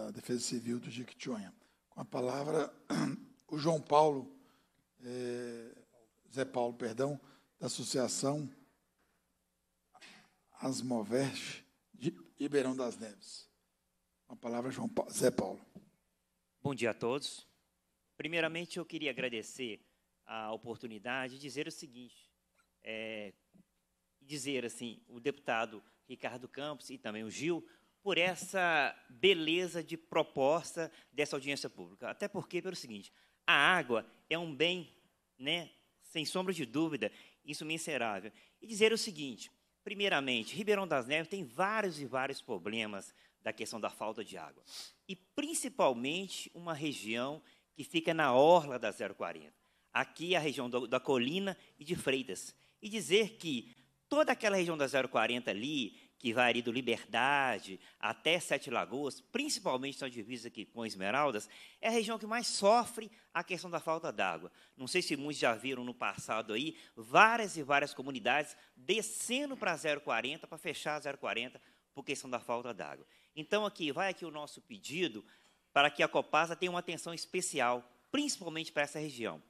[SPEAKER 1] a Defesa Civil do Jequitinhonha. Com a palavra, o João Paulo, é, Zé Paulo, perdão, da Associação Asmoveste de Ribeirão das Neves.
[SPEAKER 18] Uma palavra, João Paulo, Zé Paulo. Bom dia a todos. Primeiramente, eu queria agradecer a oportunidade e dizer o seguinte: é, dizer assim, o deputado Ricardo Campos e também o Gil, por essa beleza de proposta dessa audiência pública. Até porque, pelo seguinte, a água é um bem, né, sem sombra de dúvida, miserável. É e dizer o seguinte: primeiramente, Ribeirão das Neves tem vários e vários problemas da questão da falta de água e principalmente uma região que fica na orla da 040. Aqui é a região do, da Colina e de Freitas. E dizer que toda aquela região da 040 ali, que vai ali do Liberdade até Sete Lagoas, principalmente na divisa aqui com Esmeraldas, é a região que mais sofre a questão da falta d'água. Não sei se muitos já viram no passado aí, várias e várias comunidades descendo para 040, para fechar a 040, por questão da falta d'água. Então, aqui, vai aqui o nosso pedido para que a Copasa tenha uma atenção especial, principalmente para essa região.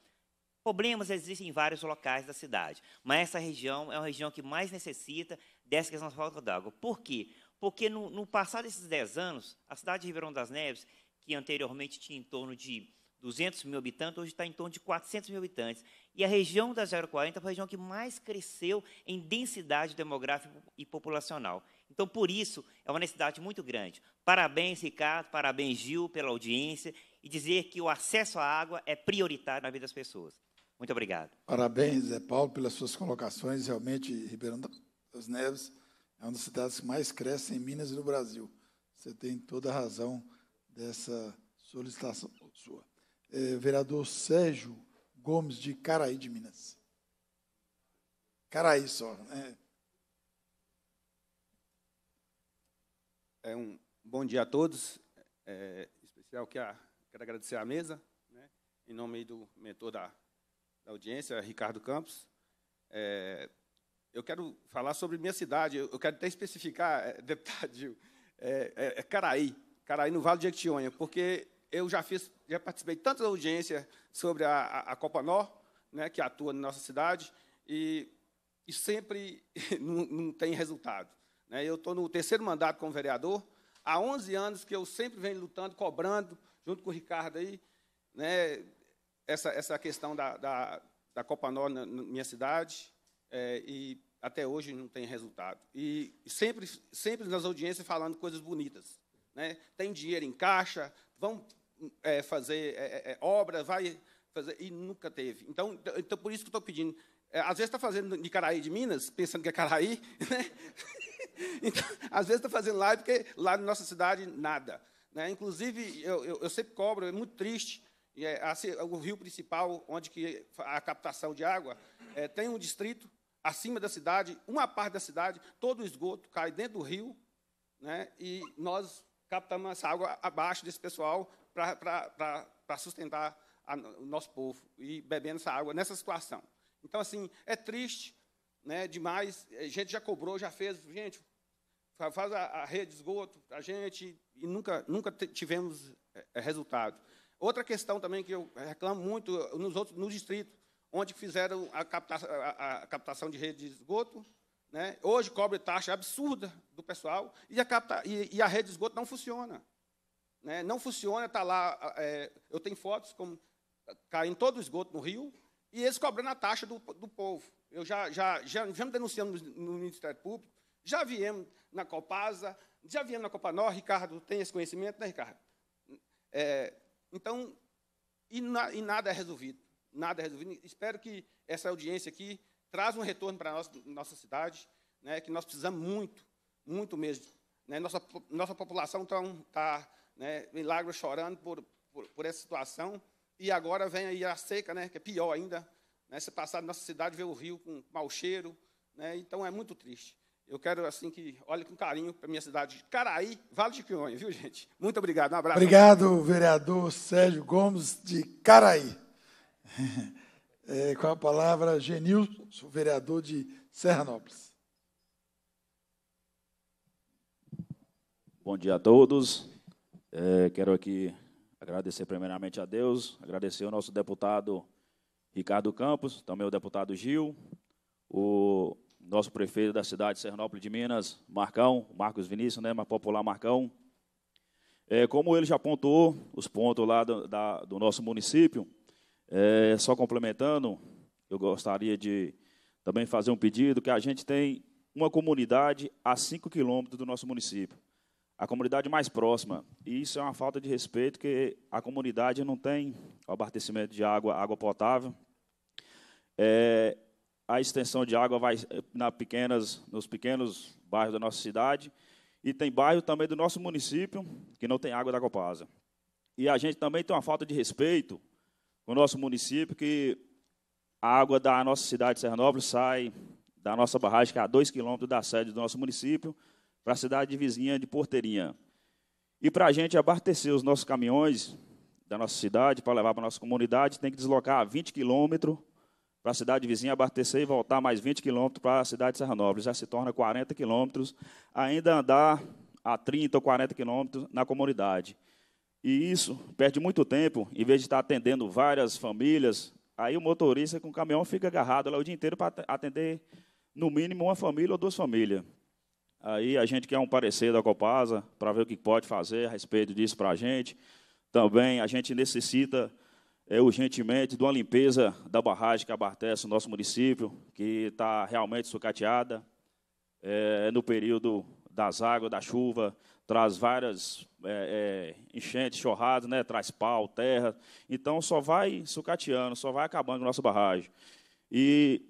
[SPEAKER 18] Problemas existem em vários locais da cidade, mas essa região é uma região que mais necessita dessa questão da falta d'água. Por quê? Porque no, no passado desses 10 anos, a cidade de Ribeirão das Neves, que anteriormente tinha em torno de 200 mil habitantes, hoje está em torno de 400 mil habitantes. E a região da 040 foi a região que mais cresceu em densidade demográfica e populacional. Então, por isso, é uma necessidade muito grande. Parabéns, Ricardo, parabéns, Gil, pela audiência e dizer que o acesso à água é prioritário na vida das pessoas. Muito obrigado.
[SPEAKER 1] Parabéns, Zé Paulo, pelas suas colocações. Realmente, Ribeirão das Neves é uma das cidades que mais cresce em Minas e no Brasil. Você tem toda a razão dessa solicitação sua. É, vereador Sérgio Gomes, de Caraí de Minas. Caraí só, né? É um
[SPEAKER 19] bom dia a todos, é, especial que a, quero agradecer à mesa, né, em nome do mentor da, da audiência, Ricardo Campos. É, eu quero falar sobre minha cidade, eu, eu quero até especificar, é, deputado Gil, é, é, é, Caraí, Caraí no Vale de Jequitinhonha, porque eu já fiz, já participei de tantas audiências sobre a, a, a Copa Nó, né, que atua na nossa cidade, e, e sempre não, não tem resultado. Né? Eu estou no terceiro mandato como vereador, há 11 anos que eu sempre venho lutando, cobrando, junto com o Ricardo aí, né, essa, essa questão da, da, da Copa Nó na, na minha cidade, é, e até hoje não tem resultado. E sempre, sempre nas audiências falando coisas bonitas. Né? Tem dinheiro em caixa, vão é, fazer é, é, é obra, vai fazer, e nunca teve. Então, então por isso que estou pedindo. É, às vezes está fazendo de Caraí de Minas, pensando que é Caraí, né? Então, às vezes estou fazendo live porque lá na nossa cidade nada. Né? Inclusive, eu, eu, eu, sempre cobro, é muito triste. É, assim, o rio principal, onde que a captação de água, é, tem um distrito acima da cidade, uma parte da cidade, todo o esgoto cai dentro do rio, né? e nós captamos essa água abaixo desse pessoal para sustentar a, o nosso povo e bebendo essa água nessa situação. Então, assim, é triste, né, demais. A gente já cobrou, já fez, gente, faz a, a rede de esgoto, a gente, e nunca, nunca tivemos é, é, resultado. Outra questão também que eu reclamo muito nos outros, no distrito, onde fizeram a, capta, a, a captação de rede de esgoto, né, hoje cobre taxa absurda do pessoal e a, capta, e, e a rede de esgoto não funciona. Né, não funciona, está lá. É, eu tenho fotos como tá, caindo todo o esgoto no rio, e eles cobrando a taxa do, do povo eu já, já, já, já me denunciamos no Ministério Público, já viemos na Copasa, já viemos na Copanó, Ricardo tem esse conhecimento, né, Ricardo? É, então, e, na, e, nada é resolvido, nada é resolvido. Espero que essa audiência aqui traga um retorno para a nossa, nossa cidade, né, que nós precisamos muito, muito mesmo. Né, nossa, nossa população está tá, né, em lágrimas chorando por, por, por essa situação, e agora vem aí a seca, né, que é pior ainda, né? Se passar nossa cidade, ver o rio com mau cheiro. Né? Então é muito triste. Eu quero assim que olhe com carinho para a minha cidade de Caraí, Vale de Quinhonha, viu, gente? Muito obrigado, um abraço. Obrigado,
[SPEAKER 1] vereador Sérgio Gomes de Caraí. É, com a palavra, Genilson, vereador de Serranópolis.
[SPEAKER 20] Bom dia a todos. É, quero aqui agradecer primeiramente a Deus, agradecer ao nosso deputado Ricardo Campos, também o deputado Gil, o nosso prefeito da cidade de Sernópolis de Minas, Marcão, Marcos Vinícius, né, mas popular Marcão. É, como ele já apontou os pontos lá do, da, do nosso município, é, só complementando, eu gostaria de também fazer um pedido, que a gente tem uma comunidade a 5 quilômetros do nosso município, a comunidade mais próxima, e isso é uma falta de respeito, que a comunidade não tem abastecimento de água, água potável, é, a extensão de água vai eh, na pequenas, nos pequenos bairros da nossa cidade. E tem bairro também do nosso município que não tem água da Copasa. E a gente também tem uma falta de respeito com o nosso município, que a água da nossa cidade de Serranópolis sai da nossa barragem, que é a 2 quilômetros da sede do nosso município, para a cidade vizinha de Porteirinha. E para a gente abastecer os nossos caminhões da nossa cidade, para levar para a nossa comunidade, tem que deslocar 20 quilômetros para a cidade vizinha, abastecer e voltar mais 20 quilômetros para a cidade de Serra Nobre. Já se torna 40 quilômetros, ainda andar a 30 ou 40 quilômetros na comunidade. E isso perde muito tempo, em vez de estar atendendo várias famílias, aí o motorista com o caminhão fica agarrado lá o dia inteiro para atender, no mínimo, uma família ou duas famílias. Aí a gente quer um parecer da Copasa para ver o que pode fazer a respeito disso para a gente. Também a gente necessita é, urgentemente de uma limpeza da barragem que abastece o nosso município, que está realmente sucateada é, no período das águas, da chuva, traz várias é, é, enchentes, chorradas, né, traz pau, terra. Então, só vai sucateando, só vai acabando com a nossa barragem. E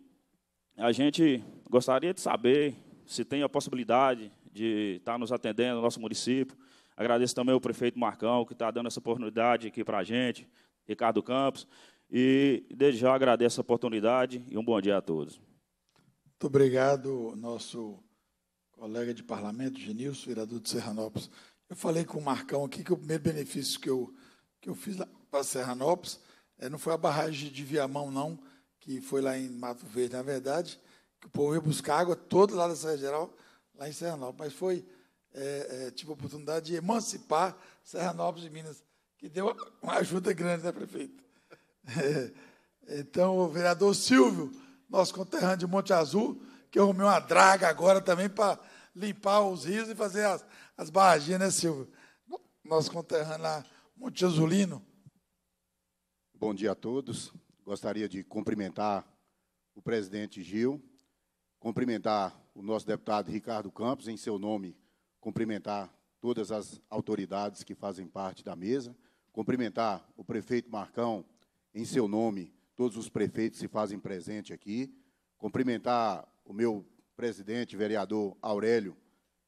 [SPEAKER 20] a gente gostaria de saber se tem a possibilidade de estar tá nos atendendo no nosso município. Agradeço também ao prefeito Marcão, que está dando essa oportunidade aqui para a gente, Ricardo Campos. E desde já agradeço a oportunidade e um bom dia a todos. Muito
[SPEAKER 1] obrigado, nosso colega de parlamento, Genilson, vereador de Serranópolis. Eu falei com o Marcão aqui que o primeiro benefício que eu, que eu fiz para Serranópolis é, não foi a barragem de Viamão, não, que foi lá em Mato Verde, na verdade, que o povo ia buscar água todo lá da Serra Geral, lá em Serranópolis. Mas foi, é, é, tive a oportunidade de emancipar Serranópolis de Minas que deu uma ajuda grande, né, prefeito? É, então, o vereador Silvio, nosso conterrâneo de Monte Azul, que arrumei uma draga agora também para limpar os rios e fazer as, as barraginhas, né, Silvio? Nosso conterrâneo lá, Monte Azulino.
[SPEAKER 21] Bom dia a todos. Gostaria de cumprimentar o presidente Gil, cumprimentar o nosso deputado Ricardo Campos, em seu nome, cumprimentar todas as autoridades que fazem parte da mesa, cumprimentar o prefeito Marcão em seu nome, todos os prefeitos se fazem presente aqui, cumprimentar o meu presidente, vereador Aurélio,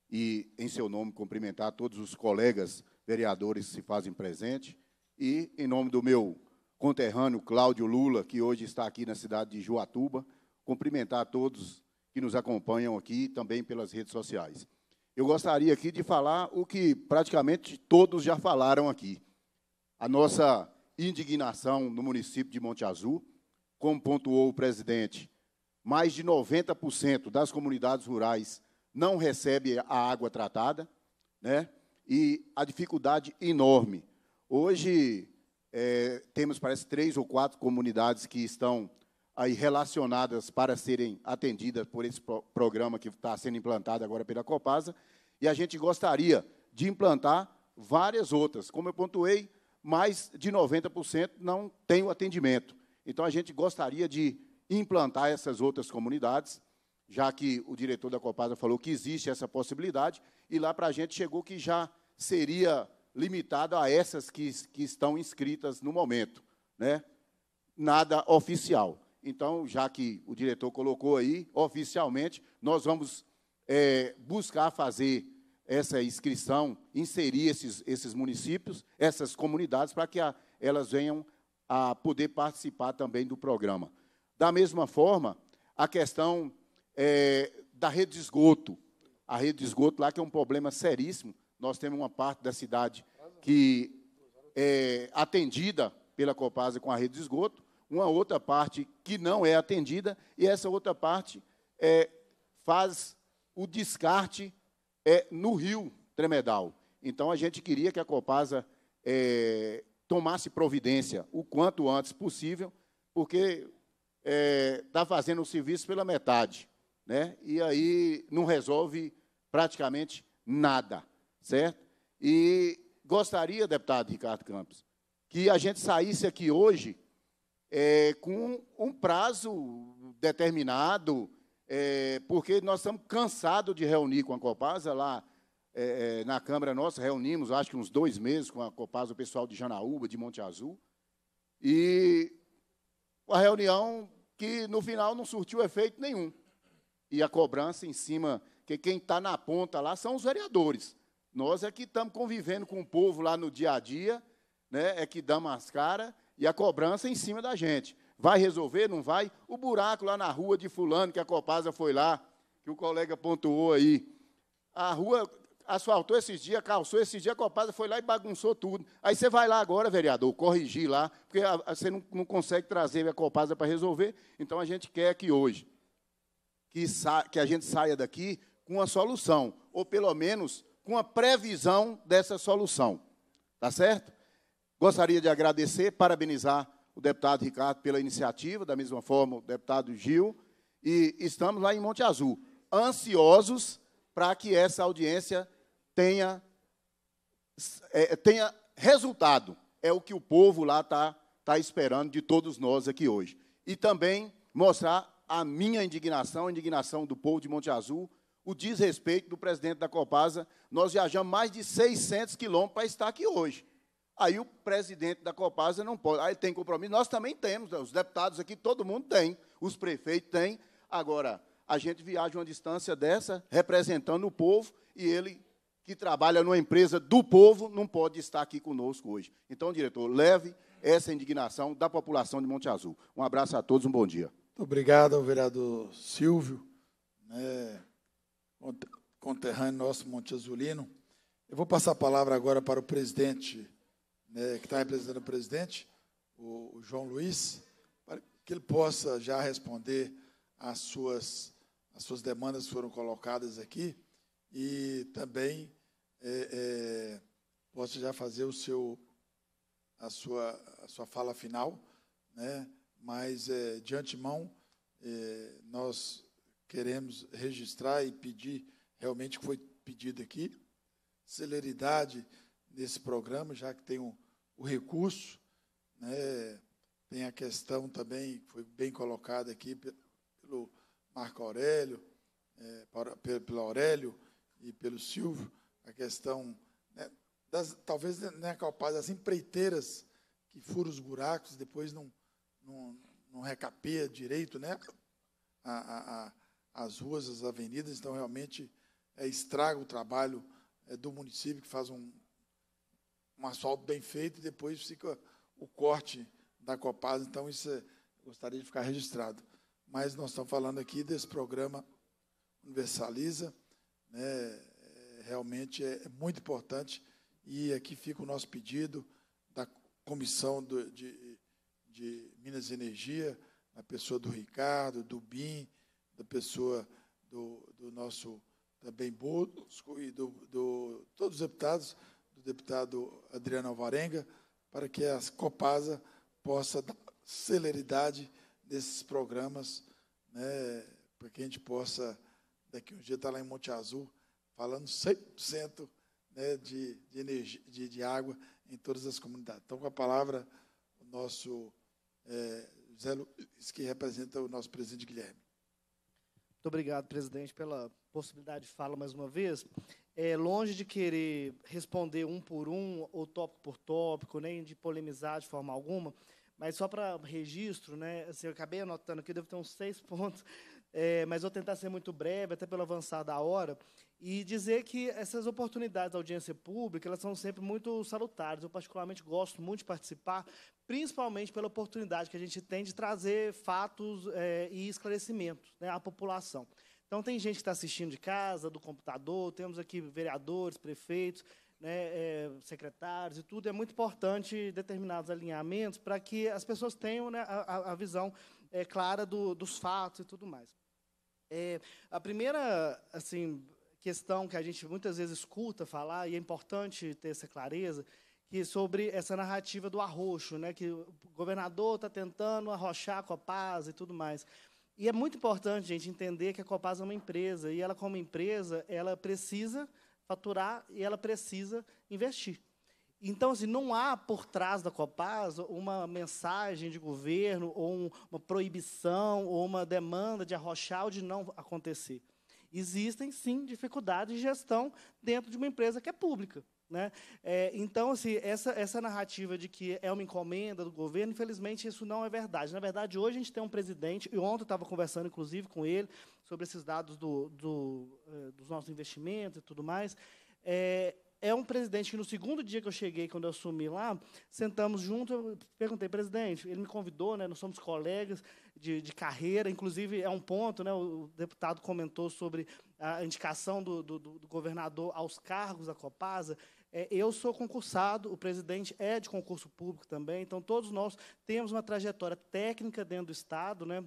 [SPEAKER 21] e em seu nome cumprimentar todos os colegas vereadores que se fazem presente, e em nome do meu conterrâneo Cláudio Lula, que hoje está aqui na cidade de Juatuba, cumprimentar todos que nos acompanham aqui também pelas redes sociais. Eu gostaria aqui de falar o que praticamente todos já falaram aqui a nossa indignação no município de Monte Azul, como pontuou o presidente, mais de 90% das comunidades rurais não recebe a água tratada, né? e a dificuldade enorme. Hoje, é, temos, parece, três ou quatro comunidades que estão aí relacionadas para serem atendidas por esse pro programa que está sendo implantado agora pela Copasa, e a gente gostaria de implantar várias outras. Como eu pontuei, mais de 90% não tem o atendimento. Então, a gente gostaria de implantar essas outras comunidades, já que o diretor da Copasa falou que existe essa possibilidade, e lá para a gente chegou que já seria limitado a essas que, que estão inscritas no momento. Né? Nada oficial. Então, já que o diretor colocou aí, oficialmente, nós vamos é, buscar fazer essa inscrição, inserir esses, esses municípios, essas comunidades, para que a, elas venham a poder participar também do programa. Da mesma forma, a questão é, da rede de esgoto. A rede de esgoto lá, que é um problema seríssimo. Nós temos uma parte da cidade que é atendida pela Copasa com a rede de esgoto, uma outra parte que não é atendida, e essa outra parte é, faz o descarte é no rio Tremedal. Então, a gente queria que a Copasa é, tomasse providência o quanto antes possível, porque está é, tá fazendo o serviço pela metade, né? e aí não resolve praticamente nada, certo? E gostaria, deputado Ricardo Campos, que a gente saísse aqui hoje é, com um prazo determinado, é, porque nós estamos cansados de reunir com a Copasa lá é, é, na Câmara nossa, reunimos, acho que uns dois meses com a Copasa, o pessoal de Janaúba, de Monte Azul, e uma reunião que, no final, não surtiu efeito nenhum. E a cobrança em cima, que quem está na ponta lá são os vereadores. Nós é que estamos convivendo com o povo lá no dia a dia, né, é que damos as caras, e a cobrança em cima da gente. Vai resolver, não vai? O buraco lá na rua de fulano, que a Copasa foi lá, que o colega pontuou aí. A rua asfaltou esses dias, calçou esses dias, a Copasa foi lá e bagunçou tudo. Aí você vai lá agora, vereador, corrigir lá, porque você não, não, consegue trazer a Copasa para resolver. Então a gente quer que hoje, que, sa, que a gente saia daqui com uma solução, ou pelo menos com a previsão dessa solução. Tá certo? Gostaria de agradecer, parabenizar o deputado Ricardo pela iniciativa, da mesma forma o deputado Gil, e estamos lá em Monte Azul, ansiosos para que essa audiência tenha, é, tenha resultado. É o que o povo lá está tá esperando de todos nós aqui hoje. E também mostrar a minha indignação, a indignação do povo de Monte Azul, o desrespeito do presidente da Copasa. Nós viajamos mais de 600 quilômetros para estar aqui hoje. Aí o presidente da Copasa não pode. Aí tem compromisso. Nós também temos, né? os deputados aqui, todo mundo tem, os prefeitos têm. Agora, a gente viaja uma distância dessa, representando o povo, e ele que trabalha numa empresa do povo não pode estar aqui conosco hoje. Então, diretor, leve essa indignação da população de Monte Azul. Um abraço a todos, um bom dia. Muito obrigado ao vereador
[SPEAKER 1] Silvio, né, conterrâneo nosso Monte Azulino. Eu vou passar a palavra agora para o presidente né, que está representando o presidente, o, o João Luiz, para que ele possa já responder às suas, às suas demandas que foram colocadas aqui e também é, é, possa já fazer o seu, a, sua, a sua fala final, né, mas é, de antemão é, nós queremos registrar e pedir realmente que foi pedido aqui, celeridade nesse programa, já que tem um, o recurso. Né? Tem a questão também, que foi bem colocada aqui pelo Marco Aurélio, é, pelo Aurélio e pelo Silvio, a questão né, das, talvez né, capaz né, das empreiteiras que furam os buracos, depois não, não, não recapeia direito né, a, a, a, as ruas, as avenidas, então realmente é, estraga o trabalho é, do município, que faz um um asfalto bem feito e depois fica o corte da Copasa. Então, isso é, gostaria de ficar registrado. Mas nós estamos falando aqui desse programa Universaliza, né, é, realmente é, é muito importante. E aqui fica o nosso pedido da Comissão do, de, de Minas e Energia, da pessoa do Ricardo, do BIM, da pessoa do, do nosso também Bosco e do, do todos os deputados deputado Adriano Alvarenga, para que a Copasa possa dar celeridade nesses programas, né, para que a gente possa, daqui a um dia, estar tá lá em Monte Azul, falando 100% né, de, de, energia, de, de, água em todas as comunidades. Então, com a palavra, o nosso é, Zé Luiz, que representa o nosso presidente Guilherme.
[SPEAKER 11] Muito obrigado, presidente, pela possibilidade de falar mais uma vez é, longe de querer responder um por um, ou tópico por tópico, nem de polemizar de forma alguma, mas só para registro, né, assim, eu acabei anotando aqui, devo ter uns seis pontos, é, mas vou tentar ser muito breve, até pelo avançar da hora, e dizer que essas oportunidades da audiência pública, elas são sempre muito salutares. Eu, particularmente, gosto muito de participar, principalmente pela oportunidade que a gente tem de trazer fatos é, e esclarecimentos né, à população. Então, tem gente que está assistindo de casa, do computador, temos aqui vereadores, prefeitos, né, é, secretários e tudo. É muito importante determinados alinhamentos para que as pessoas tenham né, a, a, visão é, clara do, dos fatos e tudo mais. É, a primeira assim, questão que a gente muitas vezes escuta falar, e é importante ter essa clareza, que sobre essa narrativa do arroxo, né, que o governador está tentando arrochar com a paz e tudo mais. E é muito importante, a gente, entender que a Copasa é uma empresa, e ela, como empresa, ela precisa faturar e ela precisa investir. Então, assim, não há por trás da Copasa uma mensagem de governo ou um, uma proibição ou uma demanda de arrochar ou de não acontecer. Existem, sim, dificuldades de gestão dentro de uma empresa que é pública. Né? É, então, assim, essa, essa narrativa de que é uma encomenda do governo, infelizmente, isso não é verdade. Na verdade, hoje a gente tem um presidente, e ontem eu estava conversando, inclusive, com ele, sobre esses dados do, do, é, dos nossos investimentos e tudo mais. É, é um presidente que, no segundo dia que eu cheguei, quando eu assumi lá, sentamos junto eu perguntei, presidente, ele me convidou, né, nós somos colegas de, de carreira, inclusive é um ponto, né, o deputado comentou sobre a indicação do, do, do governador aos cargos da Copasa, é, eu sou concursado, o presidente é de concurso público também, então todos nós temos uma trajetória técnica dentro do Estado, né,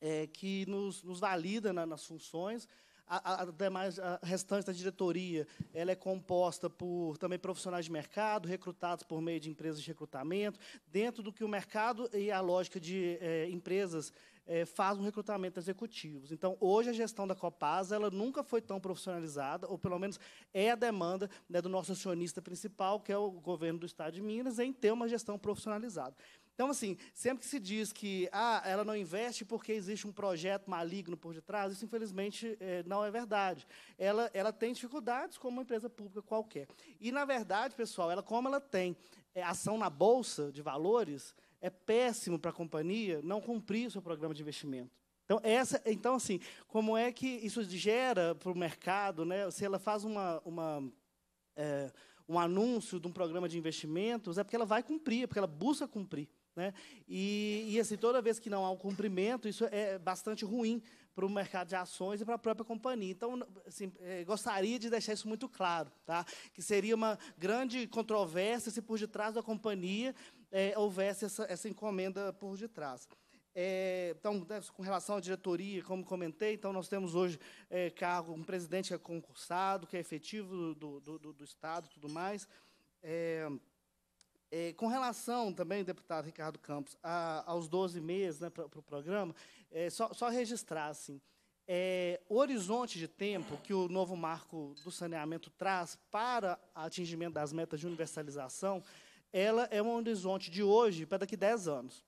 [SPEAKER 11] é, que nos, nos valida na, nas funções, a, a, demais, a restante da diretoria ela é composta por também profissionais de mercado, recrutados por meio de empresas de recrutamento, dentro do que o mercado e a lógica de é, empresas é, faz um recrutamento executivo. Então, hoje a gestão da Copasa ela nunca foi tão profissionalizada, ou pelo menos é a demanda né, do nosso acionista principal, que é o governo do Estado de Minas, em ter uma gestão profissionalizada. Então, assim, sempre que se diz que ah, ela não investe porque existe um projeto maligno por detrás, isso, infelizmente, é, não é verdade. Ela, ela tem dificuldades como uma empresa pública qualquer. E, na verdade, pessoal, ela como ela tem é, ação na Bolsa de Valores, é péssimo para a companhia não cumprir o seu programa de investimento. Então, essa, então assim, como é que isso gera para o mercado, né? se ela faz uma, uma é, um anúncio de um programa de investimentos, é porque ela vai cumprir, é porque ela busca cumprir. Né? E, e, assim, toda vez que não há um cumprimento, isso é bastante ruim para o mercado de ações e para a própria companhia. Então, assim, é, gostaria de deixar isso muito claro, tá? que seria uma grande controvérsia se por detrás da companhia é, houvesse essa, essa encomenda por detrás. É, então, né, com relação à diretoria, como comentei, então nós temos hoje é, cargo, um presidente que é concursado, que é efetivo do, do, do, do Estado tudo mais. É, é, com relação também, deputado Ricardo Campos, a, aos 12 meses né, para o pro programa, é, só, só, registrar assim, é, o horizonte de tempo que o novo marco do saneamento traz para atingimento das metas de universalização ela é um horizonte de hoje para daqui a 10 anos.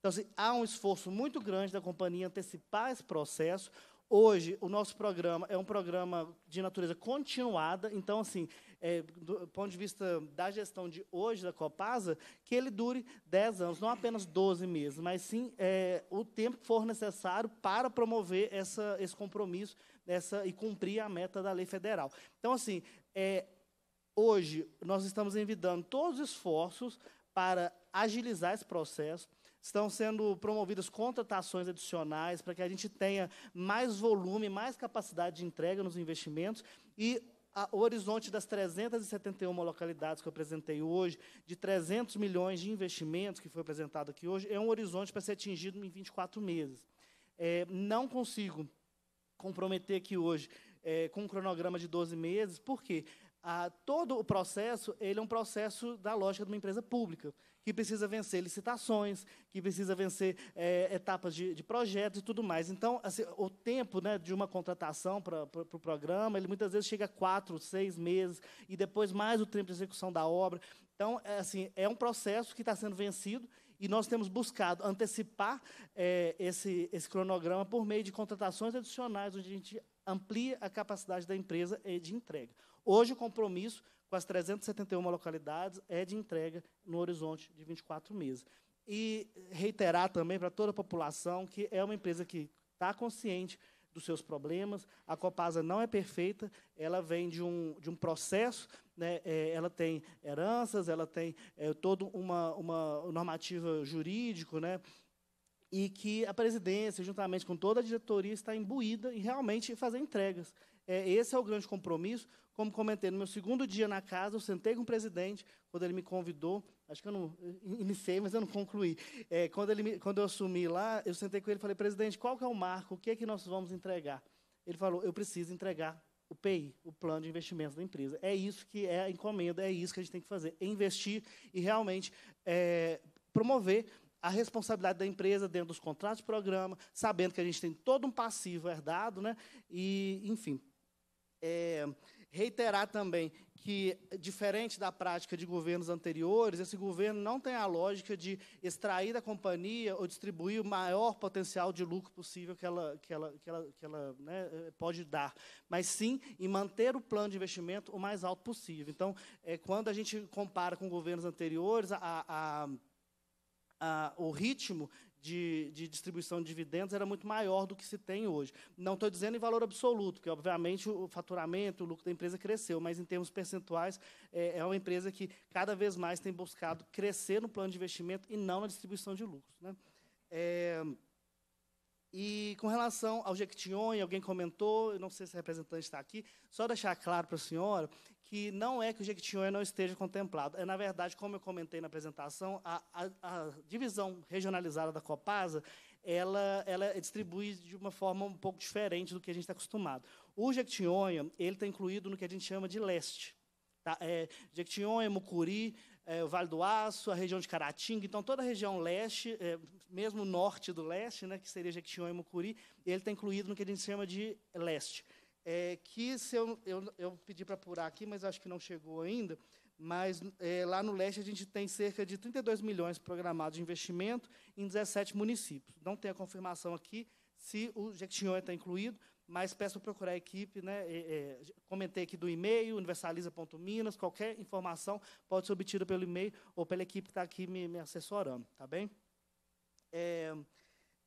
[SPEAKER 11] Então, assim, há um esforço muito grande da companhia antecipar esse processo. Hoje, o nosso programa é um programa de natureza continuada, então, assim, é, do ponto de vista da gestão de hoje da Copasa, que ele dure 10 anos, não apenas 12 meses, mas sim é, o tempo que for necessário para promover essa, esse compromisso essa, e cumprir a meta da lei federal. Então, assim, é, Hoje, nós estamos envidando todos os esforços para agilizar esse processo. Estão sendo promovidas contratações adicionais para que a gente tenha mais volume, mais capacidade de entrega nos investimentos e a, o horizonte das 371 localidades que eu apresentei hoje, de 300 milhões de investimentos que foi apresentado aqui hoje, é um horizonte para ser atingido em 24 meses. É, não consigo comprometer aqui hoje é, com um cronograma de 12 meses, por quê? Ah, todo o processo ele é um processo da lógica de uma empresa pública, que precisa vencer licitações, que precisa vencer é, etapas de, de projetos e tudo mais. Então, assim, o tempo né, de uma contratação para o pro, pro programa, ele muitas vezes chega a quatro, seis meses, e depois mais o tempo de execução da obra. Então, é, assim, é um processo que está sendo vencido e nós temos buscado antecipar é, esse, esse cronograma por meio de contratações adicionais, onde a gente amplia a capacidade da empresa eh, de entrega. Hoje, o compromisso com as 371 localidades é de entrega no horizonte de 24 meses. E reiterar também para toda a população que é uma empresa que está consciente dos seus problemas. A Copasa não é perfeita, ela vem de um, de um processo, né, é, ela tem heranças, ela tem é, toda uma, uma normativa jurídica, né, e que a presidência, juntamente com toda a diretoria, está imbuída em realmente fazer entregas. É, esse é o grande compromisso. Como comentei, no meu segundo dia na casa, eu sentei com o presidente, quando ele me convidou, acho que eu não iniciei, mas eu não concluí. É, quando, ele me, quando eu assumi lá, eu sentei com ele e falei, presidente, qual que é o marco? O que é que nós vamos entregar? Ele falou, eu preciso entregar o PI, o plano de investimentos da empresa. É isso que é a encomenda, é isso que a gente tem que fazer, é investir e realmente é, promover a responsabilidade da empresa dentro dos contratos de programa, sabendo que a gente tem todo um passivo herdado, né? E, enfim, é, reiterar também que, diferente da prática de governos anteriores, esse governo não tem a lógica de extrair da companhia ou distribuir o maior potencial de lucro possível que ela, que ela, que ela, que ela né, pode dar, mas sim em manter o plano de investimento o mais alto possível. Então, é, quando a gente compara com governos anteriores, a, a, a, o ritmo de, de distribuição de dividendos era muito maior do que se tem hoje. Não estou dizendo em valor absoluto, porque, obviamente, o faturamento, o lucro da empresa cresceu, mas, em termos percentuais, é, é uma empresa que cada vez mais tem buscado crescer no plano de investimento e não na distribuição de lucros. Né? É, e com relação ao Jequitinhonha, alguém comentou, eu não sei se o representante está aqui, só deixar claro para a senhora que não é que o Jequitinhonha não esteja contemplado. É, na verdade, como eu comentei na apresentação, a, a, a divisão regionalizada da Copasa, ela, ela é distribui de uma forma um pouco diferente do que a gente está acostumado. O Jequitinhonha, ele está incluído no que a gente chama de leste. Tá? É, Jequitinhonha, Mucuri, é, o Vale do Aço, a região de Caratinga, então toda a região leste, é, mesmo norte do leste, né, que seria Jequitinhonha e Mucuri, ele está incluído no que a gente chama de leste é, que se eu, eu, eu pedi para apurar aqui, mas acho que não chegou ainda, mas é, lá no leste a gente tem cerca de 32 milhões programados de investimento em 17 municípios. Não tem a confirmação aqui se o Jequitinhonha está incluído, mas peço procurar a equipe, né? É, é comentei aqui do e-mail, universaliza.minas, qualquer informação pode ser obtida pelo e-mail ou pela equipe que está aqui me, me assessorando, tá bem? É,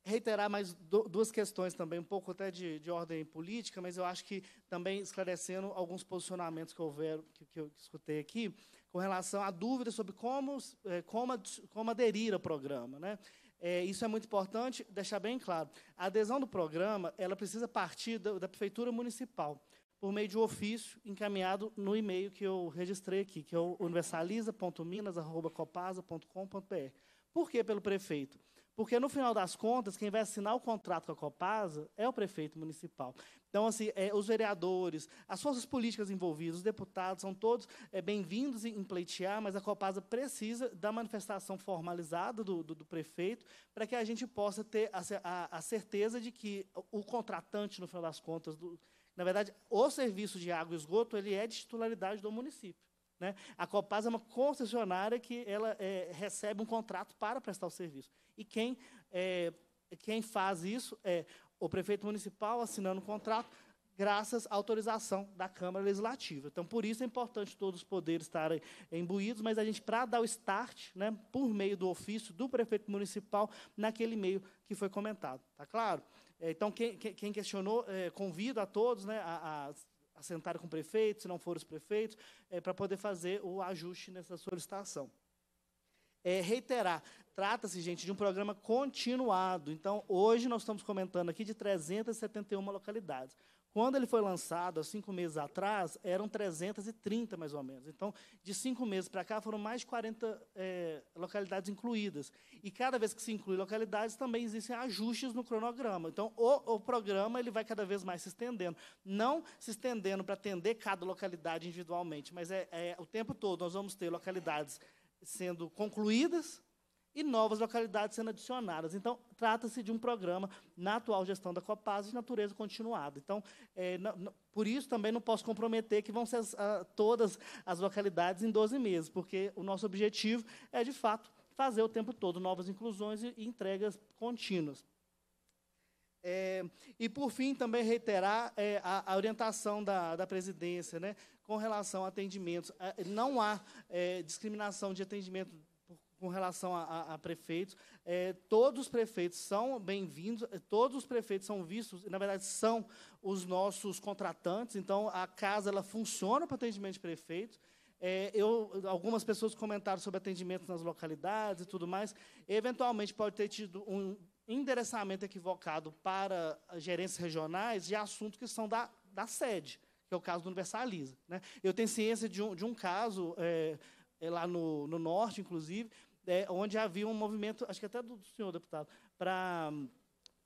[SPEAKER 11] reiterar mais duas questões também, um pouco até de, de, ordem política, mas eu acho que também esclarecendo alguns posicionamentos que houveram, que, que eu escutei aqui, com relação à dúvida sobre como, é, como, como aderir ao programa. Né? É, isso é muito importante deixar bem claro. A adesão do programa ela precisa partir da, da prefeitura municipal, por meio de um ofício encaminhado no e-mail que eu registrei aqui, que é universaliza.minas.copasa.com.br. Por que pelo prefeito? Porque, no final das contas, quem vai assinar o contrato com a Copasa é o prefeito municipal. Então, assim, é, os vereadores, as forças políticas envolvidas, os deputados, são todos é, bem-vindos em pleitear, mas a Copasa precisa da manifestação formalizada do, do, do prefeito para que a gente possa ter a, a, a, certeza de que o contratante, no final das contas, do, na verdade, o serviço de água e esgoto ele é de titularidade do município. Né? A Copasa é uma concessionária que ela é, recebe um contrato para prestar o serviço. E quem, é, quem faz isso é o prefeito municipal assinando o contrato, graças à autorização da Câmara Legislativa. Então, por isso é importante todos os poderes estarem imbuídos, mas a gente, para dar o start, né, por meio do ofício do prefeito municipal, naquele meio que foi comentado. Está claro? É, então, quem, quem questionou, é, convido a todos né, a, a sentar com o prefeito, se não for os prefeitos, é, para poder fazer o ajuste nessa solicitação. É, reiterar, Trata-se, gente, de um programa continuado. Então, hoje nós estamos comentando aqui de 371 localidades. Quando ele foi lançado, há cinco meses atrás, eram 330, mais ou menos. Então, de cinco meses para cá, foram mais de 40 é, eh, localidades incluídas. E cada vez que se inclui localidades, também existem ajustes no cronograma. Então, o, o programa ele vai cada vez mais se estendendo. Não se estendendo para atender cada localidade individualmente, mas é, é o tempo todo nós vamos ter localidades sendo concluídas, e novas localidades sendo adicionadas. Então, trata-se de um programa na atual gestão da Copasa de natureza continuada. Então, é, por isso também não posso comprometer que vão ser as, a, ah, todas as localidades em 12 meses, porque o nosso objetivo é, de fato, fazer o tempo todo novas inclusões e, e entregas contínuas. É, e, por fim, também reiterar é, a, a, orientação da, da presidência né, com relação a atendimentos. É, não há é, discriminação de atendimento com relação a, a, a prefeitos, é, todos os prefeitos são bem-vindos, é, todos os prefeitos são vistos, na verdade, são os nossos contratantes, então a casa ela funciona para atendimento de prefeitos. É, eu, algumas pessoas comentaram sobre atendimento nas localidades e tudo mais. Eventualmente pode ter tido um endereçamento equivocado para gerências regionais de assuntos que são da, da sede, que é o caso do Universaliza. Né? Eu tenho ciência de um, de um caso. É, é lá no, no, norte, inclusive, é, onde havia um movimento, acho que até do senhor deputado, para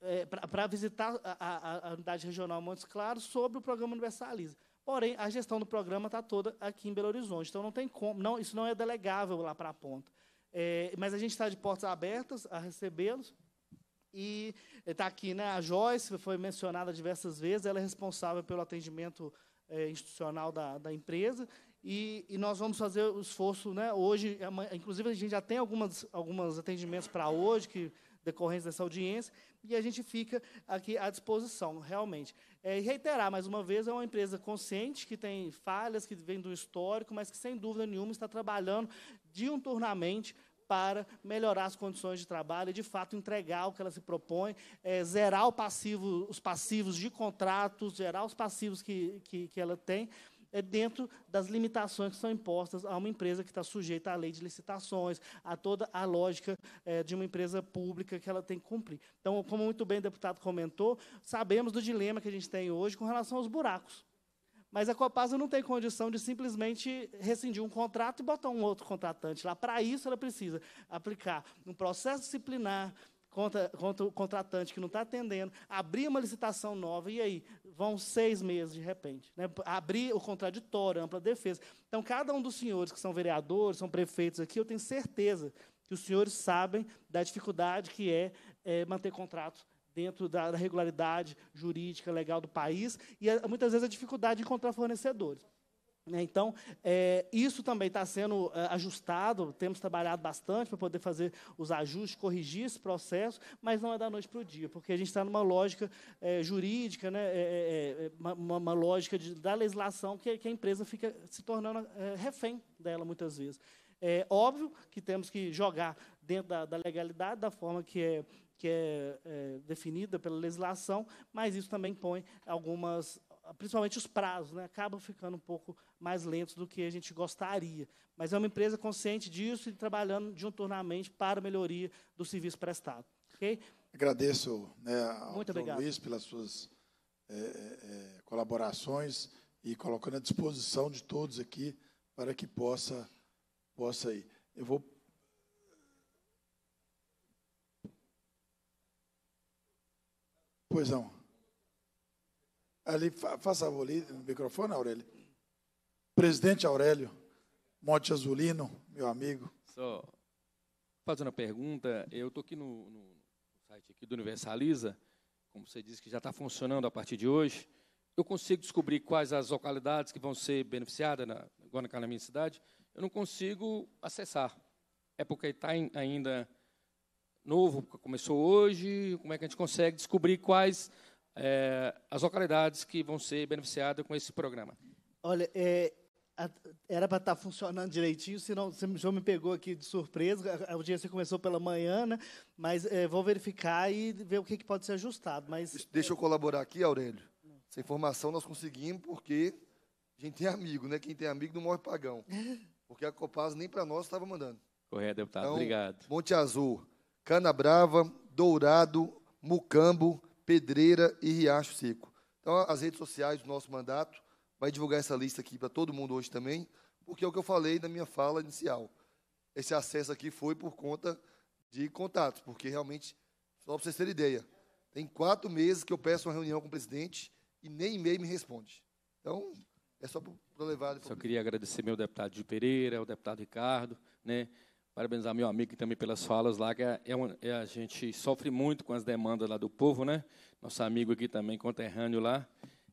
[SPEAKER 11] é, para visitar a, a, a, unidade regional Montes Claros sobre o programa Universaliza. Porém, a gestão do programa está toda aqui em Belo Horizonte, então não tem como, não, isso não é delegável lá para a ponta. É, mas a gente está de portas abertas a recebê-los. E está é, aqui né, a Joyce, foi mencionada diversas vezes, ela é responsável pelo atendimento é, institucional da, da empresa e, e, nós vamos fazer o esforço né, hoje. Inclusive, a gente já tem algumas, alguns atendimentos para hoje, que decorrentes dessa audiência, e a gente fica aqui à disposição, realmente. É, reiterar, mais uma vez, é uma empresa consciente, que tem falhas, que vem do histórico, mas que, sem dúvida nenhuma, está trabalhando de um diuturnamente para melhorar as condições de trabalho e, de fato, entregar o que ela se propõe, é, zerar passivo, os passivos de contratos, zerar os passivos que, que, que ela tem, é dentro das limitações que são impostas a uma empresa que está sujeita à lei de licitações, a toda a lógica é, de uma empresa pública que ela tem que cumprir. Então, como muito bem o deputado comentou, sabemos do dilema que a gente tem hoje com relação aos buracos. Mas a Copasa não tem condição de simplesmente rescindir um contrato e botar um outro contratante lá. Para isso, ela precisa aplicar um processo disciplinar, contra, contra o contratante que não está atendendo, abrir uma licitação nova, e aí? Vão seis meses de repente. Né? Abrir o contraditório, ampla defesa. Então, cada um dos senhores que são vereadores, são prefeitos aqui, eu tenho certeza que os senhores sabem da dificuldade que é, é manter contratos dentro da regularidade jurídica legal do país e eh, muitas vezes a dificuldade de encontrar fornecedores. Né? Então, é, isso também está sendo é, ajustado, temos trabalhado bastante para poder fazer os ajustes, corrigir esse processo, mas não é da noite para o dia, porque a gente está numa lógica é, jurídica, né, é, é, uma, uma, lógica de, da legislação que, que, a empresa fica se tornando refém dela muitas vezes. É óbvio que temos que jogar dentro da, da legalidade, da forma que é, que é, é, definida pela legislação, mas isso também põe algumas, principalmente os prazos, né, acabam ficando um pouco mais lentos do que a gente gostaria. Mas é uma empresa consciente disso e trabalhando diuturnamente para a melhoria do serviço prestado. Okay?
[SPEAKER 1] Agradeço né, ao Muito obrigado. Luiz pelas suas é, é, colaborações e colocando à disposição de todos aqui para que possa, possa ir. Eu vou Pois não. Ali, faça ali no microfone, Aurélio. Presidente Aurélio Monte Azulino, meu amigo.
[SPEAKER 9] Só fazendo a pergunta, eu estou aqui no, no, site aqui do Universaliza, como você disse que já está funcionando a partir de hoje. Eu consigo descobrir quais as localidades que vão ser beneficiadas, na, agora na minha cidade. Eu não consigo acessar. É porque está ainda novo, começou hoje. Como é que a gente consegue descobrir quais é, as localidades que vão ser beneficiadas com esse programa.
[SPEAKER 11] Olha, é, era para estar tá funcionando direitinho, senão você senhor me pegou aqui de surpresa. A audiência começou pela manhã, né? mas é, vou verificar e ver o que, que pode ser ajustado. Mas,
[SPEAKER 2] Deixa eu colaborar aqui, Aurélio. Essa informação nós conseguimos porque a gente tem amigo, né? Quem tem amigo não morre pagão. Porque a Copasa nem para nós estava mandando. Correto, deputado. Então, Obrigado. Monte Azul, Cana Brava, Dourado, Mucambo, Pedreira e Riacho Seco. Então, as redes sociais do nosso mandato vai divulgar essa lista aqui para todo mundo hoje também, porque é o que eu falei na minha fala inicial. Esse acesso aqui foi por conta de contatos, porque realmente, só para vocês terem ideia, tem quatro meses que eu peço uma reunião com o presidente e nem e-mail me responde. Então, é só para levar...
[SPEAKER 9] Só queria agradecer meu deputado de Pereira, ao deputado Ricardo, né? Parabenizar meu amigo também pelas falas lá, que é, é uma, é a gente sofre muito com as demandas lá do povo, né? Nosso amigo aqui também, conterrâneo lá.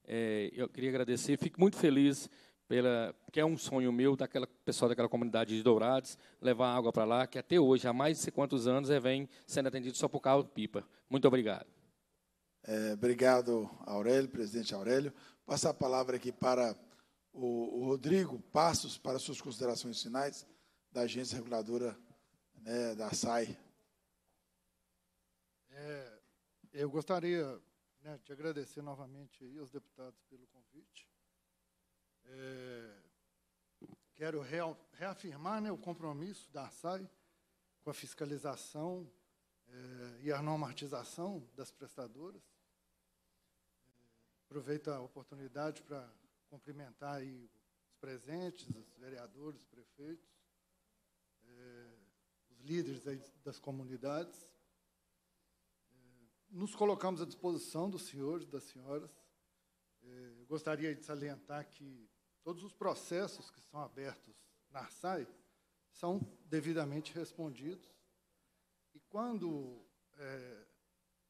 [SPEAKER 9] É, eu queria agradecer, fico muito feliz pela, que é um sonho meu daquela pessoal daquela comunidade de Dourados levar água para lá, que até hoje há mais de sei quantos anos é, vem sendo atendido só por carro pipa. Muito obrigado.
[SPEAKER 1] É, obrigado, Aurélio, presidente Aurélio. Passar a palavra aqui para o, o Rodrigo Passos para suas considerações finais da agência reguladora né, da SAI.
[SPEAKER 6] É, eu gostaria né, de agradecer novamente aos deputados pelo convite. É, quero reafirmar né, o compromisso da SAI com a fiscalização é, e a normatização das prestadoras. É, aproveito a oportunidade para cumprimentar os presentes, os vereadores, os prefeitos, eh, os líderes das comunidades, eh, nos colocamos à disposição dos senhores, das senhoras. Eh, gostaria de salientar que todos os processos que são abertos na SAI são devidamente respondidos. E quando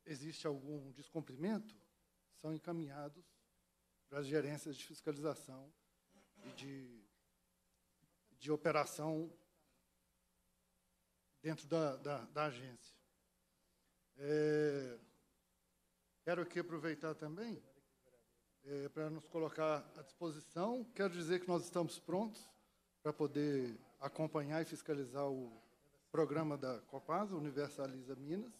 [SPEAKER 6] existe algum descumprimento, são encaminhados para as gerências de fiscalização e de, de operação dentro da, da, da agência. É, quero aqui aproveitar também é, para nos colocar à disposição. Quero dizer que nós estamos prontos para poder acompanhar e fiscalizar o programa da Copasa, Universaliza Minas.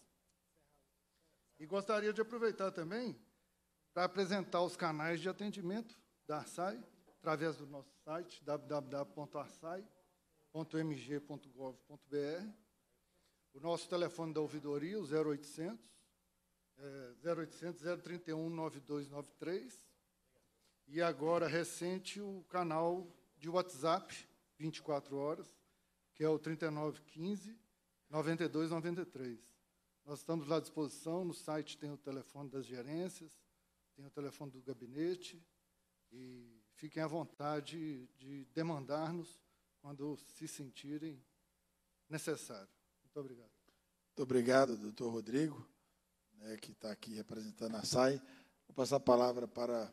[SPEAKER 6] E gostaria de aproveitar também para apresentar os canais de atendimento da ARSAI, através do nosso site, www.arsai.mg.gov.br. O nosso telefone da ouvidoria, o 0800, é, 0800 031 9293. E agora, recente, o canal de WhatsApp, 24 horas, que é o 3915 9293. Nós estamos lá à disposição, no site tem o telefone das gerências, tem o telefone do gabinete, e fiquem à vontade de demandar-nos quando se sentirem necessário. Muito obrigado.
[SPEAKER 1] Muito obrigado, doutor Rodrigo, né, que está aqui representando a SAI. Vou passar a palavra para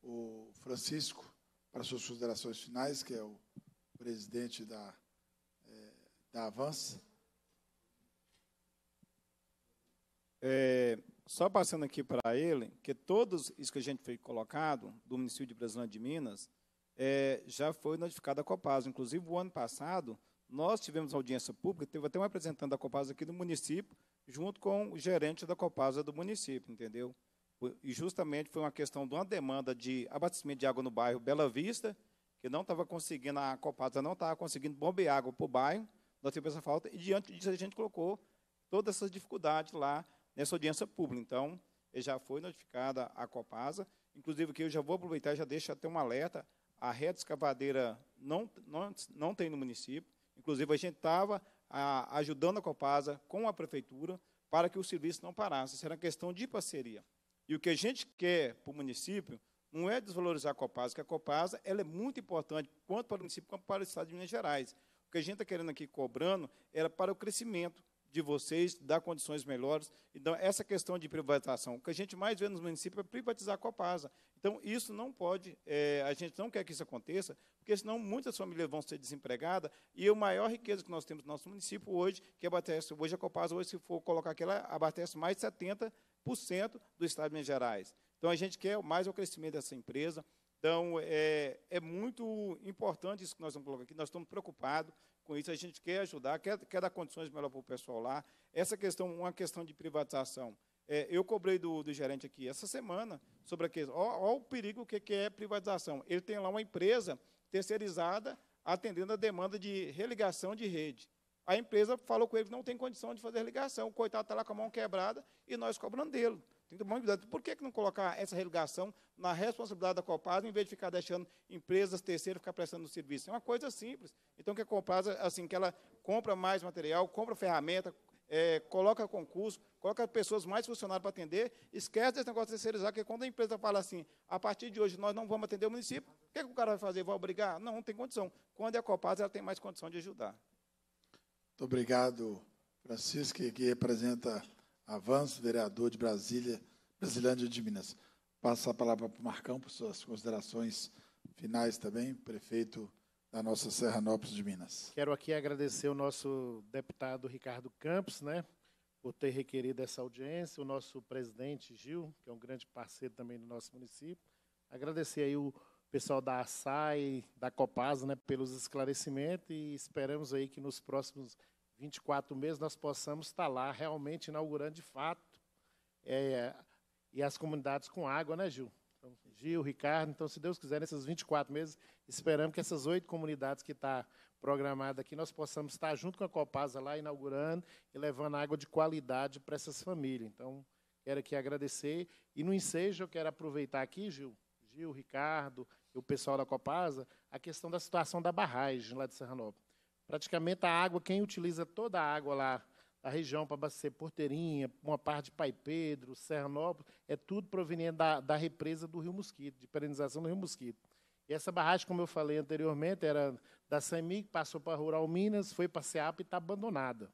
[SPEAKER 1] o Francisco, para suas considerações finais, que é o presidente da, é, da Avança.
[SPEAKER 7] É, só passando aqui para ele, que todos isso que a gente foi colocado, do município de Brasilândia de Minas, é, já foi notificado a Copasa. Inclusive, o ano passado, nós tivemos audiência pública, teve até um representante da Copasa aqui do município, junto com o gerente da Copasa do município, entendeu? E justamente foi uma questão de uma demanda de abastecimento de água no bairro Bela Vista, que não estava conseguindo, a Copasa não estava conseguindo bombear água para o bairro, nós tivemos essa falta, e diante disso a gente colocou todas essas dificuldades lá nessa audiência pública. Então, já foi notificada a Copasa, inclusive que eu já vou aproveitar, já deixo até um alerta, a rede escavadeira não, não, não tem no município, Inclusive, a gente estava ajudando a Copasa com a prefeitura para que o serviço não parasse. Isso era questão de parceria. E o que a gente quer para o município não é desvalorizar a Copasa, porque a Copasa ela é muito importante, tanto para o município quanto para o Estado de Minas Gerais. O que a gente está querendo aqui, cobrando, era para o crescimento de vocês, dar condições melhores. Então, essa questão de privatização, o que a gente mais vê nos municípios é privatizar a Copasa. Então, isso não pode, é, a gente não quer que isso aconteça, porque senão muitas famílias vão ser desempregadas, e a maior riqueza que nós temos no nosso município hoje, que abastece, hoje a Copasa, hoje, se for colocar aquela, abastece mais de 70% do Estado de Minas Gerais. Então, a gente quer mais o crescimento dessa empresa, então, é, é, muito importante isso que nós vamos colocar aqui. Nós estamos preocupados com isso a gente quer ajudar, quer, quer dar condições melhor para o pessoal lá. Essa questão, uma questão de privatização. É, eu cobrei do, do, gerente aqui essa semana sobre a questão. Olha o perigo que, que é privatização. Ele tem lá uma empresa terceirizada atendendo a demanda de religação de rede. A empresa falou com ele que não tem condição de fazer ligação. O coitado está lá com a mão quebrada e nós cobrando dele. Tem então, que tomar cuidado. Por que, que não colocar essa relegação na responsabilidade da Copasa, em vez de ficar deixando empresas terceiras ficar prestando serviço? É uma coisa simples. Então, que a Copasa, assim, que ela compra mais material, compra ferramenta, é, coloca concurso, coloca pessoas mais funcionárias para atender, esquece desse negócio de terceirizar, porque quando a empresa fala assim, a partir de hoje nós não vamos atender o município, o que, é que o cara vai fazer? Vai obrigar? Não, não tem condição. Quando é a Copasa, ela tem mais condição de
[SPEAKER 1] ajudar. Muito obrigado, Francisco, que representa Avanço, vereador de Brasília, Brasilândia de Minas. Passo a palavra para o Marcão, para suas considerações finais também, prefeito da nossa Serra Nópolis de Minas.
[SPEAKER 8] Quero aqui agradecer o nosso deputado Ricardo Campos, né, por ter requerido essa audiência, o nosso presidente Gil, que é um grande parceiro também do nosso município. Agradecer aí o pessoal da ASAI, da Copasa, né, pelos esclarecimentos e esperamos aí que nos próximos 24 meses, nós possamos estar lá realmente inaugurando de fato. É, e as comunidades com água, né, Gil? Então, Gil, Ricardo, então, se Deus quiser, nesses 24 meses, esperamos que essas oito comunidades que estão tá programadas aqui, nós possamos estar junto com a Copasa lá, inaugurando e levando água de qualidade para essas famílias. Então, quero aqui agradecer. E no ensejo, eu quero aproveitar aqui, Gil, Gil, Ricardo e o pessoal da Copasa, a questão da situação da barragem lá de Serranópolis. Praticamente a água, quem utiliza toda a água lá da região para abastecer Porteirinha, uma parte de Pai Pedro, Serranópolis, é tudo proveniente da, da represa do Rio Mosquito, de perenização do Rio Mosquito. E essa barragem, como eu falei anteriormente, era da Samig, passou para Rural Minas, foi para SEAP e está abandonada.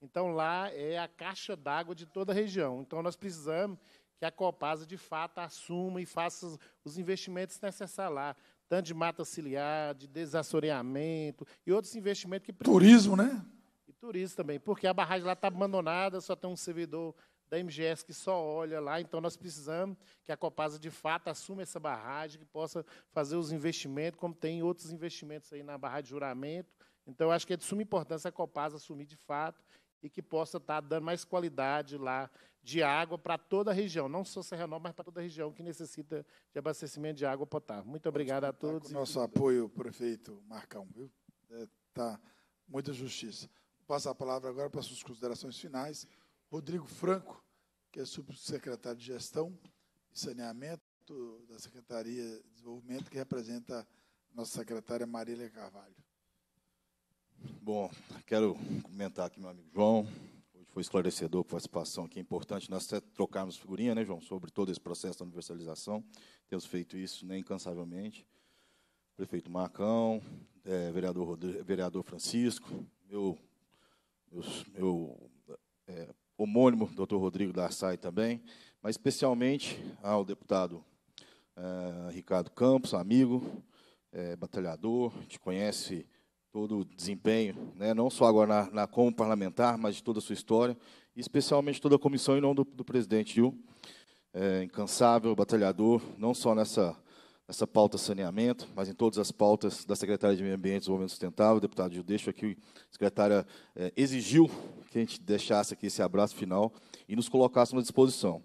[SPEAKER 8] Então, lá é a caixa d'água de toda a região. Então, nós precisamos que a Copasa, de fato, assuma e faça os investimentos necessários lá tanto de mata ciliar, de desassoreamento e outros investimentos que. Turismo, né? E turismo também, porque a barragem lá está abandonada, só tem um servidor da MGS que só olha lá, então nós precisamos que a Copasa de fato assuma essa barragem, que possa fazer os investimentos, como tem outros investimentos aí na barragem de juramento. Então, eu acho que é de suma importância a Copasa assumir de fato e que possa estar tá dando mais qualidade lá de água para toda a região, não só Serra Nova, mas para toda a região que necessita de abastecimento de água potável. Muito obrigado
[SPEAKER 1] a todos. nosso apoio, prefeito Marcão, viu? É, tá muita justiça. Vou passar a palavra agora para suas considerações finais. Rodrigo Franco, que é subsecretário de Gestão e Saneamento da Secretaria de Desenvolvimento, que representa a nossa secretária Marília Carvalho.
[SPEAKER 4] Bom, quero comentar aqui, meu amigo João. Hoje foi esclarecedor a participação aqui. É importante nós trocarmos figurinha, né, João, sobre todo esse processo da universalização. Temos feito isso né, incansavelmente. Prefeito Marcão, é, vereador, Rodrigo, vereador Francisco, meu, meu é, homônimo, doutor Rodrigo Darsay também, mas especialmente ao deputado é, Ricardo Campos, amigo, é, batalhador, te conhece todo o desempenho, né, não só agora na, na, como parlamentar, mas de toda a sua história, e especialmente toda a comissão em nome do, do presidente Gil, é, incansável, batalhador, não só nessa, nessa pauta saneamento, mas em todas as pautas da Secretaria de Meio Ambiente e Desenvolvimento Sustentável, deputado Gil, deixo aqui, a secretária é, exigiu que a gente deixasse aqui esse abraço final e nos colocasse à disposição.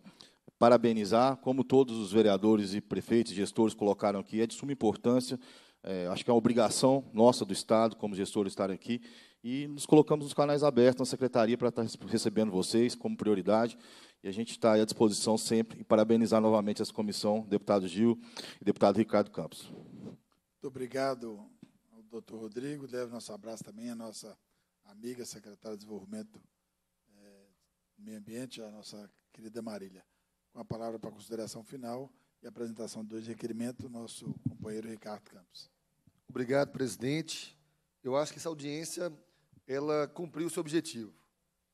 [SPEAKER 4] Parabenizar, como todos os vereadores e prefeitos, gestores colocaram aqui, é de suma importância é, acho que é uma obrigação nossa do Estado, como gestor, estar aqui. E nos colocamos nos canais abertos na secretaria para estar recebendo vocês como prioridade. E a gente está à disposição sempre. E parabenizar novamente essa comissão, deputado Gil e deputado Ricardo Campos. Muito
[SPEAKER 1] obrigado ao doutor Rodrigo. Leve nosso abraço também à nossa amiga secretária de Desenvolvimento é, eh, do Meio Ambiente, a nossa querida Marília. Com a palavra para a consideração final e apresentação de dois requerimentos,
[SPEAKER 2] nosso companheiro Ricardo Campos. Obrigado, presidente. Eu acho que essa audiência ela cumpriu o seu objetivo,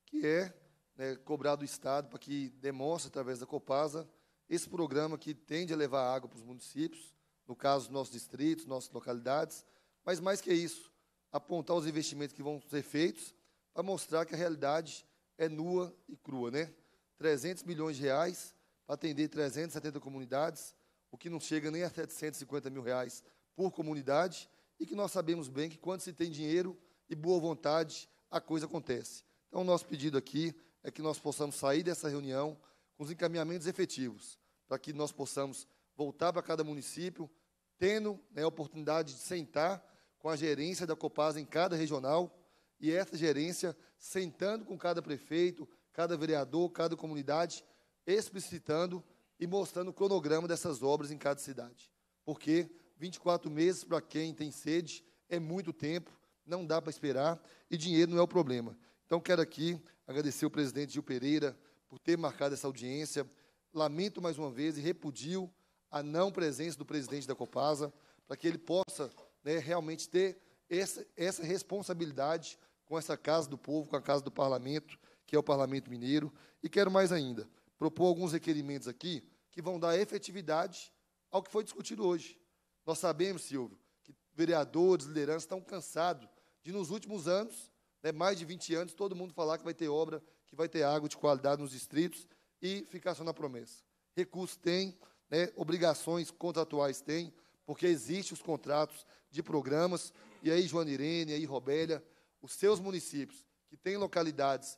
[SPEAKER 2] que é né, cobrar do Estado para que demonstre, através da Copasa, esse programa que tende a levar água para os municípios, no caso, nossos distritos, nossas localidades, mas mais que isso, apontar os investimentos que vão ser feitos para mostrar que a realidade é nua e crua. Né? 300 milhões de reais para atender 370 comunidades, o que não chega nem a 750 mil reais por comunidade, e que nós sabemos bem que quando se tem dinheiro e boa vontade, a coisa acontece. Então, o nosso pedido aqui é que nós possamos sair dessa reunião com os encaminhamentos efetivos, para que nós possamos voltar para cada município, tendo né, a oportunidade de sentar com a gerência da Copasa em cada regional, e essa gerência sentando com cada prefeito, cada vereador, cada comunidade, explicitando e mostrando o cronograma dessas obras em cada cidade. Porque 24 meses para quem tem sede é muito tempo, não dá para esperar e dinheiro não é o problema. Então quero aqui agradecer o presidente Gil Pereira por ter marcado essa audiência. Lamento mais uma vez e repudio a não presença do presidente da Copasa para que ele possa né, realmente ter essa, essa responsabilidade com essa Casa do Povo, com a Casa do Parlamento, que é o Parlamento Mineiro. E quero mais ainda, propor alguns requerimentos aqui que vão dar efetividade ao que foi discutido hoje. Nós sabemos, Silvio, que vereadores, lideranças estão cansados de, nos últimos anos, né, mais de 20 anos, todo mundo falar que vai ter obra, que vai ter água de qualidade nos distritos e ficar só na promessa. Recursos tem, né, obrigações contratuais tem, porque existem os contratos de programas, e aí, Joana Irene, aí, Robélia, os seus municípios que têm localidades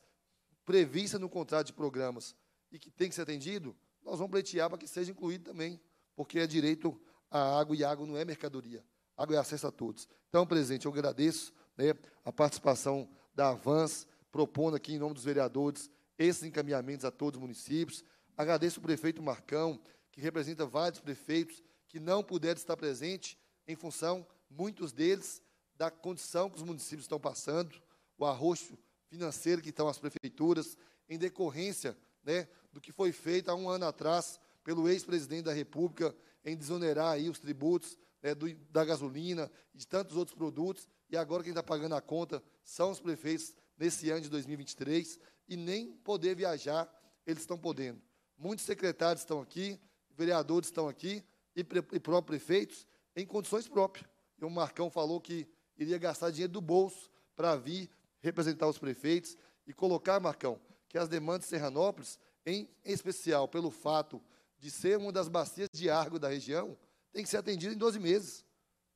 [SPEAKER 2] previstas no contrato de programas e que tem que ser atendido, nós vamos pleitear para que seja incluído também, porque é direito à água e água não é mercadoria. água é acesso a todos. Então, presidente, eu agradeço né, a participação da Avans, propondo aqui, em nome dos vereadores, esses encaminhamentos a todos os municípios. Agradeço o prefeito Marcão, que representa vários prefeitos que não puderam estar presentes, em função, muitos deles, da condição que os municípios estão passando, o arroxo financeiro que estão as prefeituras, em decorrência né, do que foi feito há um ano atrás pelo ex-presidente da República em desonerar aí os tributos né, do, da gasolina e de tantos outros produtos. E agora quem está pagando a conta são os prefeitos nesse ano de 2023 e nem poder viajar eles estão podendo. Muitos secretários estão aqui, vereadores estão aqui e, pre, e próprios prefeitos em condições próprias. E o Marcão falou que iria gastar dinheiro do bolso para vir representar os prefeitos e colocar, Marcão, que as demandas de Serranópolis em especial pelo fato de ser uma das bacias de água da região, tem que ser atendida em 12 meses.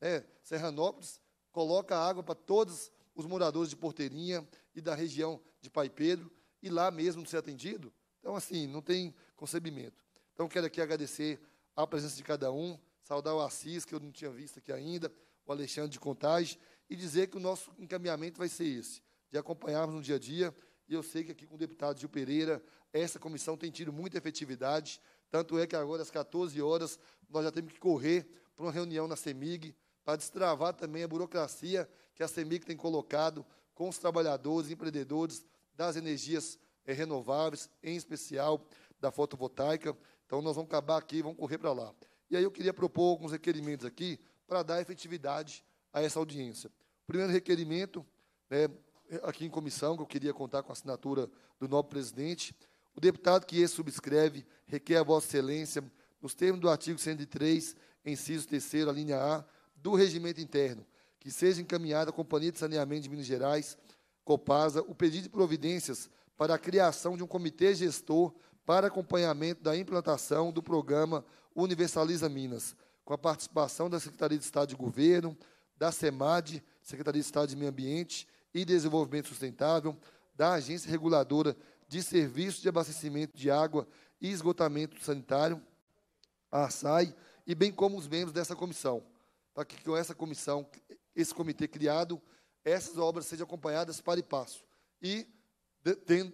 [SPEAKER 2] É, Serranópolis coloca água para todos os moradores de Porteirinha e da região de Pai Pedro, e lá mesmo ser atendido. Então, assim, não tem concebimento. Então, quero aqui agradecer a presença de cada um, saudar o Assis, que eu não tinha visto aqui ainda, o Alexandre de Contagem, e dizer que o nosso encaminhamento vai ser esse, de acompanharmos no dia a dia e eu sei que aqui com o deputado Gil Pereira, essa comissão tem tido muita efetividade. Tanto é que agora, às 14 horas, nós já temos que correr para uma reunião na CEMIG, para destravar também a burocracia que a CEMIG tem colocado com os trabalhadores, empreendedores das energias eh, renováveis, em especial da fotovoltaica. Então, nós vamos acabar aqui, vamos correr para lá. E aí eu queria propor alguns requerimentos aqui para dar efetividade a essa audiência. O primeiro requerimento, né, é, aqui em comissão, que eu queria contar com a assinatura do novo presidente. O deputado que esse subscreve requer a Vossa Excelência, nos termos do artigo 103, inciso 3, linha A, do regimento interno, que seja encaminhada à Companhia de Saneamento de Minas Gerais, Copasa, o pedido de providências para a criação de um comitê gestor para acompanhamento da implantação do programa Universaliza Minas, com a participação da Secretaria de Estado de Governo, da SEMAD, Secretaria de Estado de Meio Ambiente, e Desenvolvimento Sustentável, da Agência Reguladora de Serviços de Abastecimento de Água e Esgotamento Sanitário, a SAI, e bem como os membros dessa comissão, para tá que com essa comissão, esse comitê criado, essas obras sejam acompanhadas para e passo. E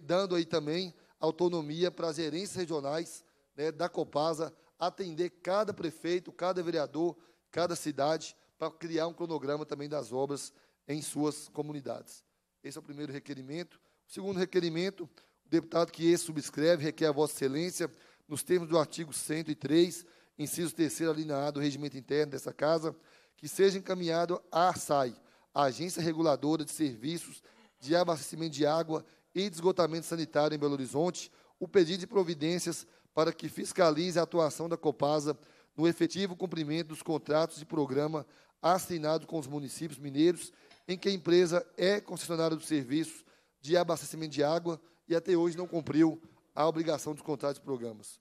[SPEAKER 2] dando aí também autonomia para as gerências regionais né, da Copasa atender cada prefeito, cada vereador, cada cidade, para criar um cronograma também das obras em suas comunidades. Esse é o primeiro requerimento. O segundo requerimento, o deputado que esse subscreve requer a Vossa Excelência, nos termos do artigo 103, inciso 3 alineado do regimento interno dessa Casa, que seja encaminhado à SAI, a Agência Reguladora de Serviços de Abastecimento de Água e de Esgotamento Sanitário em Belo Horizonte, o pedido de providências para que fiscalize a atuação da Copasa no efetivo cumprimento dos contratos de programa assinados com os municípios mineiros em que a empresa é concessionária do serviço de abastecimento de água e até hoje não cumpriu a obrigação dos contratos e programas.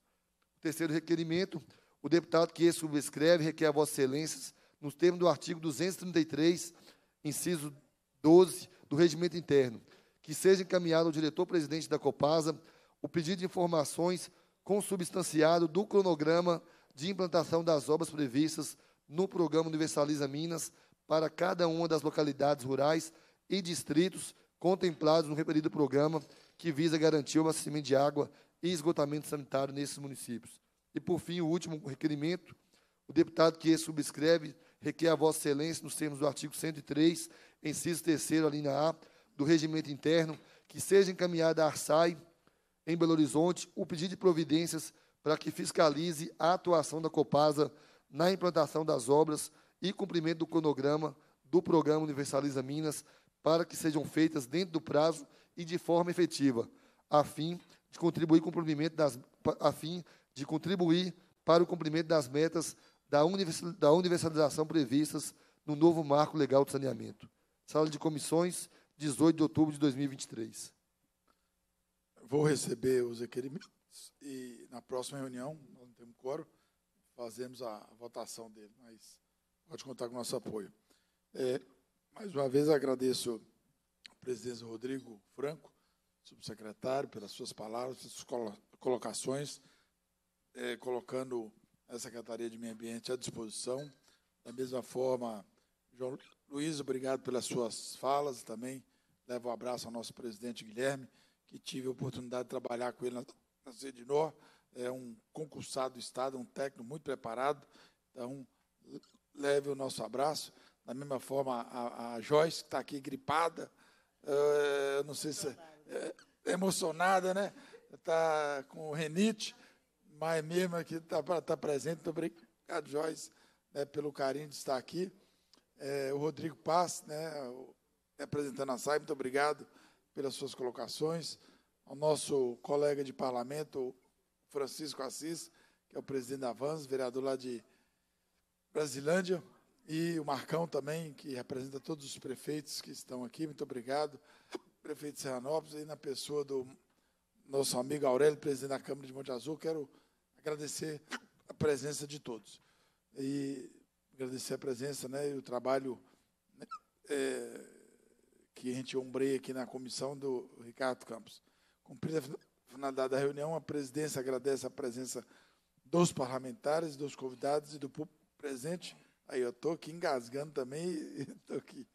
[SPEAKER 2] Terceiro requerimento, o deputado que subscreve requer a Vossa Excelências, nos termos do artigo 233, inciso 12 do Regimento Interno, que seja encaminhado ao diretor-presidente da Copasa o pedido de informações consubstanciado do cronograma de implantação das obras previstas no programa Universaliza Minas para cada uma das localidades rurais e distritos contemplados no referido programa, que visa garantir o abastecimento de água e esgotamento sanitário nesses municípios. E, por fim, o último requerimento, o deputado que subscreve requer a Vossa Excelência, nos termos do artigo 103, inciso 3 a linha A, do Regimento Interno, que seja encaminhada à ARSAI, em Belo Horizonte, o pedido de providências para que fiscalize a atuação da Copasa na implantação das obras e cumprimento do cronograma do programa Universaliza Minas para que sejam feitas dentro do prazo e de forma efetiva, a fim de contribuir com o cumprimento das a fim de contribuir para o cumprimento das metas da, da universalização previstas no novo marco legal de saneamento. Sala de comissões, 18 de outubro de 2023. Vou receber os requerimentos
[SPEAKER 1] e na próxima reunião, nós não temos quórum, fazemos a votação dele, mas Pode contar com o nosso apoio. É, mais uma vez agradeço ao presidente Rodrigo Franco, subsecretário, pelas suas palavras, suas colocações, é, colocando a Secretaria de Meio Ambiente à disposição. Da mesma forma, João Luiz, obrigado pelas suas falas também. Levo um abraço ao nosso presidente Guilherme, que tive a oportunidade de trabalhar com ele na, na Sedinor. É um concursado do Estado, um técnico muito preparado. Então, leve o nosso abraço. Da mesma forma, a, a Joyce, que está aqui gripada, eh, não sei se é, é, emocionada, né? Está com renite, mas mesmo aqui está tá, tá presente. Muito obrigado, Joyce, né, pelo carinho de estar aqui. É, o Rodrigo Paz, né, representando a SAI, muito obrigado pelas suas colocações. Ao nosso colega de parlamento, Francisco Assis, que é o presidente da Vans, vereador lá de Brasilândia, e o Marcão também, que representa todos os prefeitos que estão aqui. Muito obrigado, prefeito de Serranópolis, e na pessoa do nosso amigo Aurélio, presidente da Câmara de Monte Azul, quero agradecer a presença de todos. E agradecer a presença né, e o trabalho né, é, que a gente ombreia aqui na comissão do Ricardo Campos. Cumprida a finalidade da reunião, a presidência agradece a presença dos parlamentares, dos convidados e do público presente. Aí eu estou aqui engasgando também, estou aqui.